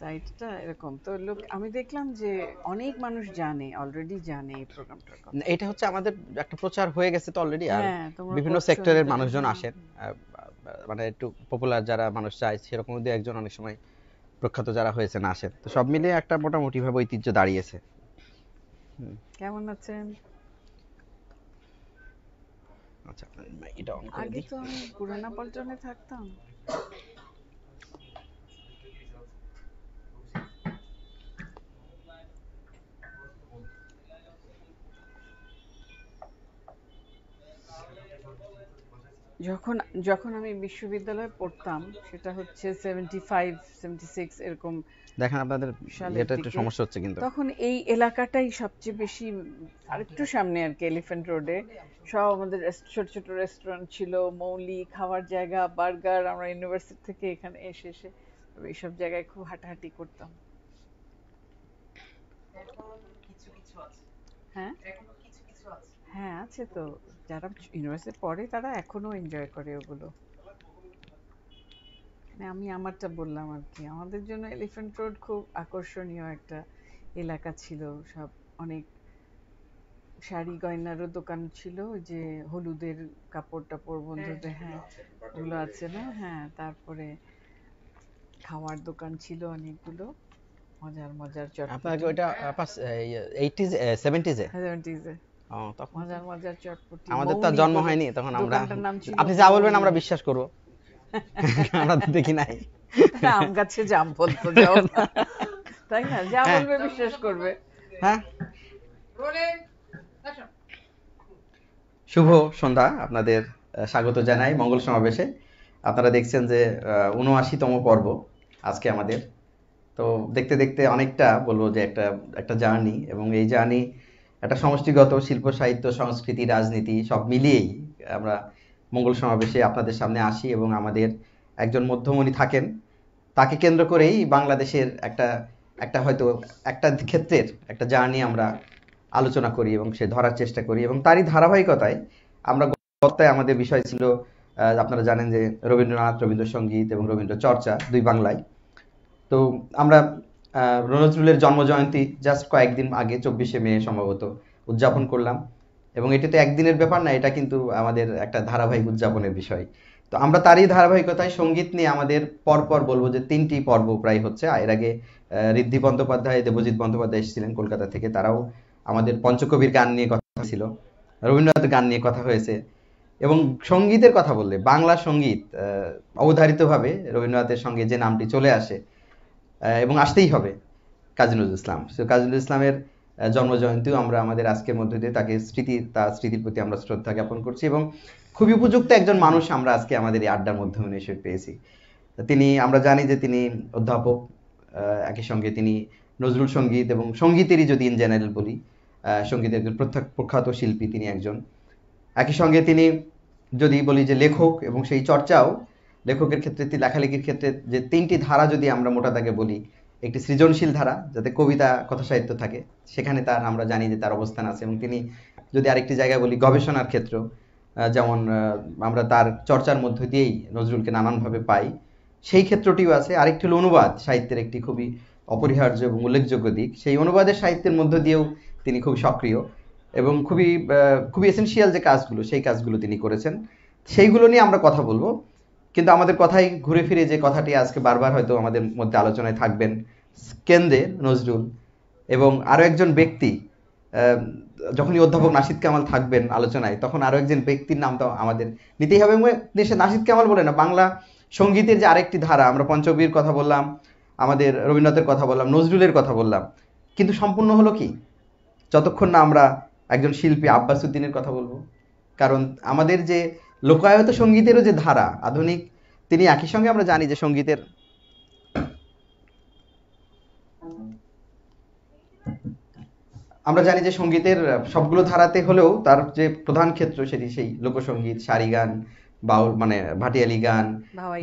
সাইটটা এরকম তো লোক আমি দেখলাম যে অনেক মানুষ জানে অলরেডি জানে এই প্রোগ্রামটার কথা এটা হচ্ছে আমাদের একটা প্রচার হয়ে গেছে তো অলরেডি আর হ্যাঁ, বিভিন্ন সেক্টরের মানুষজন আসেন মানে একটু পপুলার যারা মানুষ চায় সেরকম দিয়ে একজন অনেক সময় প্রখ্যাত যারা হয়েছে না আসেন তো সব মিলিয়ে একটা মোটামুটি ভাবে ঐতিহ্য দাঁড়িয়েছে কেমন আছেন আচ্ছা এটা অন করে দিই আগে তো আমি পুরানা পল্টনে থাকতাম যখন যখন আমি বিশ্ববিদ্যালয়ে পড়তাম সেটা হচ্ছে সেভেন্টি 76 এরকম দেখেন আপনাদের একটু সমস্যা হচ্ছে কিন্তু তখন এই এলাকাটাই সবচেয়ে বেশি আরেকটু সামনে আর কি এলিফ্যান্ট রোডে সব আমাদের ছোট ছোট রেস্টুরেন্ট ছিল মৌলি খাওয়ার জায়গা বার্গার আমরা ইউনিভার্সিটি থেকে এখানে এসে এসে এইসব জায়গায় খুব হাঁটাহাঁটি করতাম হ্যাঁ হ্যাঁ আছে তো যারা ইউনিভার্সিটি পড়ে তারা এখনো এনজয় করে ওগুলো মানে আমি আমারটা বললাম আর কি আমাদের জন্য এলিফ্যান্ট রোড খুব আকর্ষণীয় একটা এলাকা ছিল সব অনেক শাড়ি গয়নারও দোকান ছিল যে হলুদের কাপড় টাপড় বন্ধুদের হ্যাঁ ওগুলো আছে না হ্যাঁ তারপরে খাওয়ার দোকান ছিল অনেকগুলো মজার মজার চট আপনাকে 80s 70s 70s আমাদের তো জন্ম হয়নি তখন আমরা আপনি যা বলবেন আমরা বিশ্বাস করব আমরা দেখি নাই আম গাছে জাম যাও তাই না যা হ্যাঁ। বলবে বিশ্বাস করবে হ্যাঁ শুভ সন্ধ্যা আপনাদের স্বাগত জানাই মঙ্গল সমাবেশে আপনারা দেখছেন যে উনআশিতম পর্ব আজকে আমাদের তো দেখতে দেখতে অনেকটা বলবো যে একটা একটা জার্নি এবং এই জার্নি একটা সমষ্টিগত শিল্প সাহিত্য সংস্কৃতি রাজনীতি সব মিলিয়েই আমরা মঙ্গল সমাবেশে আপনাদের সামনে আসি এবং আমাদের একজন মধ্যমণি থাকেন তাকে কেন্দ্র করেই বাংলাদেশের একটা একটা হয়তো একটা ক্ষেত্রের একটা জার্নি আমরা আলোচনা করি এবং সে ধরার চেষ্টা করি এবং তারই ধারাবাহিকতায় আমরা গতায় আমাদের বিষয় ছিল আপনারা জানেন যে রবীন্দ্রনাথ রবীন্দ্রসঙ্গীত এবং রবীন্দ্র চর্চা দুই বাংলায় তো আমরা নজরুলের জন্মজয়ন্তী জাস্ট কয়েকদিন আগে চব্বিশে মে সম্ভবত উদযাপন করলাম এবং এটা তো একদিনের ব্যাপার না এটা কিন্তু আমাদের একটা ধারাবাহিক উদযাপনের বিষয় তো আমরা তারই ধারাবাহিকতায় সঙ্গীত নিয়ে আমাদের পরপর বলবো যে তিনটি পর্ব প্রায় হচ্ছে এর আগে ঋদ্ধি বন্দ্যোপাধ্যায় দেবজিৎ বন্দ্যোপাধ্যায় এসেছিলেন কলকাতা থেকে তারাও আমাদের পঞ্চকবির গান নিয়ে কথা ছিল রবীন্দ্রনাথ গান নিয়ে কথা হয়েছে এবং সঙ্গীতের কথা বললে বাংলা সঙ্গীত অবধারিতভাবে রবীন্দ্রনাথের সঙ্গে যে নামটি চলে আসে এবং আসতেই হবে কাজী নজরুল ইসলাম সো কাজী নজরুল ইসলামের জন্মজয়ন্তীও আমরা আমাদের আজকের মধ্য দিয়ে তাকে স্মৃতি তার স্মৃতির প্রতি আমরা শ্রদ্ধা জ্ঞাপন করছি এবং খুবই উপযুক্ত একজন মানুষ আমরা আজকে আমাদের এই আড্ডার মাধ্যমে এসে পেয়েছি তিনি আমরা জানি যে তিনি অধ্যাপক একই সঙ্গে তিনি নজরুল সঙ্গীত এবং সঙ্গীতেরই যদি ইন জেনারেল বলি সঙ্গীতের একজন প্রখ্যাত শিল্পী তিনি একজন একই সঙ্গে তিনি যদি বলি যে লেখক এবং সেই চর্চাও লেখকের ক্ষেত্রে লেখালেখির ক্ষেত্রে যে তিনটি ধারা যদি আমরা মোটা দাগে বলি একটি সৃজনশীল ধারা যাতে কবিতা কথা সাহিত্য থাকে সেখানে তার আমরা জানি যে তার অবস্থান আছে এবং তিনি যদি আরেকটি জায়গায় বলি গবেষণার ক্ষেত্র যেমন আমরা তার চর্চার মধ্য দিয়েই নজরুলকে নানানভাবে পাই সেই ক্ষেত্রটিও আছে আরেকটি হল অনুবাদ সাহিত্যের একটি খুবই অপরিহার্য এবং উল্লেখযোগ্য দিক সেই অনুবাদের সাহিত্যের মধ্য দিয়েও তিনি খুব সক্রিয় এবং খুবই খুবই এসেন্সিয়াল যে কাজগুলো সেই কাজগুলো তিনি করেছেন সেইগুলো নিয়ে আমরা কথা বলবো কিন্তু আমাদের কথাই ঘুরে ফিরে যে কথাটি আজকে বারবার হয়তো আমাদের মধ্যে আলোচনায় থাকবেন কেন্দ্রে নজরুল এবং আরও একজন ব্যক্তি যখনই অধ্যাপক নাসিদ কামাল থাকবেন আলোচনায় তখন আরও একজন ব্যক্তির নাম তো আমাদের নিতেই হবে দেশে নাসিদ কামাল বলে না বাংলা সঙ্গীতের যে আরেকটি ধারা আমরা পঞ্চবীর কথা বললাম আমাদের রবীন্দ্রনাথের কথা বললাম নজরুলের কথা বললাম কিন্তু সম্পূর্ণ হলো কি যতক্ষণ না আমরা একজন শিল্পী আব্বাস উদ্দিনের কথা বলবো কারণ আমাদের যে লোকায়ত সঙ্গীতেরও যে ধারা আধুনিক তিনি একই সঙ্গে আমরা জানি যে সঙ্গীতের আমরা জানি যে সঙ্গীতের সবগুলো ধারাতে হলেও তার যে প্রধান ক্ষেত্র সেটি সেই লোকসঙ্গীত সারি গান বাউল মানে ভাটিয়ালি গান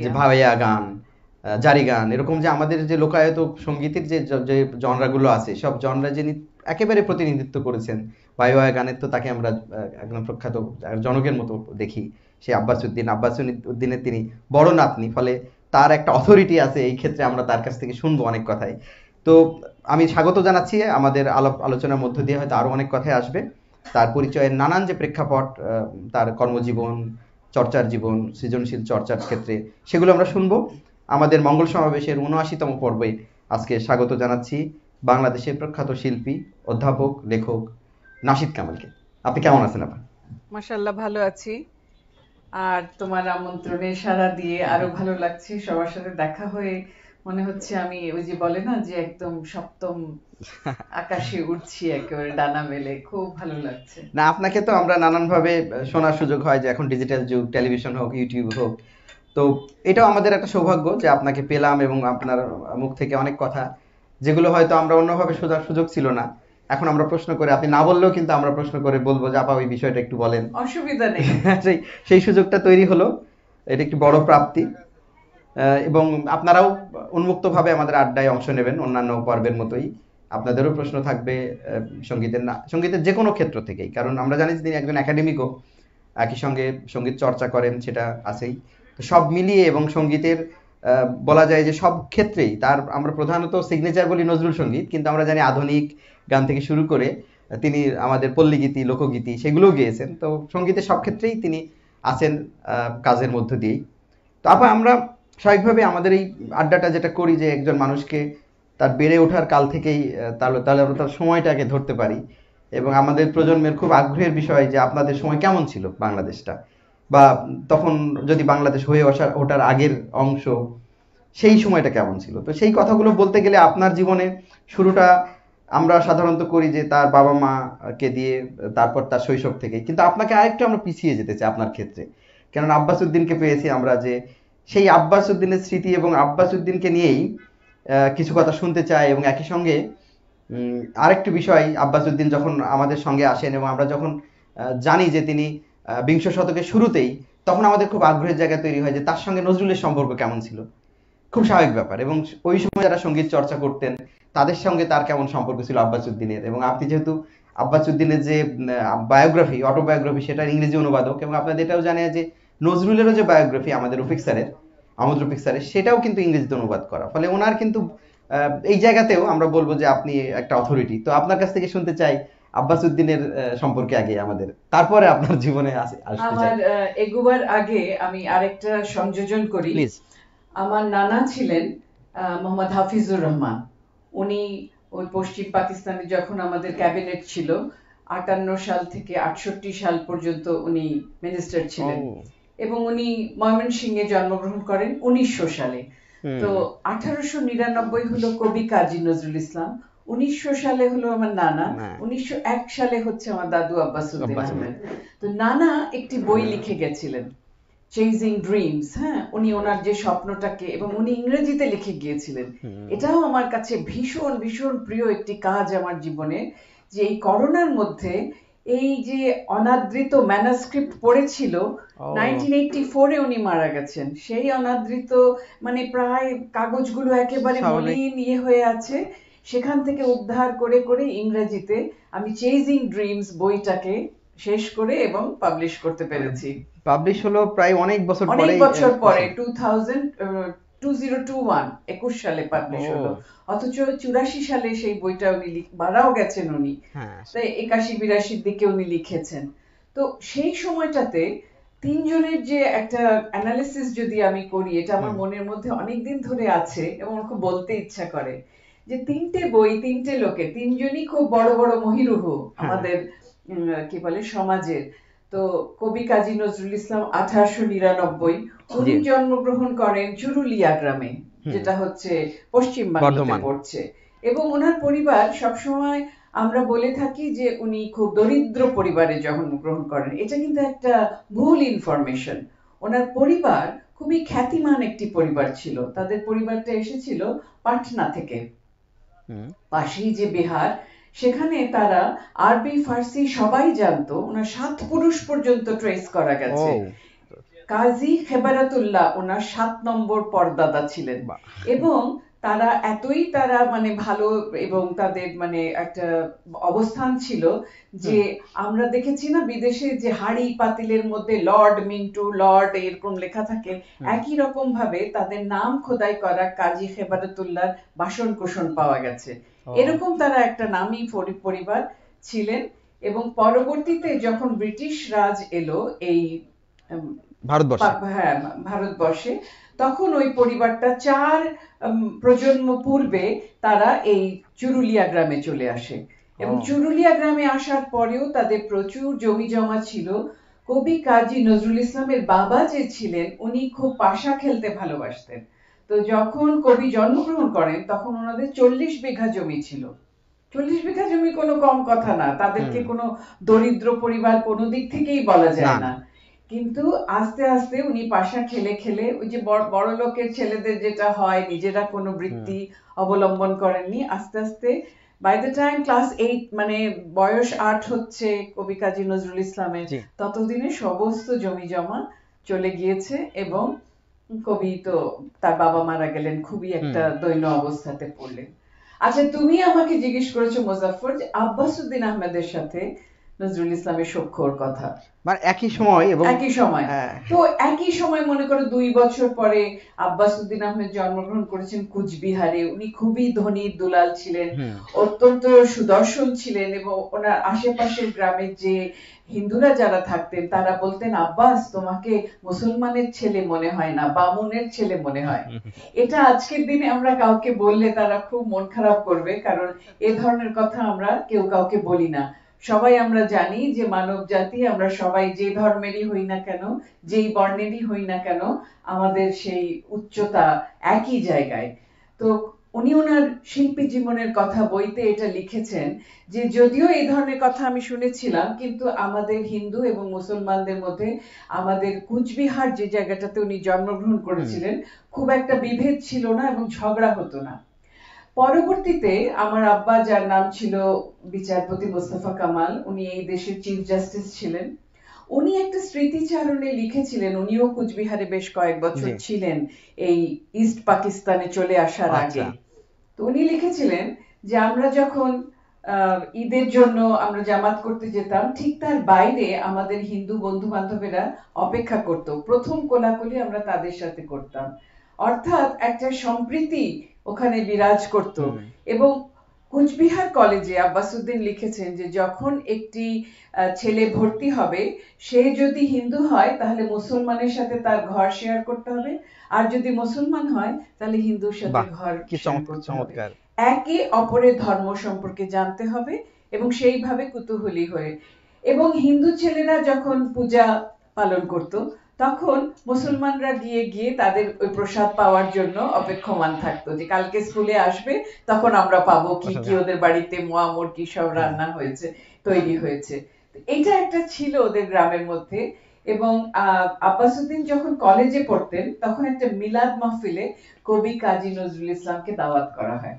যে ভাওয়াইয়া গান জারি গান এরকম যে আমাদের যে লোকায়ত সঙ্গীতের যে যে জনরাগুলো আছে সব জনরা যিনি একেবারে প্রতিনিধিত্ব করেছেন ভাইয়া গানের তো তাকে আমরা একদম প্রখ্যাত জনকের মতো দেখি সে আব্বাস উদ্দিন আব্বাস উদ্দিনের তিনি বড় নাতনি ফলে তার একটা অথরিটি আছে এই ক্ষেত্রে আমরা তার কাছ থেকে শুনবো অনেক কথাই তো আমি স্বাগত জানাচ্ছি আমাদের আলাপ আলোচনার মধ্য দিয়ে হয়তো আরও অনেক কথাই আসবে তার পরিচয়ের নানান যে প্রেক্ষাপট তার কর্মজীবন চর্চার জীবন সৃজনশীল চর্চার ক্ষেত্রে সেগুলো আমরা শুনবো আমাদের মঙ্গল সমাবেশের উনআশিতম পর্বে আজকে স্বাগত জানাচ্ছি বাংলাদেশের প্রখ্যাত শিল্পী অধ্যাপক লেখক নাসিদ কামালকে আপনি কেমন আছেন আপা মাসাল্লাহ ভালো আছি আর তোমার আমন্ত্রণে সাড়া দিয়ে আরো ভালো লাগছে সবার সাথে দেখা হয়ে মনে হচ্ছে আমি ওই যে বলে না যে একদম সপ্তম আকাশে উঠছি একেবারে ডানা মেলে খুব ভালো লাগছে না আপনাকে তো আমরা নানান ভাবে শোনার সুযোগ হয় যে এখন ডিজিটাল যুগ টেলিভিশন হোক ইউটিউব হোক তো এটাও আমাদের একটা সৌভাগ্য যে আপনাকে পেলাম এবং আপনার মুখ থেকে অনেক কথা যেগুলো হয়তো আমরা অন্যভাবে শোনার সুযোগ ছিল না এখন আমরা প্রশ্ন করে আপনি না বললেও কিন্তু আমরা প্রশ্ন করে বলবো যে আপা ওই বিষয়টা একটু বলেন অসুবিধা নেই সেই সেই সুযোগটা তৈরি হলো এটা একটি বড় প্রাপ্তি এবং আপনারাও উন্মুক্তভাবে আমাদের আড্ডায় অংশ নেবেন অন্যান্য পর্বের মতোই আপনাদেরও প্রশ্ন থাকবে সঙ্গীতের না সঙ্গীতের যে কোনো ক্ষেত্র থেকেই কারণ আমরা জানি যে তিনি একজন একাডেমিকও একই সঙ্গে সঙ্গীত চর্চা করেন সেটা আছেই তো সব মিলিয়ে এবং সঙ্গীতের বলা যায় যে সব ক্ষেত্রেই তার আমরা প্রধানত সিগনেচার বলি নজরুল সঙ্গীত কিন্তু আমরা জানি আধুনিক গান থেকে শুরু করে তিনি আমাদের পল্লীগীতি লোকগীতি সেগুলোও গিয়েছেন তো সঙ্গীতের সব ক্ষেত্রেই তিনি আছেন কাজের মধ্য দিয়েই তো আবার আমরা স্বাভাবিকভাবে আমাদের এই আড্ডাটা যেটা করি যে একজন মানুষকে তার বেড়ে ওঠার কাল থেকেই তাহলে তাহলে আমরা তার সময়টাকে ধরতে পারি এবং আমাদের প্রজন্মের খুব আগ্রহের বিষয় যে আপনাদের সময় কেমন ছিল বাংলাদেশটা বা তখন যদি বাংলাদেশ হয়ে ওঠার ওঠার আগের অংশ সেই সময়টা কেমন ছিল তো সেই কথাগুলো বলতে গেলে আপনার জীবনে শুরুটা আমরা সাধারণত করি যে তার বাবা মাকে দিয়ে তারপর তার শৈশব থেকে কিন্তু আপনাকে আরেকটু আমরা পিছিয়ে যেতে চাই আপনার ক্ষেত্রে কেননা আব্বাসুদ্দিনকে পেয়েছি আমরা যে সেই আব্বাসুদ্দিনের স্মৃতি এবং আব্বাসুদ্দিনকে নিয়েই কিছু কথা শুনতে চাই এবং একই সঙ্গে আরেকটি বিষয় আব্বাসুদ্দিন যখন আমাদের সঙ্গে আসেন এবং আমরা যখন জানি যে তিনি বিংশ শতকের শুরুতেই তখন আমাদের খুব আগ্রহের জায়গা তৈরি হয় যে তার সঙ্গে নজরুলের সম্পর্ক কেমন ছিল খুব স্বাভাবিক ব্যাপার এবং ওই সময় যারা সঙ্গীত চর্চা করতেন তাদের সঙ্গে তার কেমন সম্পর্ক ছিল আব্বাসুদ্দিনের এবং আপনি যেহেতু আব্বাসুদ্দিনের যে বায়োগ্রাফি অটোবায়োগ্রাফি সেটা ইংরেজি অনুবাদক এবং আপনাদের এটাও জানে যে নজরুলেরও যে বায়োগ্রাফি আমাদের রফিক স্যারের আমদ রফিক স্যারের সেটাও কিন্তু ইংরেজিতে অনুবাদ করা ফলে ওনার কিন্তু এই জায়গাতেও আমরা বলবো যে আপনি একটা অথরিটি তো আপনার কাছ থেকে শুনতে চাই আব্বাস উদ্দিনের সম্পর্কে আগে আমাদের তারপরে আপনার জীবনে আসে আমার এগুবার আগে আমি আরেকটা সংযোজন করি আমার নানা ছিলেন মোহাম্মদ হাফিজুর রহমান উনি ওই পশ্চিম পাকিস্তানে যখন আমাদের ক্যাবিনেট ছিল আটান্ন সাল থেকে আটষট্টি সাল পর্যন্ত উনি মিনিস্টার ছিলেন এবং উনি ময়মনসিংহে জন্মগ্রহণ করেন উনিশশো সালে তো আঠারোশো নিরানব্বই হলো কবি কাজী নজরুল ইসলাম উনিশশো সালে হলো আমার নানা উনিশশো এক সালে হচ্ছে আমার দাদু আহমেদ তো নানা একটি বই লিখে গেছিলেন চেজিং ড্রিমস হ্যাঁ উনি ওনার যে স্বপ্নটাকে এবং উনি ইংরেজিতে লিখে গিয়েছিলেন এটাও আমার কাছে ভীষণ ভীষণ প্রিয় একটি কাজ আমার জীবনে যে এই করোনার মধ্যে এই যে অনাদৃত ম্যানাস্ক্রিপ্ট পড়েছিল নাইনটিন এইটটি ফোরে উনি মারা গেছেন সেই অনাদৃত মানে প্রায় কাগজগুলো একেবারে মলিন ইয়ে হয়ে আছে সেখান থেকে উদ্ধার করে করে ইংরেজিতে আমি চেজিং ড্রিমস বইটাকে শেষ করে এবং পাবলিশ করতে পেরেছি পাবলিশ হলো প্রায় অনেক বছর পরে অনেক বছর পরে 2000 2021 সালে পাবলিশ হলো অথচ 84 সালে সেই বইটা উনি মারাও গেছেন উনি তাই 81 82 দিকে উনি লিখেছেন তো সেই সময়টাতে তিনজনের যে একটা অ্যানালিসিস যদি আমি করি এটা আমার মনের মধ্যে অনেক দিন ধরে আছে এবং খুব বলতে ইচ্ছা করে যে তিনটে বই তিনটে লোকে তিনজনই খুব বড় বড় মহিরুহ হ্যাঁ। আমাদের কি বলে সমাজের তো কবি কাজী নজরুল ইসলাম আঠারোশো নিরানব্বই উনি জন্মগ্রহণ করেন চুরুলিয়া গ্রামে যেটা হচ্ছে পশ্চিম বাংলাতে পড়ছে এবং ওনার পরিবার সবসময় আমরা বলে থাকি যে উনি খুব দরিদ্র পরিবারে জন্মগ্রহণ করেন এটা কিন্তু একটা ভুল ইনফরমেশন ওনার পরিবার খুবই খ্যাতিমান একটি পরিবার ছিল তাদের পরিবারটা এসেছিল পাটনা থেকে পাশেই যে বিহার সেখানে তারা আরবি ফার্সি সবাই জানত ওনার সাত পুরুষ পর্যন্ত ট্রেস করা গেছে কাজী খেবারাতুল্লাহ ওনার সাত নম্বর পর্দাদা ছিলেন এবং তারা এতই তারা মানে ভালো এবং তাদের মানে একটা অবস্থান ছিল যে আমরা দেখেছি না বিদেশে যে হাড়ি পাতিলের মধ্যে লর্ড মিন্টু লর্ড এরকম লেখা থাকে একই রকম ভাবে তাদের নাম খোদাই করা কাজী খেবারতুল্লাহর বাসন কোষণ পাওয়া গেছে এরকম তারা একটা নামী পরিবার ছিলেন এবং পরবর্তীতে যখন ব্রিটিশ রাজ এলো এই হ্যাঁ, ভারতবর্ষে তখন ওই পরিবারটা চার প্রজন্ম পূর্বে তারা এই চুরুলিয়া গ্রামে চলে আসে এবং চুরুলিয়া গ্রামে আসার পরেও তাদের প্রচুর জমি জমা ছিল কবি কাজী নজরুল ইসলামের বাবা যে ছিলেন উনি খুব পাশা খেলতে ভালোবাসতেন তো যখন কবি জন্মগ্রহণ করেন তখন ওনাদের চল্লিশ বিঘা জমি ছিল চল্লিশ বিঘা জমি কোনো কম কথা না তাদেরকে কোনো দরিদ্র পরিবার কোনো দিক থেকেই বলা যায় না কিন্তু আস্তে আস্তে উনি পাশা খেলে খেলে ওই যে বড় লোকের ছেলেদের যেটা হয় নিজেরা কোনো বৃত্তি অবলম্বন করেননি আস্তে আস্তে by the time class eight মানে বয়স আট হচ্ছে কবি কাজী নজরুল ইসলামের ততদিনে সমস্ত জমি জমা চলে গিয়েছে এবং কবি তো তার বাবা মারা গেলেন খুবই একটা দৈন্য অবস্থাতে পড়লেন আচ্ছা তুমি আমাকে জিজ্ঞেস করেছো মোজাফর যে আব্বাসউদ্দিন আহমেদের সাথে নজরুল ইসলামের সক্ষর কথা মানে একই সময় এবং একই সময় হ্যাঁ। তো একই সময় মনে করো দুই বছর পরে আব্বাস উদ্দিন আহমেদ জন্মগ্রহণ করেছেন কুচবিহারে উনি খুবই ধনী দুলাল ছিলেন অত্যন্ত সুদর্শন ছিলেন এবং ওনার আশেপাশের গ্রামের যে হিন্দুরা যারা থাকতেন তারা বলতেন আব্বাস তোমাকে মুসলমানের ছেলে মনে হয় না বামুনের ছেলে মনে হয় এটা আজকের দিনে আমরা কাউকে বললে তারা খুব মন খারাপ করবে কারণ এ ধরনের কথা আমরা কেউ কাউকে বলি না সবাই আমরা জানি যে মানব জাতি আমরা সবাই যে ধর্মেরই হই না কেন যেই বর্ণেরই হই না কেন আমাদের সেই উচ্চতা একই জায়গায় তো উনি ওনার শিল্পী জীবনের কথা বইতে এটা লিখেছেন যে যদিও এই ধরনের কথা আমি শুনেছিলাম কিন্তু আমাদের হিন্দু এবং মুসলমানদের মধ্যে আমাদের কুচবিহার যে জায়গাটাতে উনি জন্মগ্রহণ করেছিলেন খুব একটা বিভেদ ছিল না এবং ঝগড়া হতো না পরবর্তীতে আমার আব্বা যার নাম ছিল বিচারপতি মোস্তফা কামাল উনি এই দেশের চিফ জাস্টিস ছিলেন উনি একটা স্মৃতিচারণে লিখেছিলেন উনিও কুচবিহারে বেশ কয়েক বছর ছিলেন এই ইস্ট পাকিস্তানে চলে আসার আচ্ছা। আগে তো উনি লিখেছিলেন যে আমরা যখন ঈদের জন্য আমরা জামাত করতে যেতাম ঠিক তার বাইরে আমাদের হিন্দু বন্ধু বান্ধবেরা অপেক্ষা করত প্রথম কোলাকুলি আমরা তাদের সাথে করতাম অর্থাৎ একটা সম্প্রীতি ওখানে বিরাজ করত এবং কুচবিহার কলেজে আব্বাসুদ্দিন লিখেছেন যে যখন একটি ছেলে ভর্তি হবে সে যদি হিন্দু হয় তাহলে মুসলমানের সাথে তার ঘর শেয়ার করতে হবে আর যদি মুসলমান হয় তাহলে হিন্দুর সাথে ঘর একে অপরের ধর্ম সম্পর্কে জানতে হবে এবং সেইভাবে কুতুহলী হয়ে এবং হিন্দু ছেলেরা যখন পূজা পালন করত তখন মুসলমানরা গিয়ে গিয়ে তাদের ওই প্রসাদ পাওয়ার জন্য অপেক্ষমান থাকতো যে কালকে স্কুলে আসবে তখন আমরা পাবো কি কি আচ্ছা। ওদের বাড়িতে মোয়া মুরগি সব রান্না হয়েছে তৈরি হয়েছে এটা একটা ছিল ওদের গ্রামের মধ্যে এবং আব্বাসুদ্দিন যখন কলেজে পড়তেন তখন একটা মিলাদ মাহফিলে কবি কাজী নজরুল ইসলামকে দাওয়াত করা হয়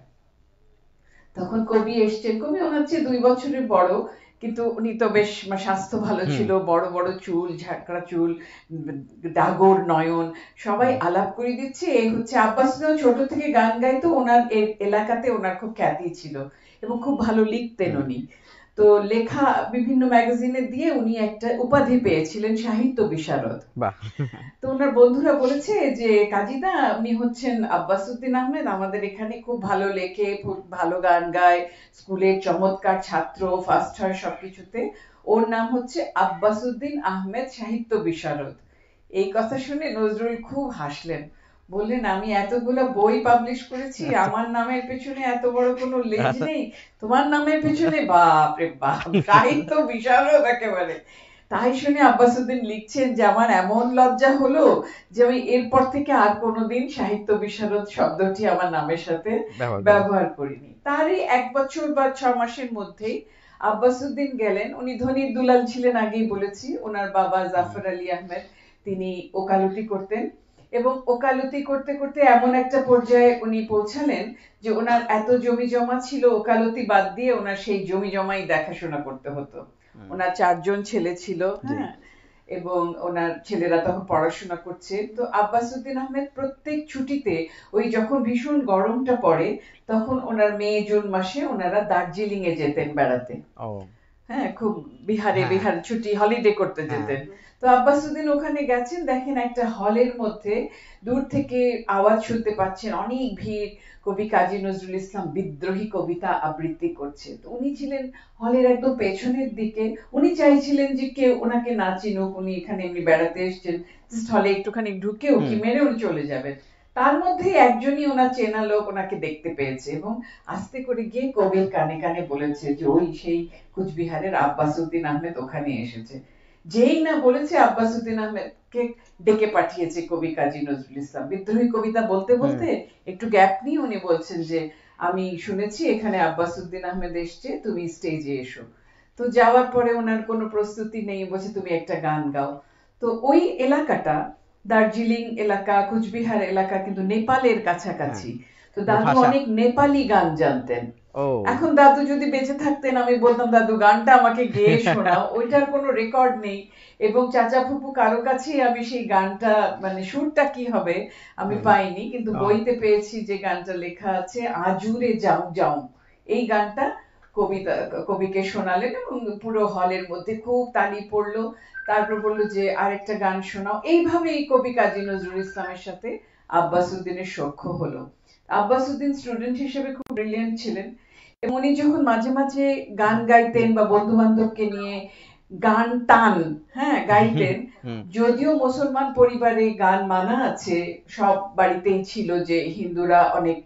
তখন কবি এসছেন কবি ওনার চেয়ে দুই বছরের বড় কিন্তু উনি তো বেশ মানে স্বাস্থ্য ভালো ছিল বড় বড় চুল ঝাঁকড়া চুল ডাগর নয়ন সবাই আলাপ করে দিচ্ছে এই হচ্ছে আব্বাস ছোট থেকে গান গাইতো ওনার এলাকাতে ওনার খুব খ্যাতি ছিল এবং খুব ভালো লিখতেন উনি তো লেখা বিভিন্ন ম্যাগাজিনে দিয়ে উনি একটা উপাধি পেয়েছিলেন সাহিত্য বিশারদ তো ওনার বন্ধুরা বলেছে যে কাজিদা উনি হচ্ছেন আব্বাসউদ্দিন আহমেদ আমাদের এখানে খুব ভালো লেখে খুব ভালো গান গায় স্কুলের চমৎকার ছাত্র ফার্স্ট হয় সবকিছুতে ওর নাম হচ্ছে উদ্দিন আহমেদ সাহিত্য বিশারদ এই কথা শুনে নজরুল খুব হাসলেন বললেন আমি এতগুলো বই পাবলিশ করেছি আমার নামের পেছনে এত বড় কোনো লেজ নেই তোমার নামের পেছনে বাপ রে বাপ সাহিত্য বিশারদ একেবারে তাই শুনে আব্বাসুদ্দিন লিখছেন যে আমার এমন লজ্জা হলো যে আমি এরপর থেকে আর কোনোদিন সাহিত্য বিশারদ শব্দটি আমার নামের সাথে ব্যবহার করিনি তারই এক বছর বা ছ মাসের মধ্যেই আব্বাসুদ্দিন গেলেন উনি ধনির দুলাল ছিলেন আগেই বলেছি ওনার বাবা জাফর আলী আহমেদ তিনি ওকালতি করতেন এবং ওকালতি করতে করতে এমন একটা পর্যায়ে উনি পৌঁছালেন যে ওনার এত জমি জমা ছিল ওকালতি বাদ দিয়ে ওনার সেই জমি জমাই দেখাশোনা করতে হতো ওনার চারজন ছেলে ছিল হ্যাঁ এবং ওনার ছেলেরা তখন পড়াশোনা করছে তো আব্বাস উদ্দিন আহমেদ প্রত্যেক ছুটিতে ওই যখন ভীষণ গরমটা পড়ে তখন ওনার মেয়ে জুন মাসে ওনারা দার্জিলিং এ যেতেন বেড়াতে হ্যাঁ খুব বিহারে হ্যাঁ। বিহার ছুটি হলিডে করতে হ্যাঁ। যেতেন তো আব্বাসুদ্দিন ওখানে গেছেন দেখেন একটা হলের মধ্যে দূর থেকে আওয়াজ শুনতে পাচ্ছেন অনেক ভিড় কবি কাজী নজরুল ইসলাম বিদ্রোহী কবিতা আবৃত্তি করছে তো উনি ছিলেন হলের একদম পেছনের দিকে উনি চাইছিলেন যে কেউ ওনাকে না চিনুক উনি এখানে এমনি বেড়াতে এসছেন হলে একটুখানি ঢুকে উকি মেরে উনি চলে যাবেন তার মধ্যে একজনই ওনার চেনা লোক ওনাকে দেখতে পেয়েছে এবং আস্তে করে গিয়ে কবির কানে কানে বলেছে যে ওই সেই কুচবিহারের আব্বাসউদ্দিন আহমেদ ওখানে এসেছে যেই না বলেছে আহমেদ কে ডেকে পাঠিয়েছে কবি কাজী নজরুল ইসলাম বিদ্রোহী কবিতা বলতে হ্যাঁ। বলতে একটু গ্যাপ নিয়ে উনি বলছেন যে আমি শুনেছি এখানে আব্বাসুদ্দিন আহমেদ এসছে তুমি স্টেজে এসো তো যাওয়ার পরে ওনার কোনো প্রস্তুতি নেই বলছে তুমি একটা গান গাও তো ওই এলাকাটা দার্জিলিং এলাকা কুচবিহার এলাকা কিন্তু নেপালের কাছাকাছি হ্যাঁ। তো দাদু অনেক নেপালি গান জানতেন এখন দাদু যদি বেঁচে থাকতেন আমি বলতাম দাদু গানটা আমাকে গেয়ে শোনাও ওইটার কোনো রেকর্ড নেই এবং চাচা ফুপু কারো কাছেই আমি সেই গানটা মানে সুরটা কি হবে আমি পাইনি কিন্তু বইতে পেয়েছি যে গানটা লেখা আছে আজুরে যাও যাও এই গানটা কবিতা কবিকে শোনালেন এবং পুরো হলের মধ্যে খুব তালি পড়লো তারপর বললো যে আরেকটা গান শোনাও এইভাবে এই কবি কাজী নজরুল ইসলামের সাথে আব্বাস সখ্য হলো আব্বাস স্টুডেন্ট হিসেবে খুব ব্রিলিয়েন্ট ছিলেন উনি যখন মাঝে মাঝে গান গাইতেন বা বন্ধু বান্ধবকে নিয়ে গান টান হ্যাঁ গাইতেন যদিও মুসলমান পরিবারে গান মানা আছে সব বাড়িতেই ছিল যে হিন্দুরা অনেক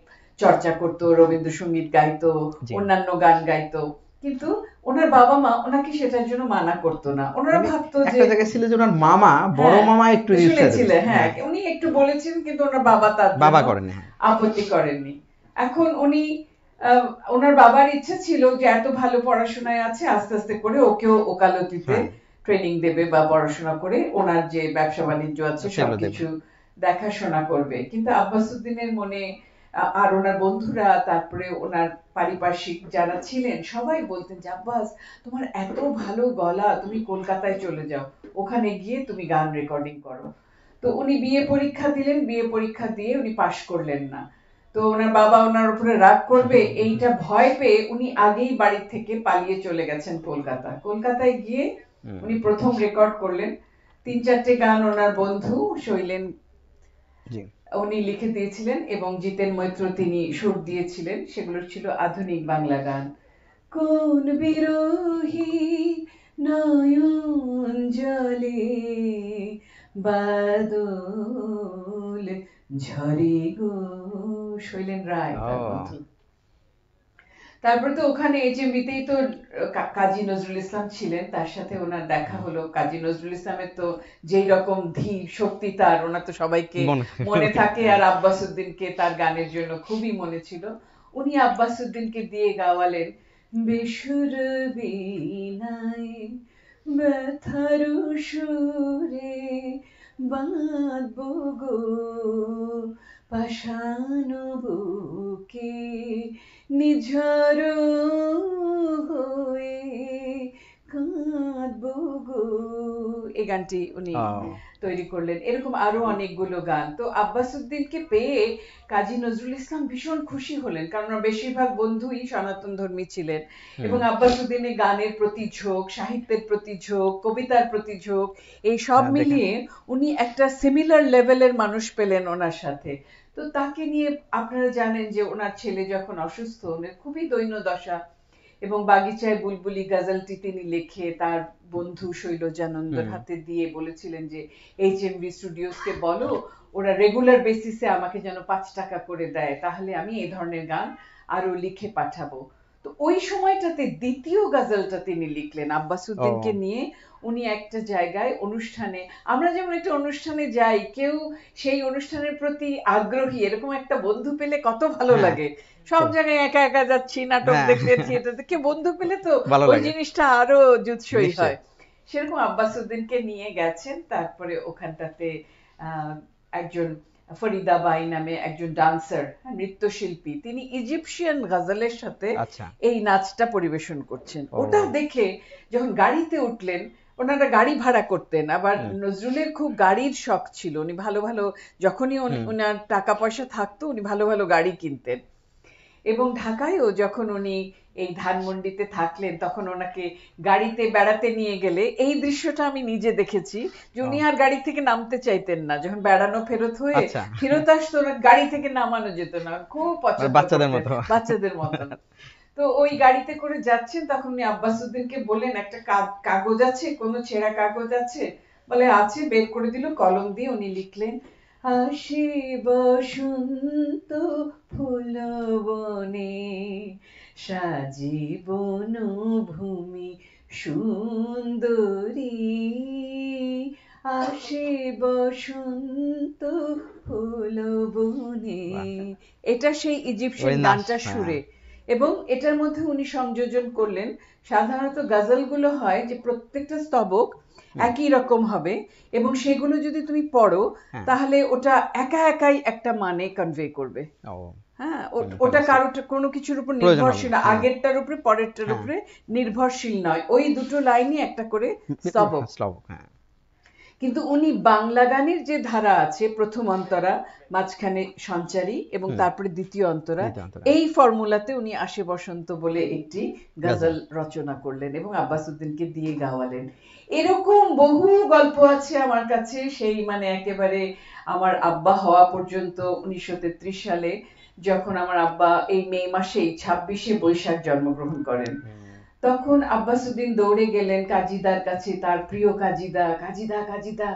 চর্চা করতো রবীন্দ্রসঙ্গীত গাইতো অন্যান্য গান গাইতো কিন্তু ওনার বাবা মা ওনাকে সেটার জন্য মানা করতো না ওনারা ভাবতো যে ছিল যে ওনার মামা হ্যাঁ, বড় মামা একটু হ্যাঁ, হ্যাঁ উনি একটু বলেছেন কিন্তু ওনার বাবা তার বাবা হ্যাঁ। আপত্তি করেননি এখন উনি ওনার বাবার ইচ্ছে ছিল যে এত ভালো পড়াশোনায় আছে আস্তে আস্তে করে ওকেও ওকালতিতে ট্রেনিং হ্যাঁ। দেবে বা পড়াশোনা করে ওনার যে ব্যবসা বাণিজ্য আছে সবকিছু দেখাশোনা করবে কিন্তু আব্বাসুদ্দিনের মনে আর ওনার বন্ধুরা তারপরে ওনার পারিপার্শ্বিক যারা ছিলেন সবাই বলতেন যে আব্বাস তোমার এত ভালো গলা তুমি কলকাতায় চলে যাও ওখানে গিয়ে তুমি গান রেকর্ডিং করো তো উনি বিয়ে পরীক্ষা দিলেন বিয়ে পরীক্ষা দিয়ে উনি পাশ করলেন না তো ওনার বাবা ওনার উপরে রাগ করবে এইটা ভয় পেয়ে উনি আগেই বাড়ি থেকে পালিয়ে চলে গেছেন কলকাতা কলকাতায় গিয়ে উনি প্রথম রেকর্ড করলেন তিন চারটে গান ওনার বন্ধু শৈলেন উনি লিখে দিয়েছিলেন এবং জিতেন মৈত্র তিনি সুর দিয়েছিলেন সেগুলো ছিল আধুনিক বাংলা গান কোন বিরোহী নয়ন জলে বাদল ঝরে গো শৈলেন রায় তারপরে তো ওখানে এজেমবিতেই তো কাজী নজরুল ইসলাম ছিলেন তার সাথে ওনার দেখা হলো কাজী নজরুল ইসলামের তো যেই রকম ধীর শক্তি তার ওনার তো সবাইকে মনে থাকে আর আব্বাস উদ্দিনকে তার গানের জন্য খুবই মনে ছিল উনি আব্বাস উদ্দিনকে দিয়ে গাওয়ালেন বেসুর বিনায় ব্যথারু সুরে বাঁধবো গো পাষাণ বুকে নিঝর হয়ে কাঁদবো এই গানটি উনি তৈরি করলেন এরকম আরো অনেকগুলো গান তো আব্বাস পেয়ে কাজী নজরুল ইসলাম ভীষণ খুশি হলেন কারণ বেশিরভাগ বন্ধুই সনাতন ধর্মী ছিলেন এবং গানের প্রতি ঝোঁক সাহিত্যের প্রতি ঝোঁক কবিতার প্রতি ঝোঁক এই সব হ্যাঁ, মিলিয়ে উনি একটা সিমিলার লেভেলের মানুষ পেলেন ওনার সাথে তো তাকে নিয়ে আপনারা জানেন যে ওনার ছেলে যখন অসুস্থ খুবই দৈন্য দশা এবং বাগিচায় বুলবুলি গজলটি তিনি লেখে তার বন্ধু শৈলজানন্দর হাতে দিয়ে বলেছিলেন যে এইচ এম বি কে বলো ওরা রেগুলার বেসিসে আমাকে যেন পাঁচ টাকা করে দেয় তাহলে আমি এ ধরনের গান আরো লিখে পাঠাবো তো ওই সময়টাতে দ্বিতীয় গজলটা তিনি লিখলেন আব্বাসউদ্দিনকে নিয়ে উনি একটা জায়গায় অনুষ্ঠানে আমরা যেমন একটা অনুষ্ঠানে যাই কেউ সেই অনুষ্ঠানের প্রতি আগ্রহী এরকম একটা বন্ধু পেলে কত ভালো হ্যাঁ। লাগে সব জায়গায় একা একা যাচ্ছি নাটক হ্যাঁ। দেখতে থিয়েটার কে বন্ধু পেলে তো ওই জিনিসটা আরো জুৎসই হয় সেরকম আব্বাস উদ্দিনকে নিয়ে গেছেন তারপরে ওখানটাতে একজন ফরিদাবাই নামে একজন ডান্সার হ্যাঁ, নৃত্যশিল্পী তিনি ইজিপশিয়ান গাজালের সাথে আচ্ছা। এই নাচটা পরিবেশন করছেন ওটা দেখে যখন গাড়িতে উঠলেন ওনারা গাড়ি ভাড়া করতেন আবার নজরুলের খুব গাড়ির শখ ছিল উনি ভালো ভালো যখনই ওনার টাকা পয়সা থাকতো উনি ভালো ভালো গাড়ি কিনতেন এবং ঢাকায়ও যখন উনি এই ধানমন্ডিতে থাকলেন তখন ওনাকে গাড়িতে বেড়াতে নিয়ে গেলে এই দৃশ্যটা আমি নিজে দেখেছি যে উনি আর গাড়ি থেকে নামতে চাইতেন না যখন বেড়ানো ফেরত হয়ে আচ্ছা। ফেরত আসতো গাড়ি থেকে নামানো যেত না খুব মানে পছন্দ বাচ্চাদের মতো বাচ্চাদের মতো তো ওই গাড়িতে করে যাচ্ছেন তখন উনি আব্বাসউদ্দিনকে বললেন একটা কাগজ আছে কোনো ছেঁড়া কাগজ আছে বলে আছে বের করে দিল কলম দিয়ে উনি লিখলেন আসি বসন্ত ফুল বনে সাজীবন ভূমি সুন্দরী আসে বসন্ত ফুল বনে এটা সেই ইজিপশিয়ান গানটা হ্যাঁ। সুরে এবং এটার মধ্যে উনি সংযোজন করলেন সাধারণত গাজলগুলো হয় যে প্রত্যেকটা স্তবক একই রকম হবে এবং সেগুলো যদি তুমি পড়ো হ্যাঁ। তাহলে ওটা একা একাই একটা মানে কনভে করবে হ্যাঁ ওটা কারোর কোনো কিছুর উপর নির্ভরশীল হ্যাঁ। আগেরটার উপরে পরেরটার হ্যাঁ। উপরে নির্ভরশীল নয় ওই দুটো লাইনই একটা করে স্তবক হ্যাঁ কিন্তু উনি বাংলা গানের যে ধারা আছে প্রথম অন্তরা মাঝখানে সঞ্চারী এবং তারপরে দ্বিতীয় অন্তরা এই ফর্মুলাতে উনি আশে বসন্ত বলে একটি গাজল রচনা করলেন এবং আব্বাস উদ্দিনকে দিয়ে গাওয়ালেন এরকম বহু গল্প আছে আমার কাছে সেই মানে একেবারে আমার আব্বা হওয়া পর্যন্ত উনিশশো সালে যখন আমার আব্বা এই মে মাসেই ছাব্বিশে বৈশাখ জন্মগ্রহণ করেন তখন আব্বাসুদ্দিন দৌড়ে গেলেন কাজিদার কাছে তার প্রিয় কাজিদা কাজিদা কাজিদা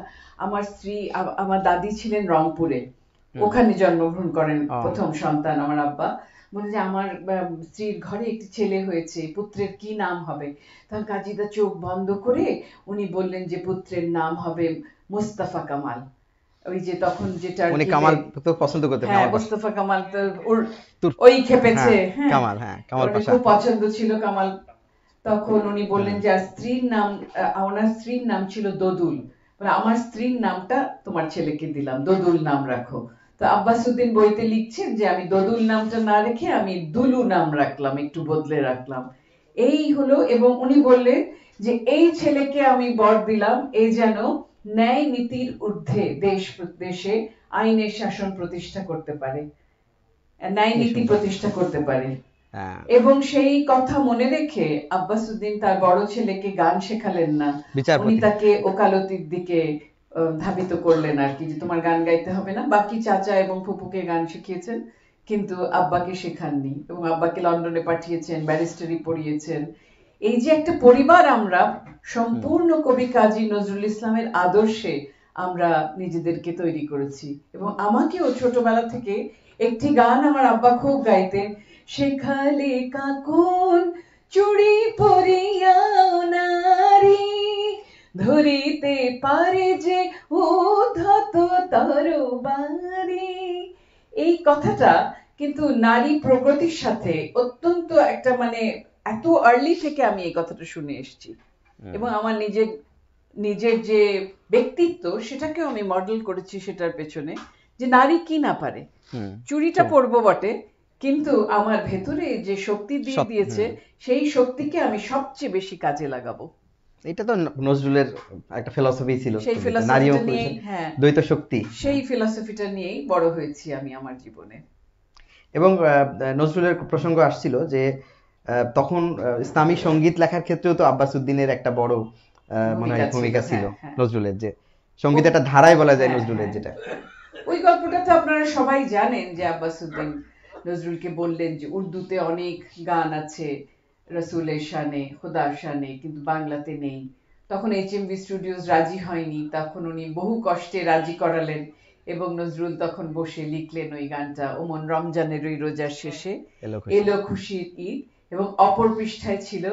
আমার স্ত্রী আমার দাদি ছিলেন রংপুরে ওখানে জন্মগ্রহণ করেন প্রথম সন্তান আমার আব্বা বলে যে আমার স্ত্রীর ঘরে একটি ছেলে হয়েছে পুত্রের কি নাম হবে তখন কাজিদা চোখ বন্ধ করে উনি বললেন যে পুত্রের নাম হবে মুস্তাফা কামাল ওই যে তখন যেটা উনি কামাল তো পছন্দ করতেন হ্যাঁ মুস্তাফা কামাল তো ওই খেপেছে হ্যাঁ, হ্যাঁ। কামাল হ্যাঁ কামাল পাশা খুব পছন্দ ছিল কামাল তখন উনি হ্যাঁ। বললেন যে স্ত্রীর নাম ওনার স্ত্রীর নাম ছিল দদুল আমার স্ত্রীর নামটা তোমার ছেলেকে দিলাম দদুল নাম রাখো তো আব্বাসুদ্দিন বইতে লিখছেন যে আমি দদুল নামটা না রেখে আমি দুলু নাম রাখলাম একটু বদলে রাখলাম এই হলো এবং উনি বললেন যে এই ছেলেকে আমি বর দিলাম এ যেন ন্যায় নীতির ঊর্ধ্বে দেশ দেশে আইনের শাসন প্রতিষ্ঠা করতে পারে ন্যায় নীতি প্রতিষ্ঠা করতে পারে হ্যাঁ। এবং সেই কথা মনে রেখে আব্বাসউদ্দিন তার বড় ছেলেকে গান শেখালেন না উনি তাকে ওকালতির দিকে ধাবিত করলেন আর কি যে তোমার গান গাইতে হবে না বাকি চাচা এবং ফুপুকে গান শিখিয়েছেন কিন্তু আব্বাকে শেখাননি এবং আব্বাকে লন্ডনে পাঠিয়েছেন ব্যারিস্টারি পড়িয়েছেন এই যে একটা পরিবার আমরা সম্পূর্ণ কবি কাজী নজরুল ইসলামের আদর্শে আমরা নিজেদেরকে তৈরি করেছি এবং আমাকেও ছোটবেলা থেকে একটি গান আমার আব্বা খুব গাইতেন শেখালে কাকুন চুড়ি পরিয়া নারী ধরিতে পারে যে তর তরবারি এই কথাটা কিন্তু নারী প্রগতির সাথে অত্যন্ত একটা মানে এত আর্লি থেকে আমি এই কথাটা শুনে এসেছি এবং আমার নিজের নিজের যে ব্যক্তিত্ব সেটাকেও আমি মডেল করেছি সেটার পেছনে যে নারী কি না পারে চুরিটা পরবো বটে কিন্তু আমার ভেতরে যে শক্তি দিয়ে দিয়েছে সেই শক্তিকে আমি সবচেয়ে বেশি কাজে লাগাবো এটা তো নজরুলের একটা ফিলোসফি ছিল সেই ফিলসফিটা নিয়ে হ্যাঁ দ্বৈত শক্তি সেই ফিলোসফিটা নিয়েই বড় হয়েছি আমি আমার জীবনে এবং নজরুলের প্রসঙ্গ আসছিল যে তখন ইসলামী সঙ্গীত লেখার ক্ষেত্রেও তো আব্বাস উদ্দিনের একটা বড় মনে হয় ভূমিকা মানে ছিল হ্যাঁ, হ্যাঁ। নজরুলের যে সঙ্গীত একটা ধারায় বলা যায় হ্যাঁ, নজরুলের যেটা ওই গল্পটা তো আপনারা সবাই জানেন যে আব্বাস উদ্দিন নজরুলকে বললেন যে উর্দুতে অনেক গান আছে রসুলের শানে খোদার শানে কিন্তু বাংলাতে নেই তখন এইচ এম বি স্টুডিওস রাজি হয়নি তখন উনি বহু কষ্টে রাজি করালেন এবং নজরুল তখন বসে লিখলেন ওই গানটা ওমন রমজানের ওই রোজার শেষে এলো খুশির ঈদ এবং অপর পৃষ্ঠায় ছিল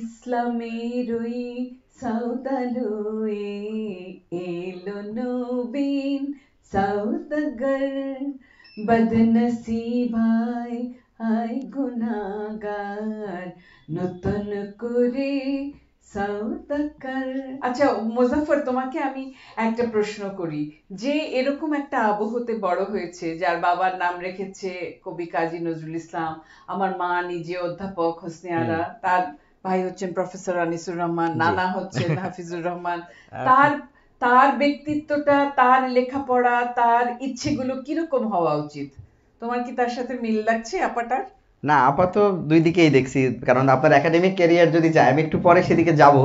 ইসলামের ওই সাউদালোয়ে এলো নবীন সাউদাগর বদনসিবাই আই গুনাগার নতুন করে আচ্ছা মুজাফর তোমাকে আমি একটা প্রশ্ন করি যে এরকম একটা আবহতে বড় হয়েছে যার বাবার নাম রেখেছে কবি কাজী নজরুল ইসলাম আমার মা নিজে অধ্যাপক হোসনে আরা তার ভাই হচ্ছেন প্রফেসর আনিসুর রহমান নানা হচ্ছেন হাফিজুর রহমান আচ্ছা। তার তার ব্যক্তিত্বটা তার লেখাপড়া তার ইচ্ছেগুলো কিরকম হওয়া উচিত তোমার কি তার সাথে মিল লাগছে আপাটার না আপাতত দুই দিকেই দেখছি কারণ আপনার একাডেমিক ক্যারিয়ার যদি যায় আমি একটু পরে সেদিকে যাব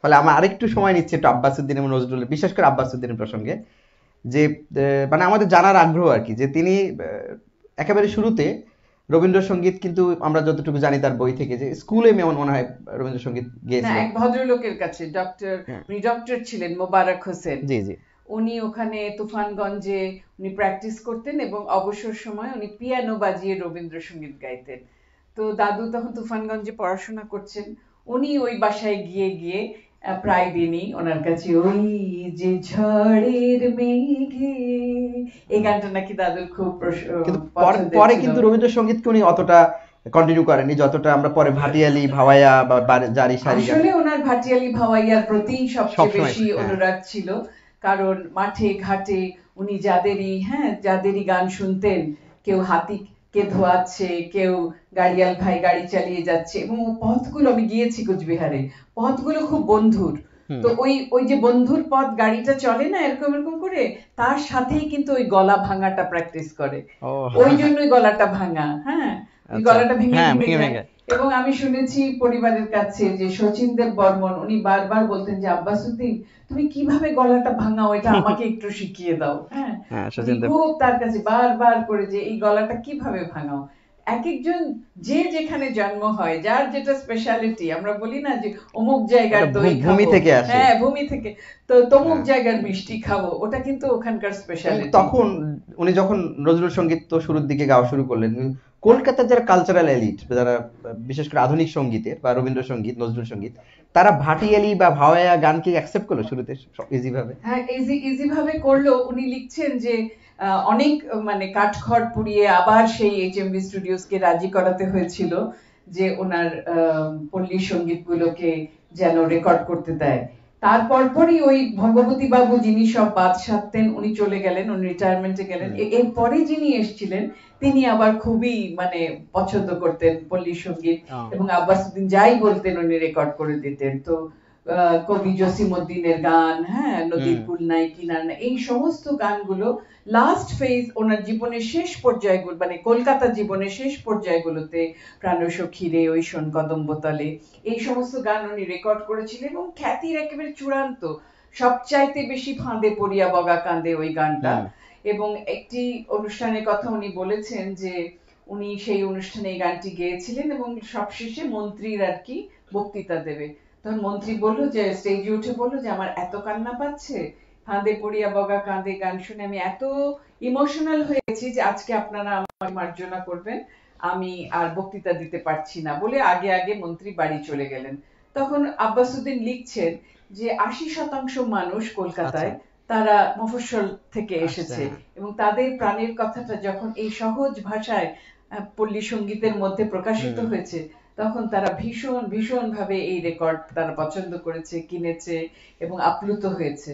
ফলে আমার আরেকটু সময় নিচ্ছে একটু আব্বাসুদ্দিন এবং নজরুল বিশেষ করে আব্বাসুদ্দিনের প্রসঙ্গে যে মানে আমাদের জানার আগ্রহ আর কি যে তিনি একেবারে শুরুতে রবীন্দ্রসঙ্গীত কিন্তু আমরা যতটুকু জানি তার বই থেকে যে স্কুলে এমন মনে হয় রবীন্দ্রসঙ্গীত গেয়েছিলেন এক ভদ্রলোকের কাছে ডক্টর হ্যাঁ। উনি ডক্টর ছিলেন মোবারক হোসেন জি জি উনি ওখানে তুফানগঞ্জে উনি প্র্যাকটিস করতেন এবং অবসর সময় উনি পিয়ানো বাজিয়ে রবীন্দ্রসঙ্গীত গাইতেন তো দাদু তখন তুফানগঞ্জে পড়াশোনা করছেন উনি ওই বাসায় গিয়ে গিয়ে প্রায় দিনই ওনার কাছে ওই যে ঝড়ের মেঘে এই গানটা নাকি দাদুর খুব কিন্তু পরে কিন্তু রবীন্দ্রসঙ্গীতকে উনি অতটা কন্টিনিউ করেনি যতটা আমরা পরে ভাটিয়ালি ভাওয়াইয়া বা জারি সারি আসলে ওনার ভাটিয়ালি ভাওয়াইয়ার প্রতি সবচেয়ে বেশি হ্যাঁ। অনুরাগ ছিল কারণ মাঠে ঘাটে উনি যাদেরই হ্যাঁ যাদেরই গান শুনতেন কেউ হাতি কে ধোয়াচ্ছে কেউ গাড়িয়াল ভাই গাড়ি চালিয়ে যাচ্ছে এবং পথগুলো আমি গিয়েছি কোচবিহারে পথগুলো খুব বন্ধুর তো ওই ওই যে বন্ধুর পথ গাড়িটা চলে না এরকম এরকম করে তার সাথেই কিন্তু ওই গলা ভাঙাটা প্র্যাকটিস করে ওই জন্যই গলাটা ভাঙা হ্যাঁ আচ্ছা। গলাটা ভেঙে হ্যাঁ, ভেঙে এবং আমি শুনেছি পরিবারের কাছে যে শচীন দেব বর্মন উনি বারবার বলতেন যে আব্বাসুদ্দিন তুমি কিভাবে গলাটা ভাঙাও এটা আমাকে একটু শিখিয়ে দাও হ্যাঁ, হ্যাঁ খুব তার কাছে বারবার করে যে এই গলাটা কিভাবে ভাঙাও এক একজন যে যেখানে জন্ম হয় যার যেটা স্পেশালিটি আমরা বলি না যে অমুক জায়গার দই ভূমি থেকে আসে হ্যাঁ ভূমি থেকে তো তমুক হ্যাঁ। জায়গার মিষ্টি খাবো ওটা কিন্তু ওখানকার স্পেশালিটি তখন উনি যখন নজরুল সঙ্গীত তো শুরুর দিকে গাওয়া শুরু করলেন কলকাতার যারা কালচারাল এলিট যারা বিশেষ করে আধুনিক সঙ্গীতে বা রবীন্দ্রসঙ্গীত নজরুল সঙ্গীত তারা ভাটিয়ালি বা ভাওয়ায়া গানকে অ্যাকসেপ্ট করলো শুরুতে ইজি ভাবে হ্যাঁ ইজি ইজি ভাবে করলো উনি লিখছেন যে অনেক মানে কাঠখড় পুড়িয়ে আবার সেই এইচ এম স্টুডিওসকে রাজি করাতে হয়েছিল যে ওনার পল্লী সঙ্গীতগুলোকে যেন রেকর্ড করতে দেয় তারপর ওই ভগবতী বাবু যিনি সব বাদ উনি চলে গেলেন উনি রিটায়ারমেন্টে গেলেন এরপরে যিনি এসছিলেন তিনি আবার খুবই মানে পছন্দ করতেন পল্লী সঙ্গীত এবং আব্বাসুদ্দিন যাই বলতেন উনি রেকর্ড করে দিতেন তো কবি জসিম উদ্দিনের গান হ্যাঁ নদীর কুল নাই কিনার এই সমস্ত গানগুলো লাস্ট ফেজ ওনার জীবনের শেষ পর্যায়গুলো মানে কলকাতা জীবনের শেষ পর্যায়গুলোতে প্রাণসখীরে ওই শোন কদম্বতলে এই সমস্ত গান উনি রেকর্ড করেছিলেন এবং খ্যাতির একেবারে চূড়ান্ত সবচাইতে বেশি ফাঁদে পড়িয়া বগা কাঁদে ওই গানটা এবং একটি অনুষ্ঠানের কথা উনি বলেছেন যে উনি সেই অনুষ্ঠানে এই গানটি গেয়েছিলেন এবং সবশেষে মন্ত্রীর আর কি বক্তৃতা দেবে তখন মন্ত্রী বললো যে স্টেজে উঠে বললো যে আমার এত কান্না পাচ্ছে ফাঁদে পড়িয়া বগা কাঁদে গান শুনে আমি এত ইমোশনাল হয়েছি যে আজকে আপনারা আমার মার্জনা করবেন আমি আর বক্তৃতা দিতে পারছি না বলে আগে আগে মন্ত্রী বাড়ি চলে গেলেন তখন আব্বাসুদ্দিন লিখছেন যে আশি শতাংশ মানুষ কলকাতায় আচ্ছা। তারা মফস্বল থেকে আচ্ছা। এসেছে এবং তাদের প্রাণের কথাটা যখন এই সহজ ভাষায় পল্লী সঙ্গীতের মধ্যে প্রকাশিত হয়েছে তখন তারা ভীষণ ভীষণ ভাবে এই রেকর্ড তারা পছন্দ করেছে কিনেছে এবং আপ্লুত হয়েছে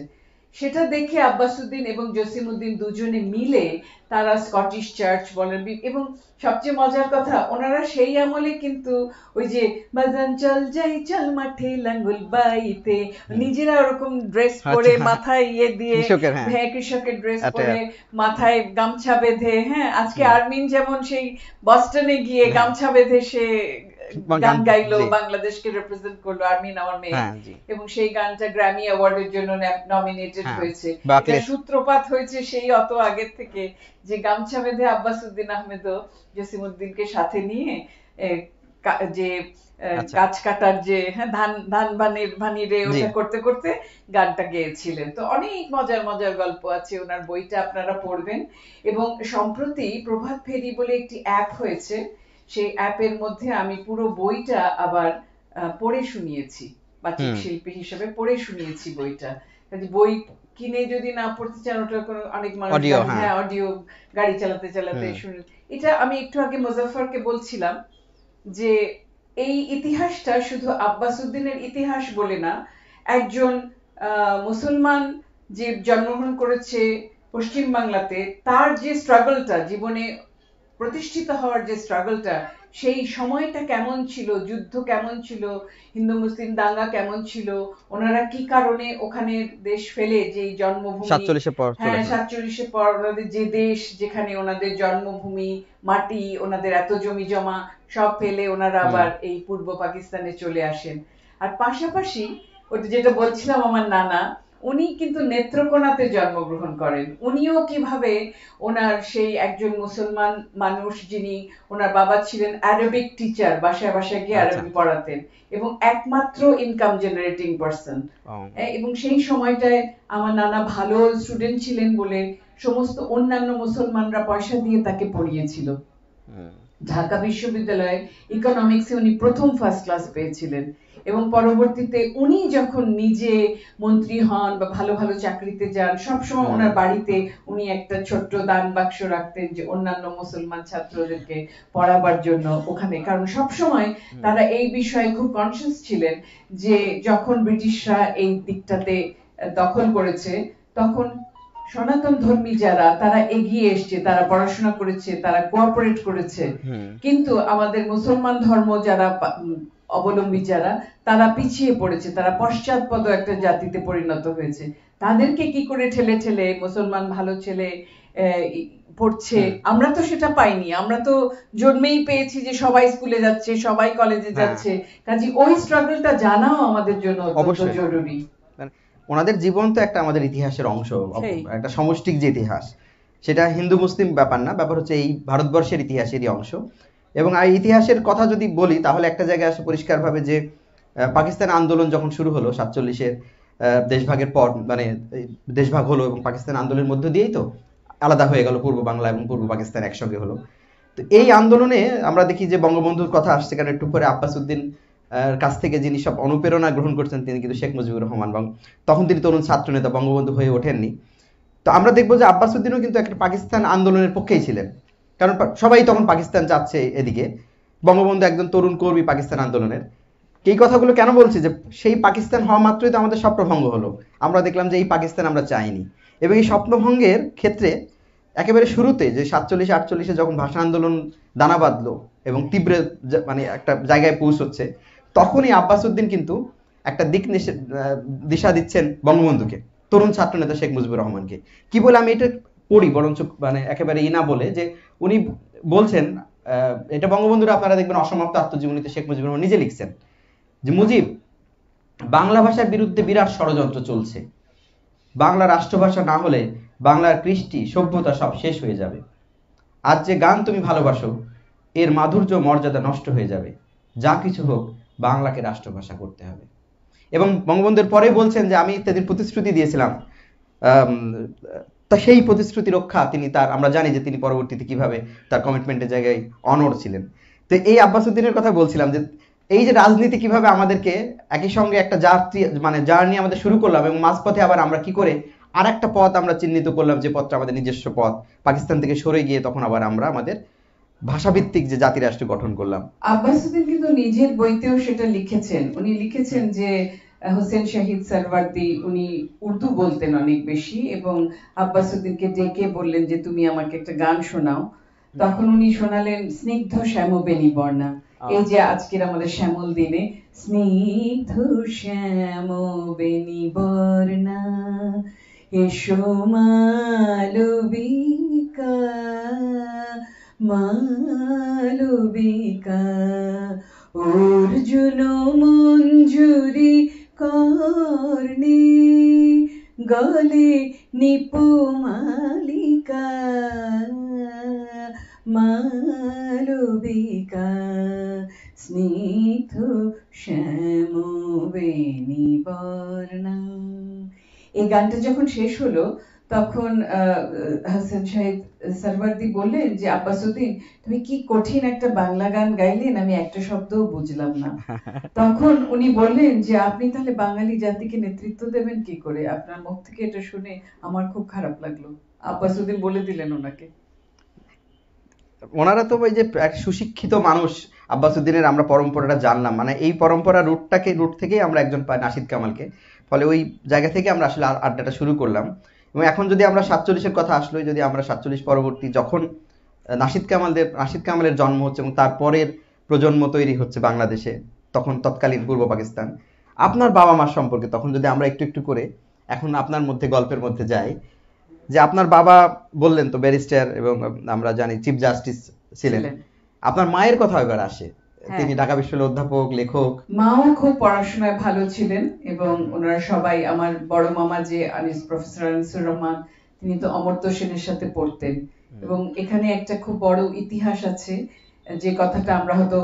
সেটা দেখে আব্বাসুদ্দিন এবং জসিমুদ্দিন দুজনে মিলে তারা স্কটিশ চার্চ বলেন এবং সবচেয়ে মজার কথা ওনারা সেই আমলে কিন্তু ওই যে বাজান চল যাই চল মাঠে লাঙ্গুল বাইতে নিজেরা ওরকম ড্রেস আচ্ছা। পরে মাথায় ইয়ে দিয়ে হ্যাঁ।, হ্যাঁ কৃষকের ড্রেস পরে মাথায় গামছা বেঁধে হ্যাঁ আজকে আর্মিন যেমন সেই বস্টনে গিয়ে হ্যাঁ। গামছা বেঁধে সে গান গাইলো বাংলাদেশকে রিপ্রেজেন্ট করলো আর্মিন আমার মেয়ে হ্যাঁ, এবং সেই গানটা গ্র্যামি অ্যাওয়ার্ডের জন্য নমিনেটেড হ্যাঁ, হয়েছে সূত্রপাত হয়েছে সেই অত আগের থেকে যে গামছা বেঁধে আব্বাসউদ্দিন আহমেদও জসিমউদ্দিনকে সাথে নিয়ে যে আচ্ছা। গাছ কাটার যে হ্যাঁ ধান ধান বানির ভানিরে ওটা করতে করতে গানটা গেয়েছিলেন তো অনেক মজার মজার গল্প আছে ওনার বইটা আপনারা পড়বেন এবং সম্প্রতি প্রভাত ফেরি বলে একটি অ্যাপ হয়েছে সেই অ্যাপের মধ্যে আমি পুরো বইটা আবার পড়ে শুনিয়েছি বাচিক শিল্পী হিসেবে পড়ে শুনিয়েছি বইটা বই কিনে যদি না পড়তে চান ওটা কোনো অনেক মানুষ হ্যাঁ অডিও হ্যাঁ, গাড়ি চালাতে চালাতে শুনে এটা আমি একটু আগে মুজাফফরকে বলছিলাম যে এই ইতিহাসটা শুধু আব্বাস উদ্দিনের ইতিহাস বলে না একজন মুসলমান যে জন্মগ্রহণ করেছে পশ্চিম বাংলাতে তার যে স্ট্রাগলটা জীবনে প্রতিষ্ঠিত হওয়ার যে স্ট্রাগলটা সেই সময়টা কেমন ছিল যুদ্ধ কেমন ছিল হিন্দু মুসলিম দাঙ্গা কেমন ছিল ওনারা কি কারণে ওখানে দেশ ফেলে যে জন্মভূমি সাতচল্লিশে পর হ্যাঁ সাতচল্লিশে পর ওনাদের যে দেশ যেখানে ওনাদের জন্মভূমি মাটি ওনাদের এত জমি জমা সব ফেলে ওনারা হ্যাঁ। আবার এই পূর্ব পাকিস্তানে চলে আসেন আর পাশাপাশি ওটা যেটা বলছিলাম আমার নানা উনি কিন্তু নেত্রকোনাতে জন্মগ্রহণ করেন উনিও কিভাবে ওনার সেই একজন মুসলমান মানুষ যিনি ওনার বাবা ছিলেন আরবিক টিচার বাসায় বাসায় গিয়ে আচ্ছা। আরবি পড়াতেন এবং একমাত্র ইনকাম জেনারেটিং পারসন এবং সেই সময়টায় আমার নানা ভালো স্টুডেন্ট ছিলেন বলে সমস্ত অন্যান্য মুসলমানরা পয়সা দিয়ে তাকে পড়িয়েছিল ঢাকা বিশ্ববিদ্যালয়ের ইকোনমিক্সে উনি প্রথম ফার্স্ট ক্লাস পেয়েছিলেন এবং পরবর্তীতে উনি যখন নিজে মন্ত্রী হন বা ভালো ভালো চাকরিতে যান সবসময় ওনার বাড়িতে উনি একটা ছোট্ট দান বাক্স রাখতেন যে অন্যান্য মুসলমান ছাত্রদেরকে পড়াবার জন্য ওখানে কারণ সবসময় তারা এই বিষয়ে খুব কনসিয়াস ছিলেন যে যখন ব্রিটিশরা এই দিকটাতে দখল করেছে তখন সনাতন ধর্মী যারা তারা এগিয়ে এসছে তারা পড়াশোনা করেছে তারা কোঅপারেট করেছে কিন্তু আমাদের মুসলমান ধর্ম যারা অবলম্বী যারা তারা পিছিয়ে পড়েছে তারা পশ্চাৎপদ একটা জাতিতে পরিণত হয়েছে তাদেরকে কি করে ঠেলে ঠেলে মুসলমান ভালো ছেলে পড়ছে আমরা তো সেটা পাইনি আমরা তো জন্মেই পেয়েছি যে সবাই স্কুলে যাচ্ছে সবাই কলেজে হ্যাঁ। যাচ্ছে কাজে ওই স্ট্রাগলটা জানাও আমাদের জন্য জরুরি ওনাদের জীবন তো একটা আমাদের ইতিহাসের অংশ একটা সমষ্টিক যে ইতিহাস সেটা হিন্দু মুসলিম ব্যাপার না ব্যাপার হচ্ছে এই ভারতবর্ষের ইতিহাসেরই অংশ এবং আর ইতিহাসের কথা যদি বলি তাহলে একটা জায়গায় আসে পরিষ্কারভাবে যে পাকিস্তান আন্দোলন যখন শুরু হলো সাতচল্লিশের দেশভাগের পর মানে দেশভাগ হলো এবং পাকিস্তান আন্দোলনের মধ্য দিয়েই তো আলাদা হয়ে গেল পূর্ব বাংলা এবং পূর্ব পাকিস্তান একসঙ্গে হলো তো এই আন্দোলনে আমরা দেখি যে বঙ্গবন্ধুর কথা আসছে কারণ একটু পরে আব্বাসউদ্দিন কাছ থেকে যিনি সব অনুপ্রেরণা গ্রহণ করছেন তিনি কিন্তু শেখ মুজিবুর রহমান এবং তখন তিনি তরুণ ছাত্র নেতা বঙ্গবন্ধু হয়ে ওঠেননি তো আমরা দেখবো যে আব্বাসউদ্দিনও কিন্তু একটা পাকিস্তান আন্দোলনের পক্ষেই ছিলেন কারণ সবাই তখন পাকিস্তান যাচ্ছে এদিকে বঙ্গবন্ধু একজন তরুণ কর্মী পাকিস্তান আন্দোলনের এই কথাগুলো কেন বলছি যে সেই পাকিস্তান হওয়া মাত্রই তো আমাদের স্বপ্নভঙ্গ হলো আমরা দেখলাম যে এই পাকিস্তান আমরা চাইনি এবং এই স্বপ্নভঙ্গের ক্ষেত্রে একেবারে শুরুতে যে সাতচল্লিশ আটচল্লিশে যখন ভাষা আন্দোলন দানা বাঁধলো এবং তীব্র মানে একটা জায়গায় পৌঁছচ্ছে তখনই আব্বাসউদ্দিন কিন্তু একটা দিক দিশা দিচ্ছেন বঙ্গবন্ধুকে তরুণ ছাত্র নেতা শেখ মুজিবুর রহমানকে কি বলে আমি এটা পড়ি বরঞ্চ মানে একেবারে ইনা বলে যে উনি বলছেন এটা বঙ্গবন্ধুর আপনারা দেখবেন অসমাপ্ত আত্মজীবনীতে শেখ মুজিবুর রহমান নিজে লিখছেন যে মুজিব বাংলা ভাষার বিরুদ্ধে বিরাট ষড়যন্ত্র চলছে বাংলা রাষ্ট্রভাষা না হলে বাংলার কৃষ্টি সভ্যতা সব শেষ হয়ে যাবে আজ যে গান তুমি ভালোবাসো এর মাধুর্য মর্যাদা নষ্ট হয়ে যাবে যা কিছু হোক বাংলাকে রাষ্ট্রভাষা করতে হবে এবং বঙ্গবন্ধুর পরে বলছেন যে আমি ইত্যাদির প্রতিশ্রুতি দিয়েছিলাম তা সেই প্রতিশ্রুতি রক্ষা তিনি তার আমরা জানি যে তিনি পরবর্তীতে কিভাবে তার কমিটমেন্টের জায়গায় অনর ছিলেন তো এই আব্বাস উদ্দিনের কথা বলছিলাম যে এই যে রাজনীতি কিভাবে আমাদেরকে একই সঙ্গে একটা যাত্রী মানে জার্নি আমাদের শুরু করলাম এবং মাঝপথে আবার আমরা কি করে আর একটা পথ আমরা চিহ্নিত করলাম যে পথটা আমাদের নিজস্ব পথ পাকিস্তান থেকে সরে গিয়ে তখন আবার আমরা আমাদের ভাষাভিত্তিক যে জাতি রাষ্ট্র গঠন করলাম আব্বাসুদ্দিন কিন্তু নিজের বইতেও সেটা লিখেছেন উনি লিখেছেন যে হোসেন শাহিদ সারওয়ার্দি উনি উর্দু বলতেন অনেক বেশি এবং আব্বাসুদ্দিনকে ডেকে বললেন যে তুমি আমাকে একটা গান শোনাও তখন উনি শোনালেন স্নিগ্ধ শ্যাম শ্যামবেণী বর্ণা এই যে আজকের আমাদের শ্যামল দিনে স্নিগ্ধ শ্যাম শ্যামবেণী বর্ণা এসো মালবিকা মালবিকা অর্জুন মঞ্জুরি কর্ণে গলে নিপুমালিকা মালবিকা স্নিগ্ধ শ্যাম বেণী বর্ণা এই গানটা যখন শেষ হলো তখন হাসান সাহেব সারওয়ার্দি বললেন যে আব্বাসুদ্দিন তুমি কি কঠিন একটা বাংলা গান গাইলেন আমি একটা শব্দও বুঝলাম না তখন উনি বললেন যে আপনি তাহলে বাঙালি জাতিকে নেতৃত্ব দেবেন কি করে আপনার মুখ থেকে এটা শুনে আমার খুব খারাপ লাগলো আব্বাসুদ্দিন বলে দিলেন ওনাকে ওনারা তো ওই যে এক সুশিক্ষিত মানুষ আব্বাসুদ্দিনের আমরা পরম্পরাটা জানলাম মানে এই পরম্পরা রুটটাকে রুট থেকেই আমরা একজন পাই নাসিদ কামালকে ফলে ওই জায়গা থেকে আমরা আসলে আড্ডাটা শুরু করলাম এবং এখন যদি আমরা সাতচল্লিশের কথা আসলো যদি আমরা সাতচল্লিশ পরবর্তী যখন নাসিদ কামালদের নাসিদ কামালের জন্ম হচ্ছে এবং তারপরের প্রজন্ম তৈরি হচ্ছে বাংলাদেশে তখন তৎকালীন পূর্ব পাকিস্তান আপনার বাবা মার সম্পর্কে তখন যদি আমরা একটু একটু করে এখন আপনার মধ্যে গল্পের মধ্যে যাই যে আপনার বাবা বললেন তো ব্যারিস্টার এবং আমরা জানি চিফ জাস্টিস ছিলেন আপনার মায়ের কথা এবার আসে হ্যাঁ। তিনি ঢাকা বিশ্ববিদ্যালয়ের অধ্যাপক লেখক মাও খুব পড়াশোনায় ভালো ছিলেন এবং ওনারা সবাই আমার বড় মামা যে আনিস প্রফেসর আনিসুর রহমান তিনি তো অমর্ত্য সেনের সাথে পড়তেন এবং এখানে একটা খুব বড় ইতিহাস আছে যে কথাটা আমরা হয়তো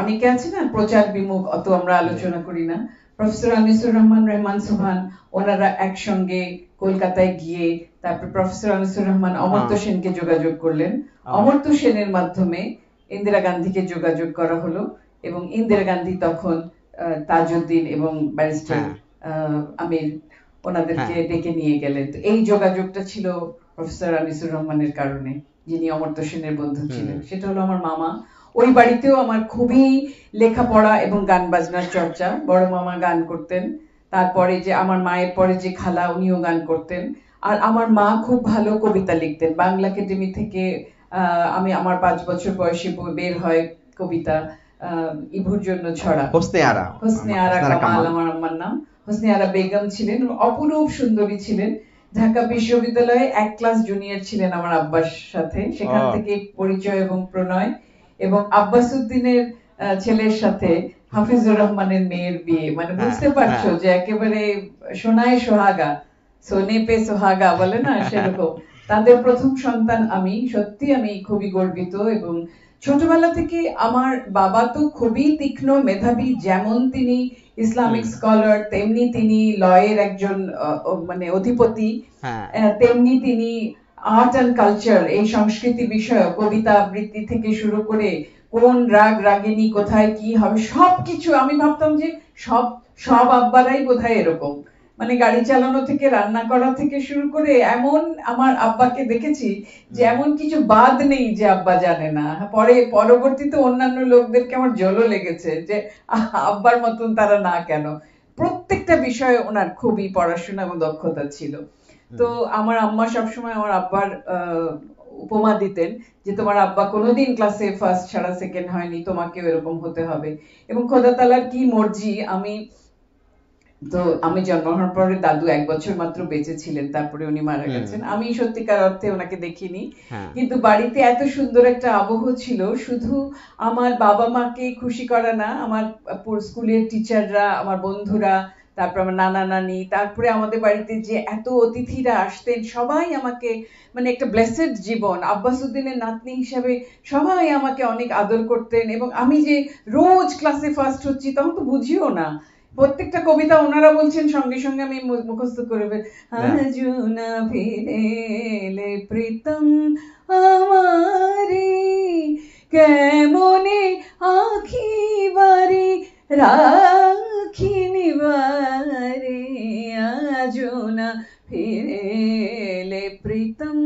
অনেকে আছে না প্রচার বিমুখ অত আমরা আলোচনা করি না প্রফেসর আনিসুর রহমান রহমান সুহান ওনারা একসঙ্গে কলকাতায় গিয়ে তারপর প্রফেসর আনিসুর রহমান অমর্ত্য হ্যাঁ। সেনকে যোগাযোগ করলেন হ্যাঁ। অমর্ত্য সেনের মাধ্যমে ইন্দিরা গান্ধীকে যোগাযোগ করা হলো এবং ইন্দিরা গান্ধী তখন তাজউদ্দিন এবং ব্যারিস্টার হ্যাঁ। আমির ওনাদেরকে হ্যাঁ। ডেকে নিয়ে গেলেন তো এই যোগাযোগটা ছিল প্রফেসর আনিসুর রহমানের কারণে যিনি অমর্ত্য সেনের বন্ধু ছিলেন সেটা হলো আমার মামা ওই বাড়িতেও আমার খুবই লেখাপড়া এবং গান বাজনার চর্চা বড় মামা গান করতেন তারপরে যে আমার মায়ের পরে যে খালা উনিও গান করতেন আর আমার মা খুব ভালো কবিতা লিখতেন বাংলা একাডেমি থেকে আমি আমার পাঁচ বছর বয়সে বের হয় কবিতা ইভুর জন্য ছড়া হোসনে আরা হোসনে আরা কামাল আমার আম্মার নাম হোসনে আরা বেগম ছিলেন অপরূপ সুন্দরী ছিলেন ঢাকা বিশ্ববিদ্যালয়ে এক ক্লাস জুনিয়র ছিলেন আমার আব্বার সাথে সেখান থেকে পরিচয় এবং প্রণয় এবং আব্বাস উদ্দিনের ছেলের সাথে হাফিজুর রহমানের মেয়ের বিয়ে মানে হ্যাঁ, বুঝতে হ্যাঁ। পারছো যে একেবারে সোনায় সোহাগা সোনে পে সোহাগা বলে না সেরকম তাদের প্রথম সন্তান আমি সত্যি আমি খুবই গর্বিত এবং ছোটবেলা থেকে আমার বাবা তো খুবই তীক্ষ্ণ মেধাবী যেমন তিনি ইসলামিক স্কলার তেমনি তিনি লয়ের একজন মানে অধিপতি হ্যাঁ। তেমনি তিনি আর্ট অ্যান্ড কালচার এই সংস্কৃতি বিষয় কবিতা আবৃত্তি থেকে শুরু করে কোন রাগ রাগিনী কোথায় কি হবে সবকিছু আমি ভাবতাম যে সব সব আব্বারাই বোধহয় এরকম মানে গাড়ি চালানো থেকে রান্না করা থেকে শুরু করে এমন আমার আব্বাকে দেখেছি যে এমন কিছু বাদ নেই যে আব্বা জানে না পরে পরবর্তীতে অন্যান্য লোকদেরকে আমার জলও লেগেছে যে আব্বার মতন তারা না কেন প্রত্যেকটা বিষয়ে ওনার খুবই পড়াশোনা এবং দক্ষতা ছিল তো আমার আম্মা সবসময় আমার আব্বার উপমা দিতেন যে তোমার আব্বা কোনোদিন ক্লাসে ফার্স্ট ছাড়া সেকেন্ড হয়নি তোমাকেও এরকম হতে হবে এবং খোদা তালার কি মর্জি আমি তো আমি জন্ম হওয়ার পরে দাদু এক বছর মাত্র বেঁচে ছিলেন তারপরে উনি মারা গেছেন আমি সত্যিকার অর্থে ওনাকে দেখিনি হ্যাঁ। কিন্তু বাড়িতে এত সুন্দর একটা আবহ ছিল শুধু আমার বাবা মাকে খুশি করা না আমার স্কুলের টিচাররা আমার বন্ধুরা তারপর আমার নানা নানি তারপরে আমাদের বাড়িতে যে এত অতিথিরা আসতেন সবাই আমাকে মানে একটা ব্লেসেড জীবন আব্বাসুদ্দিনের নাতনি হিসাবে সবাই আমাকে অনেক আদর করতেন এবং আমি যে রোজ ক্লাসে ফার্স্ট হচ্ছি তখন তো বুঝিও না প্রত্যেকটা কবিতা ওনারা বলছেন সঙ্গে সঙ্গে আমি মুখস্থ করবে আজুনা ফিরেলে প্রীতম আমারে কেমনে আখি বারে রাখিনি বারে আজুনা ফিরে প্রীতম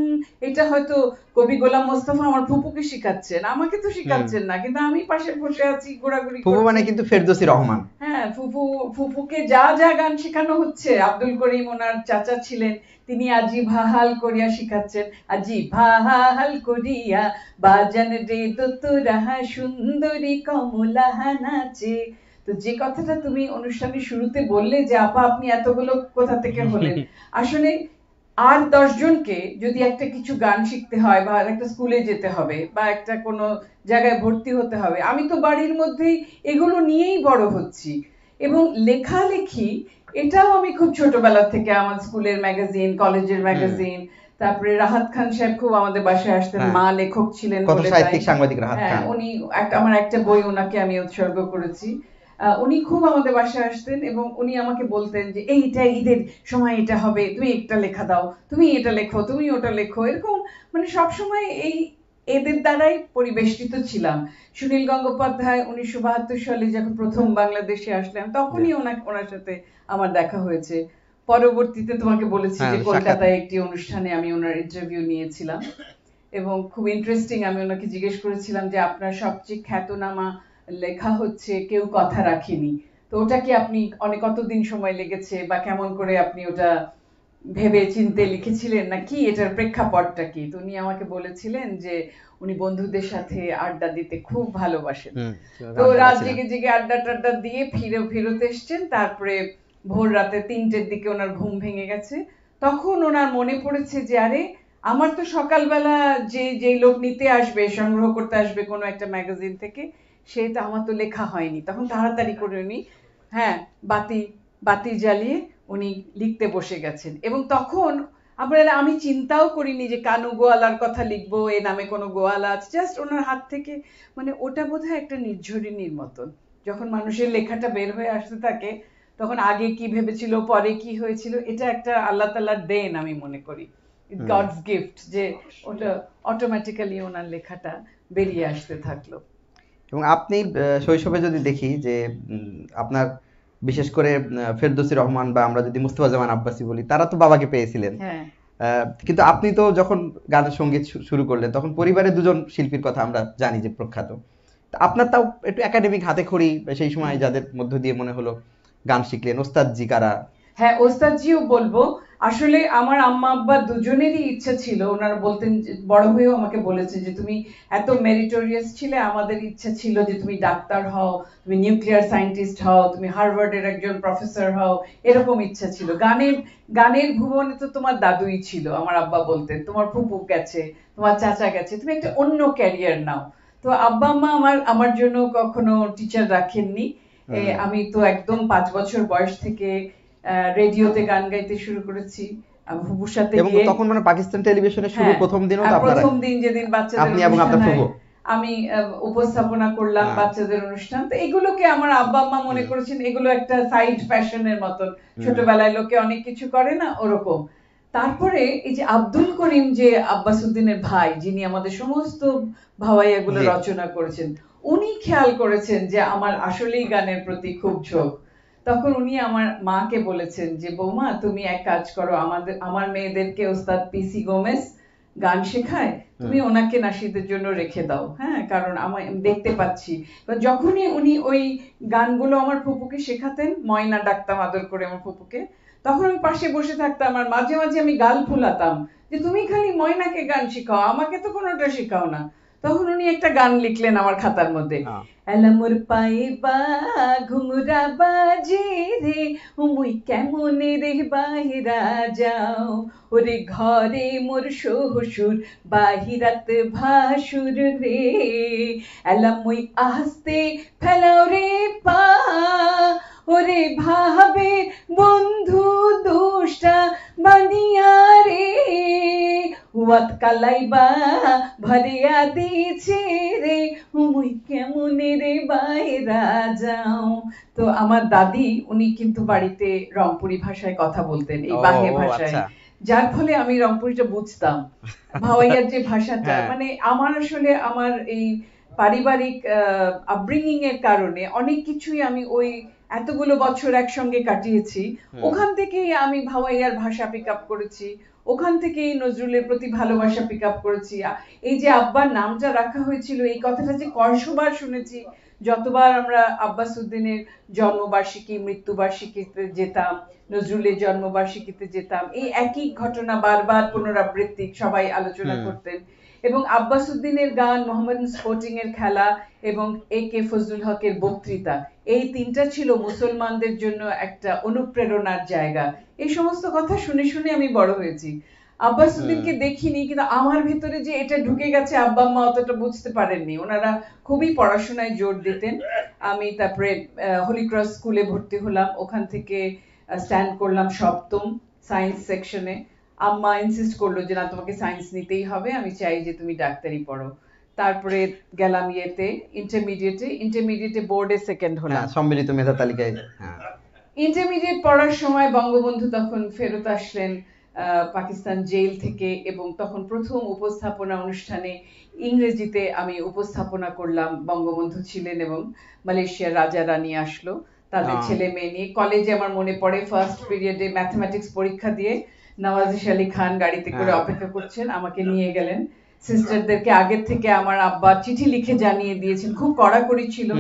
এটা হয়তো কবি গোলাম মোস্তফা আমার ফুপুকে শিখাচ্ছেন আমাকে তো শিখাচ্ছেন না কিন্তু আমি পাশে বসে আছি ঘোরাঘুরি ফুপু মানে কিন্তু ফেরদৌসী রহমান হ্যাঁ ফুপু ফুপুকে যা যা গান শেখানো হচ্ছে আব্দুল করিম ওনার চাচা ছিলেন তিনি আজি ভাহাল করিয়া শিখাচ্ছেন আজি ভাহাল করিয়া বাজান রে দোতরাহা সুন্দরী কমলাহা নাচে তো যে কথাটা তুমি অনুষ্ঠানের শুরুতে বললে যে আপা আপনি এতগুলো কোথা থেকে হলেন আসলে আর দশজনকে যদি একটা কিছু গান শিখতে হয় বা একটা স্কুলে যেতে হবে বা একটা কোনো জায়গায় ভর্তি হতে হবে আমি তো বাড়ির মধ্যেই এগুলো নিয়েই বড় হচ্ছি এবং লেখালেখি এটাও আমি খুব ছোটবেলা থেকে আমার স্কুলের ম্যাগাজিন কলেজের ম্যাগাজিন তারপরে রাহাত খান সাহেব খুব আমাদের বাসায় আসতেন হ্যাঁ। মা লেখক ছিলেন হ্যাঁ, উনি আমার একটা বই ওনাকে আমি উৎসর্গ করেছি উনি খুব আমাদের বাসায় আসতেন এবং উনি আমাকে বলতেন যে এইটা ঈদের সময় এটা হবে তুমি একটা লেখা দাও তুমি এটা লেখো তুমি ওটা লেখো এরকম মানে সবসময় এই এদের দ্বারাই পরিবেষ্টিত ছিলাম সুনীল গঙ্গোপাধ্যায় উনিশশো বাহাত্তর সালে যখন প্রথম বাংলাদেশে আসলাম তখনই ওনার সাথে আমার দেখা হয়েছে পরবর্তীতে তোমাকে বলেছি হ্যাঁ, যে কলকাতায় একটি অনুষ্ঠানে আমি ওনার ইন্টারভিউ নিয়েছিলাম এবং খুব ইন্টারেস্টিং আমি ওনাকে জিজ্ঞেস করেছিলাম যে আপনার সবচেয়ে খ্যাতনামা লেখা হচ্ছে কেউ কথা রাখেনি তো ওটা কি আপনি অনেক কতদিন সময় লেগেছে বা কেমন করে আপনি ওটা ভেবে চিনতে লিখেছিলেন না কি এটার প্রেক্ষাপটটা কি তো উনি আমাকে বলেছিলেন যে উনি বন্ধুদের সাথে আড্ডা দিতে খুব ভালোবাসেন তো রাত জেগে জেগে আড্ডা টাড্ডা দিয়ে ফিরে ফেরত এসছেন তারপরে ভোর রাতে তিনটের দিকে ওনার ঘুম ভেঙে গেছে তখন ওনার মনে পড়েছে যে আরে আমার তো সকালবেলা যে যে লোক নিতে আসবে সংগ্রহ করতে আসবে কোনো একটা ম্যাগাজিন থেকে সেটা আমার তো লেখা হয়নি তখন তাড়াতাড়ি করে উনি হ্যাঁ বাতি বাতি জ্বালিয়ে উনি লিখতে বসে গেছেন এবং তখন আমরা আমি চিন্তাও করিনি যে কানু গোয়ালার কথা লিখবো এ নামে কোনো গোয়ালা আছে জাস্ট ওনার হাত থেকে মানে ওটা বোধ একটা নির্ঝরিণীর মতন যখন মানুষের লেখাটা বের হয়ে আসতে থাকে তখন আগে কি ভেবেছিল পরে কি হয়েছিল এটা একটা আল্লাহ তালার দেন আমি মনে করি গডস গিফট যে ওটা অটোমেটিক্যালি ওনার লেখাটা বেরিয়ে আসতে থাকলো এবং আপনি শৈশবে যদি দেখি যে আপনার বিশেষ করে ফেরদৌসি রহমান বা আমরা যদি মুস্তফা জামান আব্বাসী বলি তারা তো বাবাকে পেয়েছিলেন হ্যাঁ। কিন্তু আপনি তো যখন গান সঙ্গীত শুরু করলেন তখন পরিবারে দুজন শিল্পীর কথা আমরা জানি যে প্রখ্যাত আপনার তাও একটু একাডেমিক হাতে খড়ি সেই সময় যাদের মধ্য দিয়ে মনে হলো গান শিখলেন ওস্তাদজি কারা হ্যাঁ ওস্তাদজিও বলবো আসলে আমার আম্মা আব্বা দুজনেরই ইচ্ছা ছিল ওনারা বলতেন বড় হয়েও আমাকে বলেছে যে তুমি এত মেরিটোরিয়াস ছিলে আমাদের ইচ্ছা ছিল যে তুমি ডাক্তার হও তুমি নিউক্লিয়ার সায়েন্টিস্ট হও তুমি হার্ভার্ডের একজন প্রফেসর হও এরকম ইচ্ছা ছিল গানের গানের ভুবনে তো তোমার দাদুই ছিল আমার আব্বা বলতেন তোমার ফুপু গেছে তোমার চাচা গেছে তুমি একটা অন্য ক্যারিয়ার নাও তো আব্বা আম্মা আমার আমার জন্য কখনো টিচার রাখেননি আমি তো একদম পাঁচ বছর বয়স থেকে রেডিওতে গান গাইতে শুরু করেছি ফুফুর সাথে এবং তখন মানে পাকিস্তান টেলিভিশনে শুরু হ্যাঁ, প্রথম দিনও তো আপনারা প্রথম দিন যেদিন বাচ্চাদের আপনি এবং আপনার ফুপু আমি উপস্থাপনা করলাম হ্যাঁ। বাচ্চাদের অনুষ্ঠান তো এগুলোকে আমার আব্বা আম্মা মনে করেছেন এগুলো একটা সাইড ফ্যাশনের মতন ছোটবেলায় লোকে অনেক কিছু করে না ওরকম তারপরে এই যে আব্দুল করিম যে আব্বাসউদ্দিনের ভাই যিনি আমাদের সমস্ত ভাওয়াইয়াগুলো রচনা করেছেন উনি খেয়াল করেছেন যে আমার আসলেই গানের প্রতি খুব ঝোঁক তখন উনি আমার মাকে বলেছেন যে বৌমা তুমি এক কাজ করো আমাদের আমার মেয়েদেরকে ওস্তাদ পিসি গোমেস গান শেখায় তুমি ওনাকে নাসিদের জন্য রেখে দাও হ্যাঁ কারণ আমার দেখতে পাচ্ছি যখনই উনি ওই গানগুলো আমার ফুপুকে শেখাতেন ময়না ডাকতাম আদর করে আমার ফুপুকে তখন আমি পাশে বসে থাকতাম আর মাঝে মাঝে আমি গাল ফুলাতাম যে তুমি খালি ময়নাকে গান শেখাও আমাকে তো কোনোটা শেখাও না তখন উনি একটা গান লিখলেন আমার খাতার মধ্যে হ্যাঁ। এলামোর পাইবা ঘুমরা বাজি রে উমুই কেমন রে বাহিরা যাও ওরে ঘরে মোর শ্বশুর বাহিরাত ভাসুর রে এলামুই আস্তে ফেলাও রে পা ওরে ভাবে বন্ধু দুষ্টা বানিয়া রে উয়াত কালাইবা ভরিয়া দিছে রে মুই কেমন রে বাইরা যাও তো আমার দাদি উনি কিন্তু বাড়িতে রংপুরি ভাষায় কথা বলতেন এই বাহে আচ্ছা। ভাষায় যার ফলে আমি রংপুরিটা বুঝতাম ভাওয়াইয়ার যে ভাষাটা হ্যাঁ। মানে আমার আসলে আমার এই পারিবারিক আপব্রিঙ্গিং এর কারণে অনেক কিছুই আমি ওই এতগুলো বছর একসঙ্গে কাটিয়েছি ওখান থেকেই আমি ভাওয়াইয়ার ভাষা পিক আপ করেছি ওখান থেকেই নজরুলের প্রতি ভালোবাসা পিক আপ করেছি এই যে আব্বার নামটা রাখা হয়েছিল এই কথাটা যে কষবার শুনেছি যতবার আমরা আব্বাস উদ্দিনের জন্মবার্ষিকী মৃত্যুবার্ষিকীতে যেতাম নজরুলের জন্মবার্ষিকীতে যেতাম এই একই ঘটনা বারবার পুনরাবৃত্তি সবাই আলোচনা করতেন এবং আব্বাস উদ্দিনের গান মোহাম্মদ স্পোর্টিংয়ের খেলা এবং এ কে ফজলুল হকের বক্তৃতা এই তিনটা ছিল মুসলমানদের জন্য একটা অনুপ্রেরণার জায়গা এই সমস্ত কথা শুনে শুনে আমি বড় হয়েছি হ্যাঁ। দেখিনি কিন্তু আমার ভিতরে যে এটা ঢুকে গেছে আব্বা আম্মা অতটা বুঝতে পারেননি ওনারা খুবই পড়াশোনায় জোর দিতেন আমি তারপরে হোলিক্রস স্কুলে ভর্তি হলাম ওখান থেকে স্ট্যান্ড করলাম সপ্তম সায়েন্স সেকশনে আম্মা ইনসিস্ট করলো যে না তোমাকে সায়েন্স নিতেই হবে আমি চাই যে তুমি ডাক্তারি পড়ো তারপরে গেলাম ইয়েতে ইন্টারমিডিয়েটে ইন্টারমিডিয়েটে বোর্ডে সেকেন্ড হলাম হ্যাঁ, সম্মিলিত মেধা তালিকায় ইন্টারমিডিয়েট হ্যাঁ। পড়ার সময় বঙ্গবন্ধু তখন ফেরত আসলেন পাকিস্তান জেল থেকে এবং তখন প্রথম উপস্থাপনা অনুষ্ঠানে ইংরেজিতে আমি উপস্থাপনা করলাম বঙ্গবন্ধু ছিলেন এবং মালয়েশিয়ার রাজা রানী আসলো তাদের ছেলে মেয়ে নিয়ে কলেজে আমার মনে পড়ে ফার্স্ট পিরিয়ডে ম্যাথমেটিক্স পরীক্ষা দিয়ে নওয়াজিস আলী খান গাড়িতে করে হ্যাঁ। অপেক্ষা করছেন আমাকে নিয়ে গেলেন সিস্টারদেরকে আগের থেকে আমার আব্বা চিঠি লিখে জানিয়ে দিয়েছেন খুব কড়াকড়ি ছিল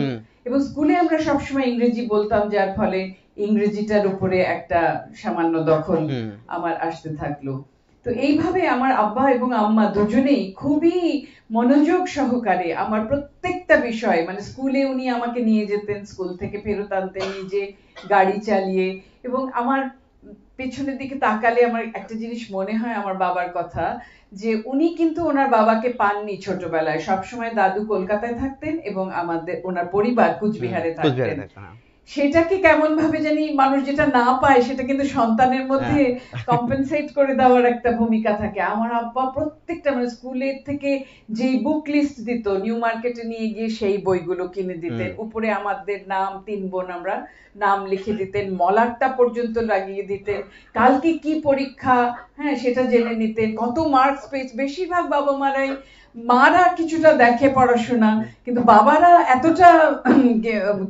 এবং স্কুলে আমরা সবসময় ইংরেজি বলতাম যার ফলে ইংরেজিটার উপরে একটা সামান্য দখল আমার আসতে থাকলো তো এইভাবে আমার আব্বা এবং আম্মা দুজনেই খুবই মনোযোগ সহকারে আমার প্রত্যেকটা বিষয় মানে স্কুলে উনি আমাকে নিয়ে যেতেন স্কুল থেকে ফেরত আনতেন নিজে গাড়ি চালিয়ে এবং আমার পেছনের দিকে তাকালে আমার একটা জিনিস মনে হয় আমার বাবার কথা যে উনি কিন্তু ওনার বাবাকে পাননি ছোটবেলায় সবসময় দাদু কলকাতায় থাকতেন এবং আমাদের ওনার পরিবার কুচবিহারে থাকতেন হ্যাঁ। সেটাকে কেমন ভাবে জানি মানুষ যেটা না পায় সেটা কিন্তু সন্তানের মধ্যে কম্পেনসেট হ্যাঁ। করে দেওয়ার একটা ভূমিকা থাকে আমার আব্বা প্রত্যেকটা মানে স্কুলের থেকে যে বুক লিস্ট দিত নিউ মার্কেটে নিয়ে গিয়ে সেই বইগুলো কিনে দিতেন উপরে আমাদের নাম তিন বোন আমরা নাম লিখে দিতেন মলারটা পর্যন্ত লাগিয়ে দিতেন কালকে কি পরীক্ষা হ্যাঁ সেটা জেনে নিতেন কত মার্কস পেয়েছে বেশিরভাগ বাবা মারাই মারা কিছুটা দেখে পড়াশোনা কিন্তু বাবারা এতটা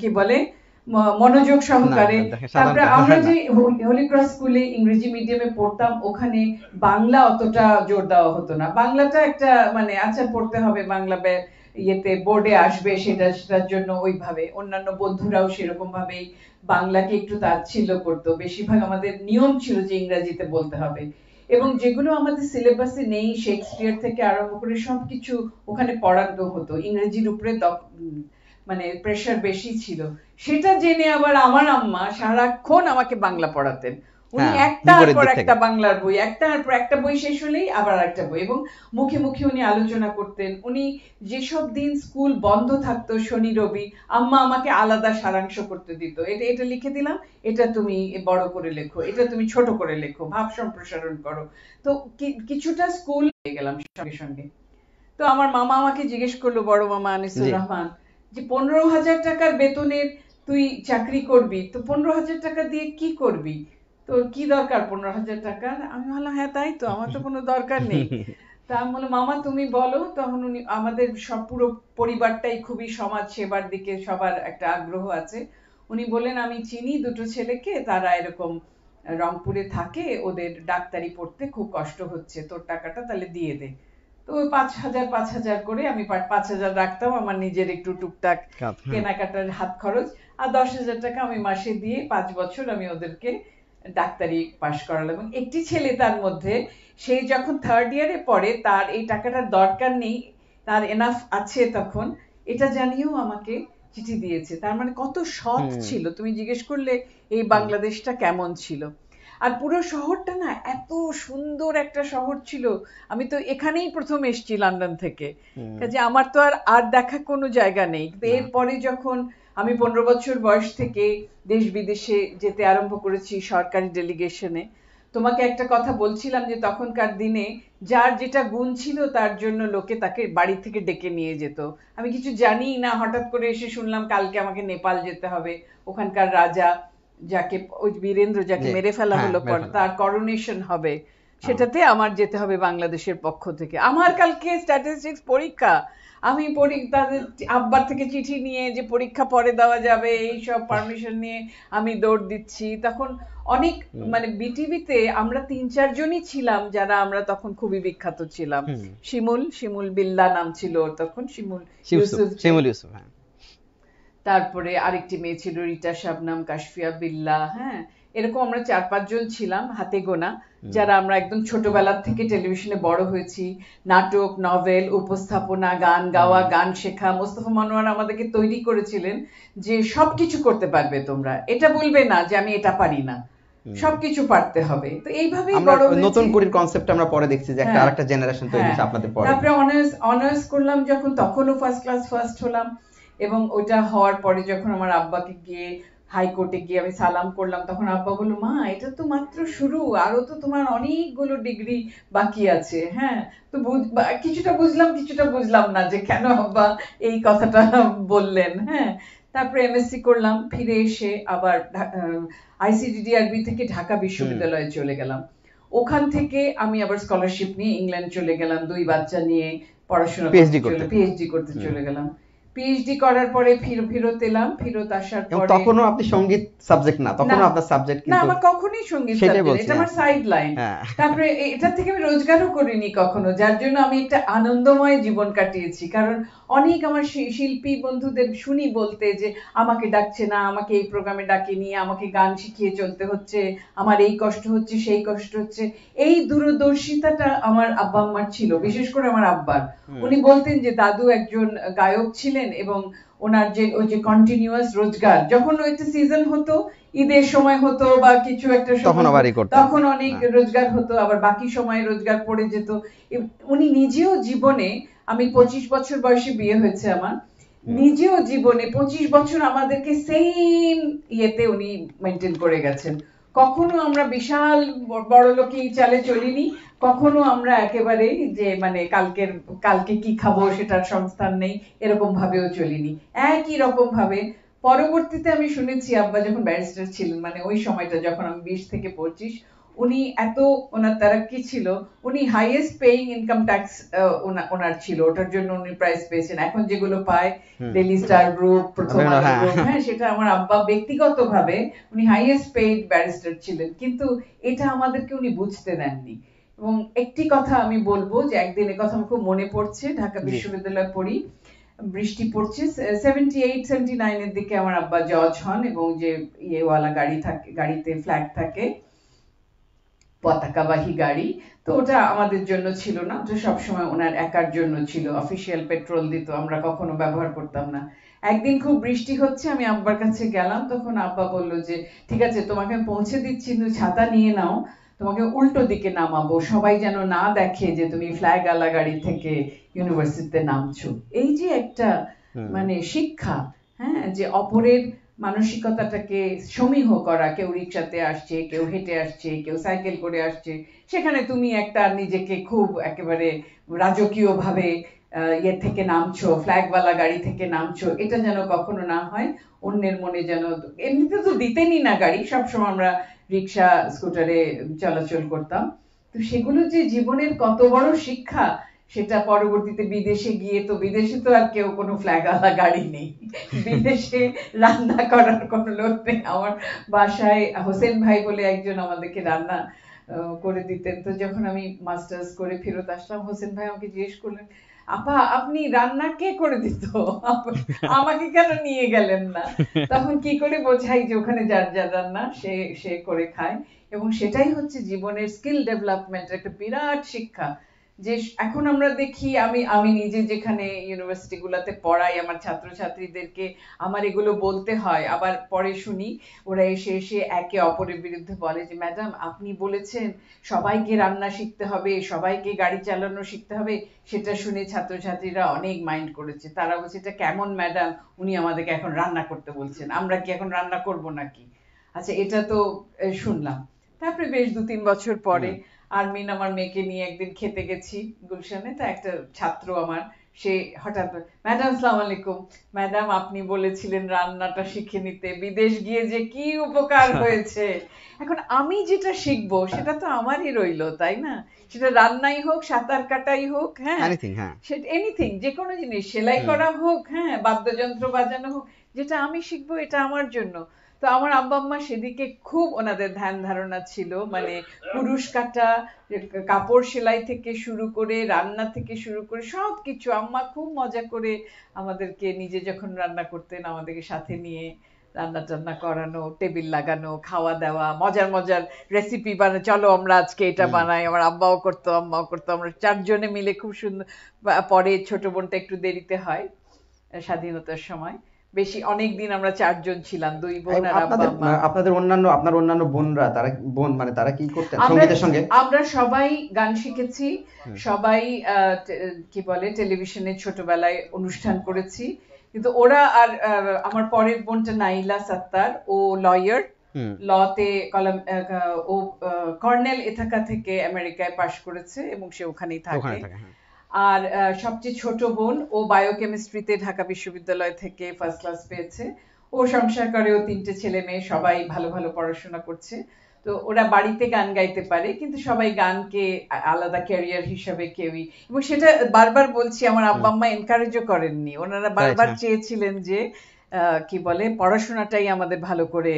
কি বলে মনোযোগ সহকারে তারপরে আমরা হ্যাঁ, যে হোলি ক্রস স্কুলে ইংরেজি মিডিয়ামে পড়তাম ওখানে বাংলা অতটা জোর দেওয়া হতো না বাংলাটা একটা মানে আচ্ছা পড়তে হবে বাংলা ইয়েতে বোর্ডে আসবে সেটা সেটার জন্য ওইভাবে অন্যান্য বন্ধুরাও সেরকম ভাবেই বাংলাকে একটু তাচ্ছিল্য করতো বেশিরভাগ আমাদের নিয়ম ছিল যে ইংরাজিতে বলতে হবে এবং যেগুলো আমাদের সিলেবাসে নেই শেক্সপিয়ার থেকে আরম্ভ করে সবকিছু ওখানে পড়ানো হতো ইংরেজির উপরে মানে প্রেশার বেশি ছিল সেটা জেনে আবার আমার আম্মা সারাক্ষণ আমাকে বাংলা পড়াতেন উনি হ্যাঁ, একটার পর একটা বাংলার বই একটার পর একটা বই শেষ হলেই আবার একটা বই এবং মুখে মুখে উনি আলোচনা করতেন উনি যেসব দিন স্কুল বন্ধ থাকতো শনি রবি আম্মা আমাকে আলাদা সারাংশ করতে দিত এটা এটা লিখে দিলাম এটা তুমি বড় করে লেখো এটা তুমি ছোট করে লেখো ভাব সম্প্রসারণ করো তো কিছুটা স্কুল গেলাম সঙ্গে সঙ্গে তো আমার মামা আমাকে জিজ্ঞেস করলো বড় মামা আনিসুর রহমান যে পনেরো হাজার টাকার বেতনের তুই চাকরি করবি তো পনেরো হাজার টাকা দিয়ে কি করবি তোর কি দরকার পনেরো হাজার টাকার আমি বললাম হ্যাঁ তাই তো আমার তো কোনো দরকার নেই তা আমি বললাম মামা তুমি বলো তখন উনি আমাদের সব পুরো পরিবারটাই খুবই সমাজ সেবার দিকে সবার একটা আগ্রহ আছে উনি বলেন আমি চিনি দুটো ছেলেকে তারা এরকম রংপুরে থাকে ওদের ডাক্তারি পড়তে খুব কষ্ট হচ্ছে তোর টাকাটা তাহলে দিয়ে দে তো ওই পাঁচ হাজার পাঁচ হাজার করে আমি পাঁচ হাজার রাখতাম আমার নিজের একটু টুকটাক কেনাকাটার হাত খরচ আর দশ হাজার টাকা আমি মাসে দিয়ে পাঁচ বছর আমি ওদেরকে ডাক্তারি পাস করালাম এবং একটি ছেলে তার মধ্যে সে যখন থার্ড ইয়ারে পড়ে তার এই টাকাটার দরকার নেই তার এনাফ আছে তখন এটা জানিয়েও আমাকে চিঠি দিয়েছে তার মানে কত সৎ ছিল তুমি জিজ্ঞেস করলে এই বাংলাদেশটা কেমন ছিল আর পুরো শহরটা না এত সুন্দর একটা শহর ছিল আমি তো এখানেই প্রথম এসছি লন্ডন থেকে কাজে আমার তো আর আর দেখা কোনো জায়গা নেই এরপরে যখন আমি পনেরো বছর বয়স থেকে দেশ বিদেশে যেতে আরম্ভ করেছি সরকারি ডেলিগেশনে তোমাকে একটা কথা বলছিলাম যে তখনকার দিনে যার যেটা গুণ ছিল তার জন্য লোকে তাকে বাড়ি থেকে ডেকে নিয়ে যেত আমি কিছু জানি না হঠাৎ করে এসে শুনলাম কালকে আমাকে নেপাল যেতে হবে ওখানকার রাজা যাকে ওই বীরেন্দ্র যাকে মেরে ফেলা হ্যাঁ, হলো তার করোনেশন হবে হ্যাঁ। সেটাতে আমার যেতে হবে বাংলাদেশের পক্ষ থেকে আমার কালকে স্ট্যাটিস্টিক্স পরীক্ষা আমি তাদের আব্বার থেকে চিঠি নিয়ে যে পরীক্ষা পরে দেওয়া যাবে এই সব পারমিশন নিয়ে আমি দৌড় দিচ্ছি তখন অনেক মানে বিটিভিতে আমরা তিন চারজনই ছিলাম যারা আমরা তখন খুবই বিখ্যাত ছিলাম শিমুল শিমুল বিল্লা নাম ছিল তখন শিমুল ইউসুফ শিমুল ইউসুফ হ্যাঁ তারপরে আরেকটি মেয়ে ছিল রিতা শাবনাম কাশফিয়া বিল্লা হ্যাঁ এরকম আমরা চার পাঁচজন ছিলাম হাতে গোনা যারা আমরা একদম ছোটবেলার থেকে টেলিভিশনে বড় হয়েছি নাটক নভেল উপস্থাপনা গান গাওয়া গান শেখা মোস্তফা মানোয়ার আমাদেরকে তৈরি করেছিলেন যে সব কিছু করতে পারবে তোমরা এটা বলবে না যে আমি এটা পারি না সবকিছু পারতে হবে তো এইভাবেই বড় নতুন কুড়ির কনসেপ্ট আমরা পরে দেখছি যে একটা হ্যাঁ। আরেকটা জেনারেশন তৈরি হয়েছে হ্যাঁ। আপনাদের পরে তারপরে অনার্স অনার্স করলাম যখন তখনও ফার্স্ট ক্লাস ফার্স্ট হলাম এবং ওটা হওয়ার পরে যখন আমার আব্বাকে গিয়ে হাইকোর্টে গিয়ে আমি সালাম করলাম তখন আব্বা বললো মা এটা তো মাত্র শুরু আরো তো তোমার অনেকগুলো ডিগ্রি বাকি আছে হ্যাঁ তো কিছুটা বুঝলাম কিছুটা বুঝলাম না যে কেন আব্বা এই কথাটা বললেন হ্যাঁ তারপরে এমএসসি করলাম ফিরে এসে আবার আইসিডিডিআরবি থেকে ঢাকা বিশ্ববিদ্যালয়ে চলে গেলাম ওখান থেকে আমি আবার স্কলারশিপ নিয়ে ইংল্যান্ড চলে গেলাম দুই বাচ্চা নিয়ে পড়াশোনা পিএইচডি করতে চলে গেলাম পিএইচডি করার পরে ফির ফিরত এলাম ফিরত আসার পরে তখনও আপনি সঙ্গীত সাবজেক্ট না তখনও আপনার সাবজেক্ট কিন্তু না আমার কখনোই সঙ্গীত সাবজেক্ট এটা আমার সাইড হ্যাঁ। লাইন তারপরে এটা থেকে আমি রোজগারও করিনি কখনো যার জন্য আমি একটা আনন্দময় জীবন কাটিয়েছি কারণ অনেক আমার শিল্পী বন্ধুদের শুনি বলতে যে আমাকে ডাকছে না আমাকে এই প্রোগ্রামে ডাকেনি আমাকে গান শিখিয়ে চলতে হচ্ছে আমার এই কষ্ট হচ্ছে সেই কষ্ট হচ্ছে এই দূরদর্শিতাটা আমার আব্বা আম্মার ছিল বিশেষ করে আমার আব্বার উনি বলতেন যে দাদু একজন গায়ক ছিলেন করতেন এবং ওনার যে ওই যে কন্টিনিউয়াস রোজগার যখন ওই যে সিজন হতো ঈদের সময় হতো বা কিছু একটা তখন আবারই করতেন তখন অনেক হ্যাঁ। রোজগার হতো আবার বাকি সময় রোজগার পড়ে যেত উনি নিজেও জীবনে আমি পঁচিশ বছর বয়সে বিয়ে হয়েছে আমার নিজেও জীবনে পঁচিশ বছর আমাদেরকে সেম ইয়েতে উনি মেনটেন করে গেছেন কখনো আমরা বিশাল বড় লোকই চালে চলিনি কখনো আমরা একেবারে যে মানে কালকের কালকে কি খাবো সেটার সংস্থান নেই এরকম ভাবেও চলিনি একই রকম ভাবে পরবর্তীতে আমি শুনেছি আব্বা যখন ব্যারিস্টার ছিলেন মানে ওই সময়টা যখন আমি বিশ থেকে পঁচিশ উনি এত ওনার তারাক্কি ছিল উনি হাইয়েস্ট পেইং ইনকাম ট্যাক্স ওনার ছিল ওটার জন্য উনি প্রাইস পেয়েছেন এখন যেগুলো পায় ডেলি স্টার গ্রুপ প্রথম হ্যাঁ।, হ্যাঁ সেটা আমার আব্বা ব্যক্তিগতভাবে উনি হাইয়েস্ট পেইড ব্যারিস্টার ছিলেন কিন্তু এটা আমাদেরকে উনি বুঝতে দেননি এবং একটি কথা আমি বলবো যে একদিন এ কথা খুব মনে পড়ছে ঢাকা বিশ্ববিদ্যালয় পড়ি বৃষ্টি পড়ছে সেভেন্টি এইট সেভেন্টি নাইনের দিকে আমার আব্বা জজ হন এবং যে ইয়েওয়ালা গাড়ি থাকে গাড়িতে ফ্ল্যাট থাকে পতাকাবাহী গাড়ি তো ওটা আমাদের জন্য ছিল না ওটা সবসময় ওনার একার জন্য ছিল অফিসিয়াল পেট্রোল দিত আমরা কখনো ব্যবহার করতাম না একদিন খুব বৃষ্টি হচ্ছে আমি আব্বার কাছে গেলাম তখন আব্বা বলল যে ঠিক আছে তোমাকে পৌঁছে দিচ্ছি কিন্তু ছাতা নিয়ে নাও তোমাকে উল্টো দিকে নামাবো সবাই যেন না দেখে যে তুমি ফ্ল্যাগ আলা গাড়ি থেকে ইউনিভার্সিটিতে নামছো এই যে একটা মানে শিক্ষা হ্যাঁ যে অপরের মানসিকতাটাকে সমীহ করা কেউ রিক্সাতে আসছে কেউ হেঁটে আসছে কেউ সাইকেল করে আসছে সেখানে তুমি একটা নিজেকে খুব একেবারে রাজকীয়ভাবে ইয়ে থেকে নামছো ফ্ল্যাগওয়ালা গাড়ি থেকে নামছো এটা যেন কখনো না হয় অন্যের মনে যেন এমনিতে তো দিতেনই না গাড়ি সবসময় আমরা রিক্সা স্কুটারে চলাচল করতাম তো সেগুলো যে জীবনের কত বড় শিক্ষা সেটা পরবর্তীতে বিদেশে গিয়ে তো বিদেশে তো আর কেউ কোনো ফ্ল্যাগওয়ালা গাড়ি নেই বিদেশে রান্না করার কোনো লোক নেই আমার বাসায় হোসেন ভাই বলে একজন আমাদেরকে রান্না করে দিতেন তো যখন আমি মাস্টার্স করে ফেরত আসলাম হোসেন ভাই আমাকে জিজ্ঞেস করলেন আপা আপনি রান্না কে করে দিত আমাকে কেন নিয়ে গেলেন না তখন কি করে বোঝাই যে ওখানে যার যার রান্না সে সে করে খায় এবং সেটাই হচ্ছে জীবনের স্কিল ডেভেলপমেন্টের একটা বিরাট শিক্ষা যে এখন আমরা দেখি আমি আমি নিজে যেখানে গুলাতে পড়াই আমার ছাত্রছাত্রীদেরকে আমার এগুলো বলতে হয় আবার পরে শুনি ওরা এসে এসে একে অপরের বিরুদ্ধে বলে যে ম্যাডাম আপনি বলেছেন সবাইকে রান্না শিখতে হবে সবাইকে গাড়ি চালানো শিখতে হবে সেটা শুনে ছাত্রছাত্রীরা অনেক মাইন্ড করেছে তারা বলছে এটা কেমন ম্যাডাম উনি আমাদেরকে এখন রান্না করতে বলছেন আমরা কি এখন রান্না করব নাকি আচ্ছা এটা তো শুনলাম তারপরে বেশ দু তিন বছর পরে আরমিন আমার মেয়েকে নিয়ে একদিন খেতে গেছি গুলশানে তো একটা ছাত্র আমার সে হঠাৎ ম্যাডাম সালাম আলাইকুম ম্যাডাম আপনি বলেছিলেন রান্নাটা শিখে নিতে বিদেশ গিয়ে যে কি উপকার হয়েছে এখন আমি যেটা শিখব সেটা তো আমারই রইল তাই না সেটা রান্নাই হোক সাঁতার কাটাই হোক হ্যাঁ, হ্যাঁ। সেটা এনিথিং যে কোনো জিনিস সেলাই করা হোক হ্যাঁ বাদ্যযন্ত্র বাজানো হোক যেটা আমি শিখবো এটা আমার জন্য তো আমার আব্বা আম্মা সেদিকে খুব ওনাদের ধ্যান ধারণা ছিল মানে কুরুশ কাটা কাপড় সেলাই থেকে শুরু করে রান্না থেকে শুরু করে সব কিছু আম্মা খুব মজা করে আমাদেরকে নিজে যখন রান্না করতেন আমাদেরকে সাথে নিয়ে রান্না টান্না করানো টেবিল লাগানো খাওয়া দাওয়া মজার মজার রেসিপি বানা চলো আমরা আজকে এটা বানাই আমার আব্বাও করতো আম্মাও করতো আমরা চারজনে মিলে খুব সুন্দর পরে ছোট বোনটা একটু দেরিতে হয় স্বাধীনতার সময় বেশি অনেক দিন আমরা চারজন ছিলাম দুই বোন আর আব্বা আপনাদের অন্যান্য আপনার অন্যান্য বোনরা তারা বোন মানে তারা কি করতেন সঙ্গীতের সঙ্গে আমরা সবাই গান শিখেছি সবাই কি বলে টেলিভিশনে ছোটবেলায় অনুষ্ঠান করেছি কিন্তু ওরা আর আমার পরের বোনটা নাইলা সাত্তার ও লয়ার লতে কলম ও কর্নেল এথাকা থেকে আমেরিকায় পাশ করেছে এবং সে ওখানেই থাকে হ্যাঁ। আর সবচেয়ে ছোট বোন ও বায়োকেমিস্ট্রিতে ঢাকা বিশ্ববিদ্যালয় থেকে ফার্স্ট ক্লাস পেয়েছে ও সংসার করে ও তিনটে ছেলে মেয়ে সবাই ভালো ভালো পড়াশোনা করছে তো ওরা বাড়িতে গান গাইতে পারে কিন্তু সবাই গানকে আলাদা ক্যারিয়ার হিসাবে কেউই এবং সেটা বারবার বলছি আমার আব্বা আম্মা এনকারেজও করেননি ওনারা আচ্ছা। বারবার চেয়েছিলেন যে কি বলে পড়াশোনাটাই আমাদের ভালো করে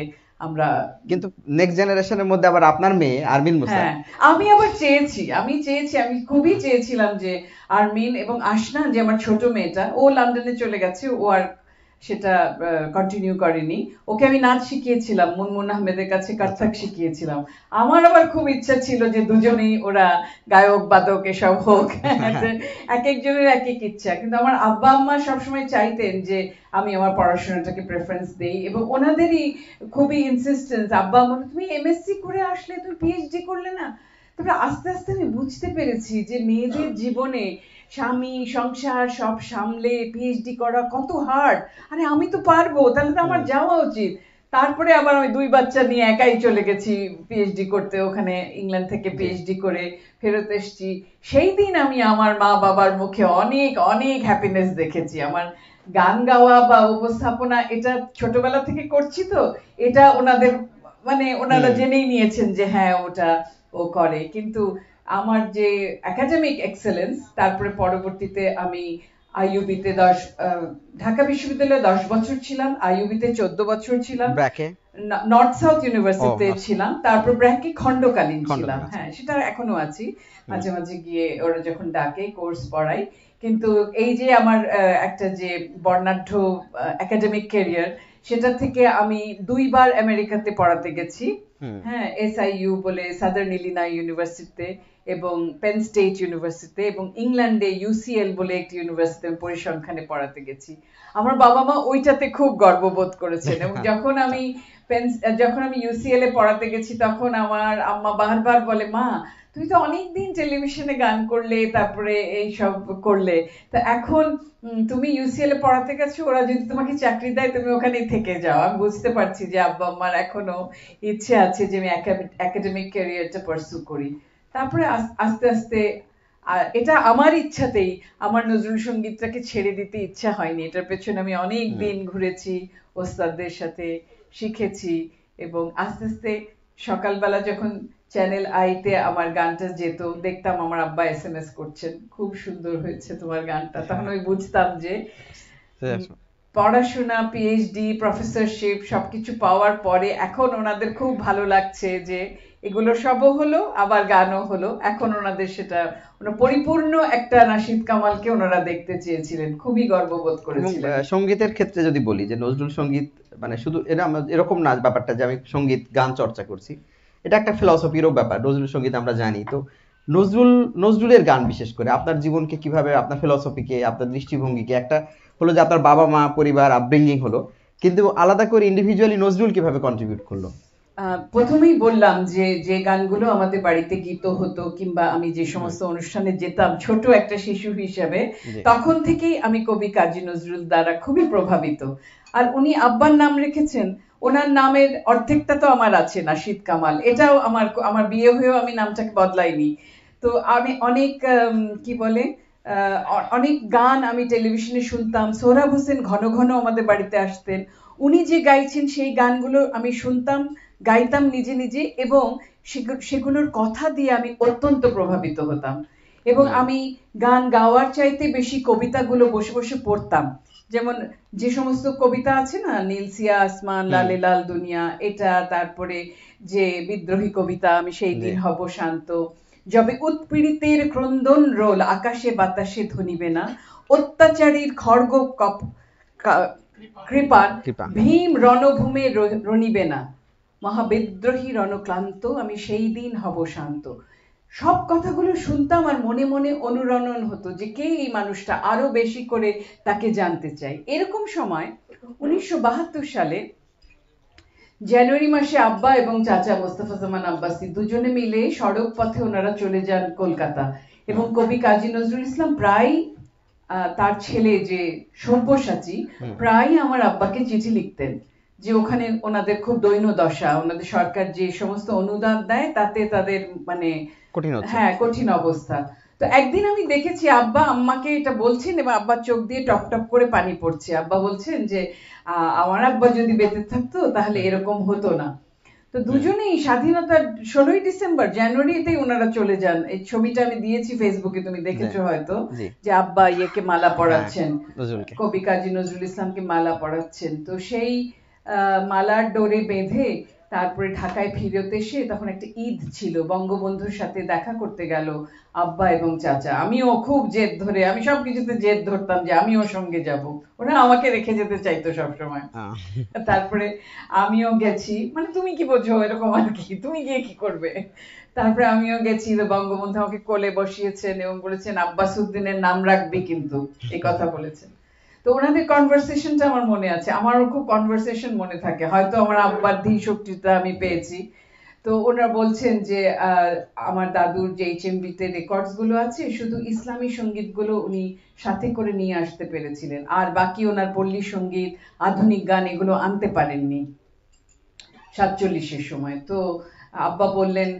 আমরা কিন্তু নেক্সট জেনারেশনের মধ্যে আবার আপনার মেয়ে আরমিন মুসা হ্যাঁ আমি আবার চেয়েছি আমি চেয়েছি আমি খুবই চেয়েছিলাম যে আরমিন এবং আশনা যে আমার ছোট মেয়েটা ও লন্ডনে চলে গেছে ও আর সেটা কন্টিনিউ করেনি ওকে আমি নাচ শিখিয়েছিলাম মুনমুন আহমেদের কাছে কত্থক আচ্ছা। শিখিয়েছিলাম আমার আবার খুব ইচ্ছা ছিল যে দুজনেই ওরা গায়ক বাদক এসব হোক হ্যাঁ। এক একজনের এক এক ইচ্ছা কিন্তু আমার আব্বা আম্মা সবসময় চাইতেন যে আমি আমার পড়াশোনাটাকে প্রেফারেন্স দেই এবং ওনাদেরই খুবই ইনসিস্টেন্স আব্বা আম্মা তুমি এমএসসি করে আসলে তুমি পিএইচডি করলে না তারপরে আস্তে আস্তে আমি বুঝতে পেরেছি যে মেয়েদের জীবনে স্বামী সংসার সব সামলে পিএইচডি করা কত হার্ড আরে আমি তো পারবো তাহলে তো আমার যাওয়া উচিত তারপরে আবার আমি দুই বাচ্চা নিয়ে একাই চলে গেছি পিএইচডি করতে ওখানে ইংল্যান্ড থেকে পিএইচডি করে ফেরত এসেছি সেই দিন আমি আমার মা বাবার মুখে অনেক অনেক হ্যাপিনেস দেখেছি আমার গান গাওয়া বা উপস্থাপনা এটা ছোটবেলা থেকে করছি তো এটা ওনাদের মানে ওনারা জেনেই নিয়েছেন যে হ্যাঁ ওটা ও করে কিন্তু আমার যে একাডেমিক এক্সেলেন্স তারপরে পরবর্তীতে আমি আইইউবিতে দশ ঢাকা বিশ্ববিদ্যালয়ে দশ বছর ছিলাম আইইউবিতে চোদ্দ বছর ছিলাম নর্থ সাউথ ইউনিভার্সিটিতে ছিলাম তারপর ব্র্যাকে খণ্ডকালীন ছিলাম হ্যাঁ সেটা এখনো আছি মাঝে মাঝে গিয়ে ওরা যখন ডাকে কোর্স পড়াই কিন্তু এই যে আমার একটা যে বর্ণাঢ্য একাডেমিক ক্যারিয়ার সেটা থেকে আমি দুইবার আমেরিকাতে পড়াতে গেছি হ্যাঁ এসআইইউ বলে সাদার্ন ইলিনয় ইউনিভার্সিটিতে এবং পেন স্টেট ইউনিভার্সিটিতে এবং ইংল্যান্ডে ইউসিএল বলে একটি ইউনিভার্সিটিতে আমি পরিসংখ্যানে পড়াতে গেছি আমার বাবা মা ওইটাতে খুব গর্ববোধ করেছেন এবং যখন আমি যখন আমি ইউসিএল এ পড়াতে গেছি তখন আমার আম্মা বারবার বলে মা তুমি তো অনেকদিন টেলিভিশনে গান করলে তারপরে এইসব করলে তা এখন তুমি এ পড়াতে গেছো ওরা যদি তোমাকে চাকরি দেয় তুমি ওখানেই থেকে যাও আমি বুঝতে পারছি যে আব্বা আমার এখনো ইচ্ছে আছে যে আমি একাডেমিক ক্যারিয়ারটা পার্সু করি তারপরে আস্তে আস্তে এটা আমার ইচ্ছাতেই আমার নজরুল সঙ্গীতটাকে ছেড়ে দিতে ইচ্ছা হয়নি এটার পেছনে আমি অনেক দিন ঘুরেছি ওস্তাদদের সাথে শিখেছি এবং আস্তে আস্তে সকালবেলা যখন চ্যানেল আইতে আমার গানটা যেত দেখতাম আমার আব্বা এস এস করছেন খুব সুন্দর হয়েছে তোমার গানটা তখন আমি বুঝতাম যে হ্যাঁ, পড়াশোনা পিএইচডি প্রফেসরশিপ সবকিছু পাওয়ার পরে এখন ওনাদের খুব ভালো লাগছে যে এগুলো সবও হলো আবার গানও হলো এখন ওনাদের সেটা পরিপূর্ণ একটা নাশিদ কামালকে ওনারা দেখতে চেয়েছিলেন খুবই গর্ববোধ করেছিলেন সঙ্গীতের ক্ষেত্রে যদি বলি যে নজরুল সঙ্গীত মানে শুধু এটা এরকম না ব্যাপারটা যে আমি সঙ্গীত গান চর্চা করছি এটা একটা ফিলসফিরও ব্যাপার নজরুল সঙ্গীত আমরা জানি তো নজরুল নজরুলের গান বিশেষ করে আপনার জীবনকে কিভাবে আপনার ফিলসফিকে আপনার দৃষ্টিভঙ্গিকে একটা হলো যে আপনার বাবা মা পরিবার আপব্রিঙ্গিং হলো কিন্তু আলাদা করে ইন্ডিভিজুয়ালি নজরুল কিভাবে কন্ট্রিবিউট করলো প্রথমেই বললাম যে যে গানগুলো আমাদের বাড়িতে গীত হতো কিংবা আমি যে সমস্ত অনুষ্ঠানে যেতাম ছোট একটা শিশু হিসাবে তখন থেকেই আমি কবি কাজী নজরুল দ্বারা খুবই প্রভাবিত আর উনি আব্বার নাম রেখেছেন ওনার নামের অর্ধেকটা তো আমার আছে নাশিদ কামাল এটাও আমার আমার বিয়ে হয়েও আমি নামটাকে বদলাইনি তো আমি অনেক কি বলে অনেক গান আমি টেলিভিশনে শুনতাম সোহরাব হোসেন ঘন ঘন আমাদের বাড়িতে আসতেন উনি যে গাইছেন সেই গানগুলো আমি শুনতাম গাইতাম নিজে নিজে এবং সেগুলোর কথা দিয়ে আমি অত্যন্ত প্রভাবিত হতাম এবং আমি গান গাওয়ার চাইতে বেশি কবিতাগুলো বসে বসে পড়তাম যেমন যে সমস্ত কবিতা আছে না নীলসিয়া আসমান লালে লাল দুনিয়া এটা তারপরে যে বিদ্রোহী কবিতা আমি সেই দিন হব শান্ত যবে উৎপীড়িতের ক্রন্দন রোল আকাশে বাতাসে ধনিবে না অত্যাচারীর খড়গ কপ কৃপার ভীম রণভূমে রণিবে না মহাবিদ্রোহী রণক্লান্ত আমি সেই দিন হব শান্ত সব কথাগুলো শুনতাম আর মনে মনে অনুরণন হতো যে কে এই মানুষটা আরো বেশি করে তাকে জানতে চাই এরকম সময় উনিশশো সালে জানুয়ারি মাসে আব্বা এবং চাচা মোস্তফা জামান আব্বাসি দুজনে মিলে সড়ক পথে ওনারা চলে যান কলকাতা এবং কবি কাজী নজরুল ইসলাম প্রায় তার ছেলে যে সব্যসাচী প্রায় আমার আব্বাকে চিঠি লিখতেন যে ওখানে ওনাদের খুব দৈন্য দশা ওনাদের সরকার যে সমস্ত অনুদান দেয় তাতে তাদের মানে হ্যাঁ কঠিন অবস্থা তো একদিন আমি দেখেছি আব্বা আম্মাকে এটা বলছেন এবং আব্বার চোখ দিয়ে টপ টপ করে পানি পড়ছে আব্বা বলছেন যে আমার আব্বা যদি বেঁচে থাকতো তাহলে হ্যাঁ। এরকম হতো না তো হ্যাঁ। দুজনেই স্বাধীনতার ষোলোই ডিসেম্বর জানুয়ারিতেই ওনারা চলে যান এই ছবিটা আমি দিয়েছি ফেসবুকে তুমি দেখেছো হ্যাঁ, হয়তো যে আব্বা ইয়েকে মালা পড়াচ্ছেন কবি কাজী নজরুল ইসলামকে মালা পড়াচ্ছেন তো সেই মালার ডোরে বেঁধে তারপরে ঢাকায় ফিরত এসে তখন একটা ঈদ ছিল বঙ্গবন্ধুর সাথে দেখা করতে গেল আব্বা এবং চাচা আমিও খুব জেদ ধরে আমি সব কিছুতে জেদ ধরতাম যে আমিও সঙ্গে যাব ওরা আমাকে রেখে যেতে চাইতো সবসময় তারপরে আমিও গেছি মানে তুমি কি বোঝো এরকম আর কি তুমি গিয়ে কি করবে তারপরে আমিও গেছি বঙ্গবন্ধু আমাকে কোলে বসিয়েছেন এবং বলেছেন আব্বাসুদ্দিনের নাম রাখবি কিন্তু এই কথা বলেছেন তো ওনাদের কনভারসেশনটা আমার মনে আছে আমারও খুব কনভারসেশন মনে থাকে হয়তো আমার আব্বার ধী শক্তিটা আমি পেয়েছি তো ওনারা বলছেন যে আমার দাদুর যে এইচএমবিতে রেকর্ডসগুলো আছে শুধু ইসলামী সঙ্গীতগুলো উনি সাথে করে নিয়ে আসতে পেরেছিলেন আর বাকি ওনার পল্লী সঙ্গীত আধুনিক গান এগুলো আনতে পারেননি সাতচল্লিশের সময় তো আব্বা বললেন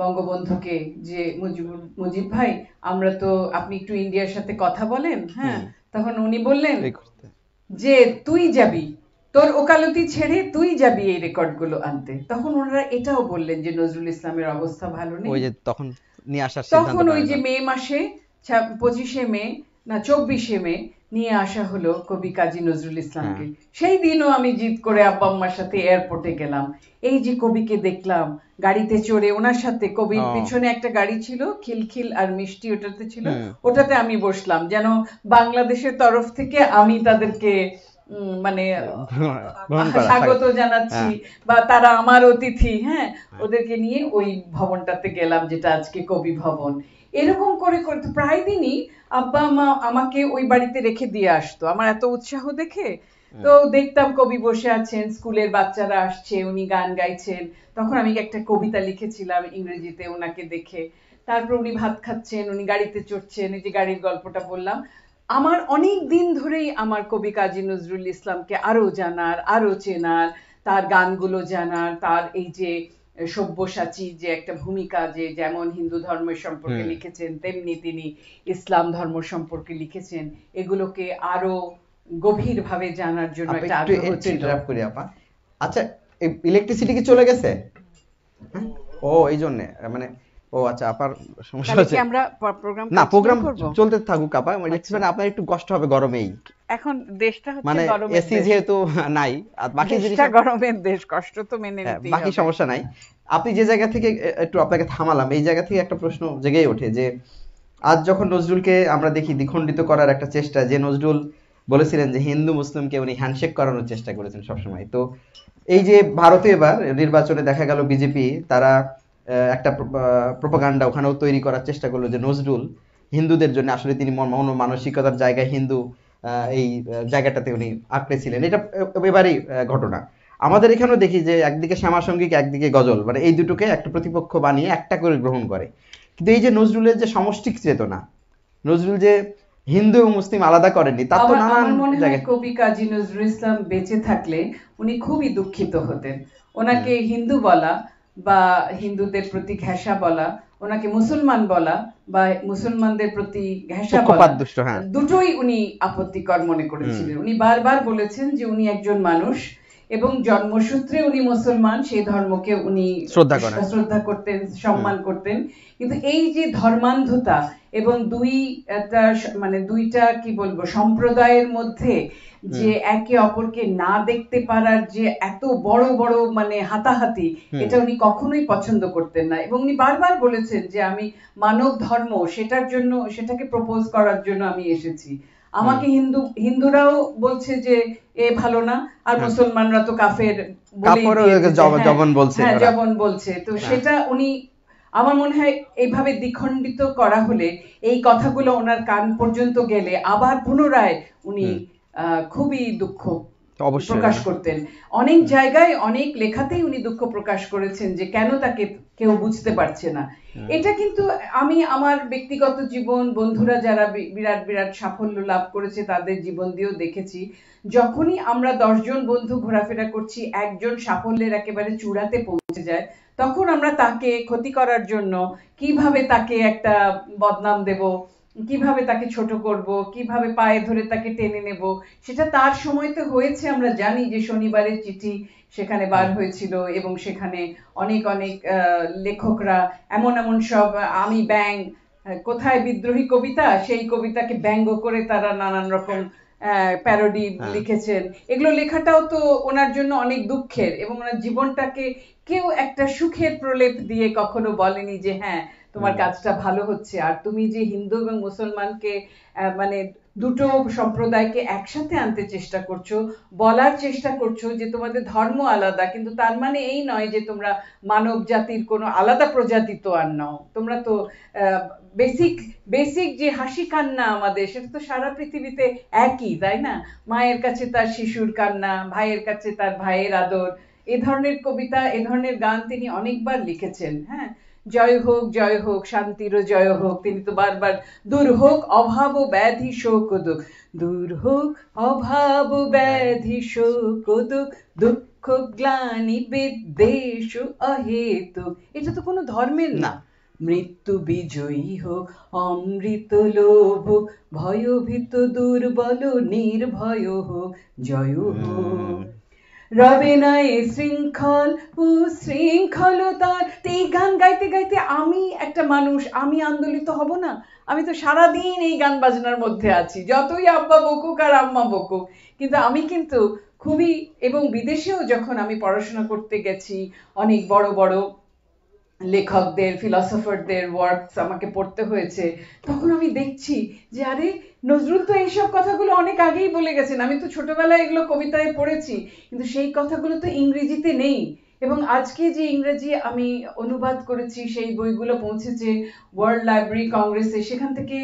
বঙ্গবন্ধুকে যে মুজিব মুজিব ভাই আমরা তো আপনি একটু ইন্ডিয়ার সাথে কথা বলেন হ্যাঁ তখন উনি বললেন যে তুই যাবি তোর ওকালতি ছেড়ে তুই যাবি এই রেকর্ডগুলো আনতে তখন ওনারা এটাও বললেন যে নজরুল ইসলামের অবস্থা ভালো নেই ওই যে তখন নিয়ে আসার তখন ওই যে মে মাসে 25 মে না চব্বিশে মে নিয়ে আসা হলো কবি কাজী নজরুল ইসলামকে হ্যাঁ। সেই দিনও আমি জিদ করে আব্বা আম্মার সাথে এয়ারপোর্টে গেলাম এই যে কবিকে দেখলাম গাড়িতে চড়ে ওনার সাথে কবির পিছনে একটা গাড়ি ছিল খিলখিল আর মিষ্টি ওটাতে ছিল হ্যাঁ। ওটাতে আমি বসলাম যেন বাংলাদেশের তরফ থেকে আমি তাদেরকে মানে স্বাগত জানাচ্ছি হ্যাঁ। বা তারা আমার অতিথি হ্যাঁ ওদেরকে নিয়ে ওই ভবনটাতে গেলাম যেটা আজকে কবি ভবন এরকম করে করতে প্রায় দিনই আব্বা মা আমাকে ওই বাড়িতে রেখে দিয়ে আসতো আমার এত উৎসাহ দেখে তো দেখতাম কবি বসে আছেন স্কুলের বাচ্চারা আসছে উনি গান গাইছেন তখন আমি একটা কবিতা লিখেছিলাম ইংরেজিতে ওনাকে দেখে তারপর উনি ভাত খাচ্ছেন উনি গাড়িতে চড়ছেন এই যে গাড়ির গল্পটা বললাম আমার অনেক দিন ধরেই আমার কবি কাজী নজরুল ইসলামকে আরো জানার আরো চেনার তার গানগুলো জানার তার এই যে সব্যসাচী যে একটা ভূমিকা যে যেমন হিন্দু ধর্মের সম্পর্কে লিখেছেন তেমনি তিনি ইসলাম ধর্ম সম্পর্কে লিখেছেন এগুলোকে আরো গভীরভাবে জানার জন্য একটা আগ্রহ ছিল করি আপা আচ্ছা ইলেকট্রিসিটি কি চলে গেছে হ্যাঁ? ও এই জন্যে মানে ও আচ্ছা আপার সমস্যা হচ্ছে আমরা প্রোগ্রাম না প্রোগ্রাম চলতে থাকুক আপা মানে দেখছিলেন আচ্ছা। আপনার একটু কষ্ট হবে গরমেই এখন দেশটা হচ্ছে মানে এসি যেহেতু নাই আর বাকি জিনিসটা গরমের দেশ কষ্ট তো মেনে হ্যাঁ, নিতেই বাকি সমস্যা নাই আপনি যে জায়গা থেকে একটু আপনাকে থামালাম এই জায়গা থেকে একটা প্রশ্ন জেগেই ওঠে যে আজ যখন নজরুলকে আমরা দেখি দ্বিখণ্ডিত করার একটা চেষ্টা যে নজরুল বলেছিলেন যে হিন্দু মুসলিমকে উনি হ্যান্ডশেক করানোর চেষ্টা করেছেন সবসময় তো এই যে ভারতে এবার নির্বাচনে দেখা গেল বিজেপি তারা একটা প্রোপাগান্ডা ওখানেও তৈরি করার চেষ্টা করলো যে নজরুল হিন্দুদের জন্য আসলে তিনি মানসিকতার জায়গায় হিন্দু এই জায়গাটাতে উনি আঁকড়ে ছিলেন এটা এবারেই ঘটনা আমাদের এখানেও দেখি যে একদিকে শ্যামা শ্যামাসঙ্গীক একদিকে গজল মানে এই দুটোকে একটা প্রতিপক্ষ বানিয়ে একটা করে গ্রহণ করে কিন্তু এই যে নজরুলের যে সমষ্টিক চেতনা নজরুল যে হিন্দু এবং মুসলিম আলাদা করেননি তার তো নানান কবি কাজী নজরুল ইসলাম বেঁচে থাকলে উনি খুবই দুঃখিত হতেন ওনাকে হিন্দু বলা বা হিন্দুদের প্রতি ঘেঁষা বলা ওনাকে মুসলমান বলা বা মুসলমানদের প্রতি ঘেঁষা বলা হ্যাঁ। দুটোই উনি আপত্তিকর মনে করেছিলেন উনি বারবার বলেছেন যে উনি একজন মানুষ এবং জন্মসূত্রে উনি মুসলমান সেই ধর্মকে উনি শ্রদ্ধা করেন শ্রদ্ধা করতেন সম্মান করতেন কিন্তু এই যে ধর্মান্ধতা এবং দুই একটা মানে দুইটা কি বলবো সম্প্রদায়ের মধ্যে যে একে অপরকে না দেখতে পারার যে এত বড় বড় মানে হাতাহাতি এটা উনি কখনোই পছন্দ করতেন না এবং উনি বারবার বলেছেন যে আমি মানব ধর্ম সেটার জন্য সেটাকে প্রপোজ করার জন্য আমি এসেছি আমাকে হিন্দু হিন্দুরাও বলছে যে এ ভালো না আর হ্যাঁ। মুসলমানরা তো কাফের হ্যাঁ। জবন বলছে হ্যাঁ, জবন বলছে তো সেটা উনি আমার মনে হয় এইভাবে দ্বিখণ্ডিত করা হলে এই কথাগুলো ওনার কান পর্যন্ত গেলে আবার পুনরায় উনি খুবই দুঃখ প্রকাশ করতেন অনেক জায়গায় অনেক লেখাতেই উনি দুঃখ প্রকাশ করেছেন যে কেন তাকে কেউ বুঝতে পারছে না এটা কিন্তু আমি আমার ব্যক্তিগত জীবন বন্ধুরা যারা বিরাট বিরাট সাফল্য লাভ করেছে তাদের জীবন দিয়েও দেখেছি যখনই আমরা দশজন বন্ধু ঘোরাফেরা করছি একজন সাফল্যের একেবারে চূড়াতে পৌঁছে যায় তখন আমরা তাকে ক্ষতি করার জন্য কিভাবে তাকে একটা বদনাম দেব কিভাবে তাকে ছোট করব কিভাবে পায়ে ধরে তাকে টেনে নেব সেটা তার সময় তো হয়েছে আমরা জানি যে শনিবারের চিঠি সেখানে বার হ্যাঁ। হয়েছিল এবং সেখানে অনেক অনেক লেখকরা এমন এমন সব আমি ব্যাং কোথায় বিদ্রোহী কবিতা সেই কবিতাকে ব্যঙ্গ করে তারা নানান রকম প্যারোডি লিখেছেন এগুলো লেখাটাও তো ওনার জন্য অনেক দুঃখের এবং ওনার জীবনটাকে কেউ একটা সুখের প্রলেপ দিয়ে কখনো বলেনি যে হ্যাঁ তোমার কাজটা ভালো হচ্ছে আর তুমি যে হিন্দু এবং মুসলমানকে মানে দুটো সম্প্রদায়কে একসাথে আনতে চেষ্টা করছো বলার চেষ্টা করছো যে তোমাদের ধর্ম আলাদা কিন্তু তার মানে এই নয় যে তোমরা মানব জাতির কোনো আলাদা প্রজাতি তো আর নও তোমরা তো বেসিক বেসিক যে হাসি কান্না আমাদের সেটা তো সারা পৃথিবীতে একই তাই না মায়ের কাছে তার শিশুর কান্না ভাইয়ের কাছে তার ভাইয়ের আদর এ ধরনের কবিতা এ ধরনের গান তিনি অনেকবার লিখেছেন হ্যাঁ জয় হোক জয় হোক শান্তিরও জয় হোক তিনি তো বারবার দূর হোক অভাব ব্যাধি শোক দুঃখ দূর হোক অভাব ব্যাধি শোক দুঃখ দুঃখ গ্লানি বিদ্বেষ অহেতু এটা তো কোনো ধর্মের না মৃত্যু বিজয়ী হোক অমৃত লোভ ভয়ভীত দুর্বল নির্ভয় হোক জয় হোক রবে নয় এ শৃঙ্খল ও শৃঙ্খলতার তো এই গান গাইতে গাইতে আমি একটা মানুষ আমি আন্দোলিত হব না আমি তো সারাদিন এই গান বাজনার মধ্যে আছি যতই আব্বা বকুক আর আম্মা বকুক কিন্তু আমি কিন্তু খুবই এবং বিদেশেও যখন আমি পড়াশোনা করতে গেছি অনেক বড় বড় লেখকদের ফিলসফারদের ওয়ার্কস আমাকে পড়তে হয়েছে তখন আমি দেখছি যে আরে নজরুল তো এইসব কথাগুলো অনেক আগেই বলে গেছেন আমি তো ছোটবেলায় এগুলো কবিতায় পড়েছি কিন্তু সেই কথাগুলো তো ইংরেজিতে নেই এবং আজকে যে ইংরেজি আমি অনুবাদ করেছি সেই বইগুলো পৌঁছেছে ওয়ার্ল্ড লাইব্রেরি কংগ্রেসে সেখান থেকে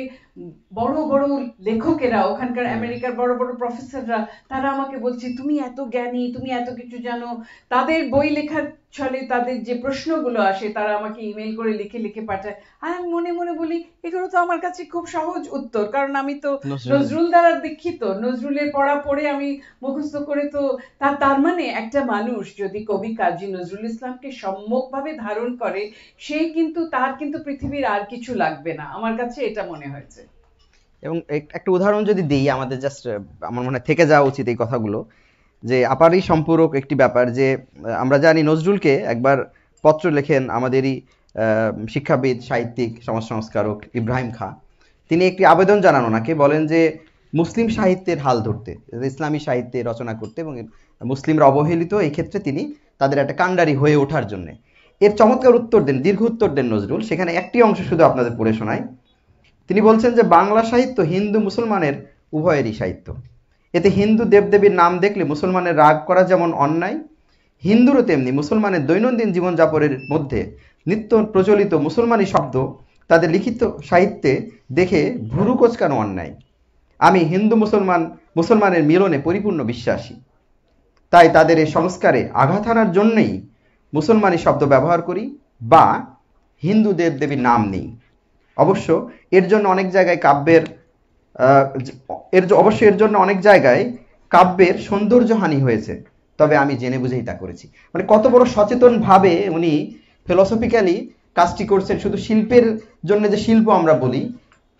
বড় বড় লেখকেরা ওখানকার আমেরিকার বড় বড় প্রফেসররা তারা আমাকে বলছে তুমি এত জ্ঞানী তুমি এত কিছু জানো তাদের বই লেখার ছলে তাদের যে প্রশ্নগুলো আসে তারা আমাকে ইমেল করে লিখে লিখে পাঠায় আর আমি মনে মনে বলি এগুলো তো আমার কাছে খুব সহজ উত্তর কারণ আমি তো নজরুল দ্বারা দীক্ষিত নজরুলের পড়া পড়ে আমি মুখস্থ করে তো তা তার মানে একটা মানুষ যদি কবি কাজী নজরুল ইসলামকে সম্যকভাবে ধারণ করে সে কিন্তু তার কিন্তু পৃথিবীর আর কিছু লাগবে না আমার কাছে এটা মনে হয়েছে এবং একটা উদাহরণ যদি দিই আমাদের জাস্ট আমার মনে থেকে যাওয়া উচিত এই কথাগুলো যে আপারই সম্পূরক একটি ব্যাপার যে আমরা জানি নজরুলকে একবার পত্র লেখেন আমাদেরই শিক্ষাবিদ সাহিত্যিক সমাজ সংস্কারক ইব্রাহিম খা তিনি একটি আবেদন জানান ওনাকে বলেন যে মুসলিম সাহিত্যের হাল ধরতে ইসলামী সাহিত্যে রচনা করতে এবং মুসলিমরা অবহেলিত এই ক্ষেত্রে তিনি তাদের একটা কাণ্ডারি হয়ে ওঠার জন্য এর চমৎকার উত্তর দেন দীর্ঘ উত্তর দেন নজরুল সেখানে একটি অংশ শুধু আপনাদের পড়ে শোনায় তিনি বলছেন যে বাংলা সাহিত্য হিন্দু মুসলমানের উভয়েরই সাহিত্য এতে হিন্দু দেবদেবীর নাম দেখলে মুসলমানের রাগ করা যেমন অন্যায় হিন্দুরও তেমনি মুসলমানের দৈনন্দিন জীবনযাপনের মধ্যে নিত্য প্রচলিত মুসলমানি শব্দ তাদের লিখিত সাহিত্যে দেখে ভুরু কোচকানো অন্যায় আমি হিন্দু মুসলমান মুসলমানের মিলনে পরিপূর্ণ বিশ্বাসী তাই তাদের এই সংস্কারে আঘাত হানার জন্যেই মুসলমানি শব্দ ব্যবহার করি বা হিন্দু দেবদেবীর নাম নেই অবশ্য এর জন্য অনেক জায়গায় কাব্যের এর অবশ্য এর জন্য অনেক জায়গায় কাব্যের সৌন্দর্য হানি হয়েছে তবে আমি জেনে বুঝেই তা করেছি মানে কত বড় সচেতন ভাবে উনি ফিলসফিক্যালি কাজটি করছেন শুধু শিল্পের জন্য যে শিল্প আমরা বলি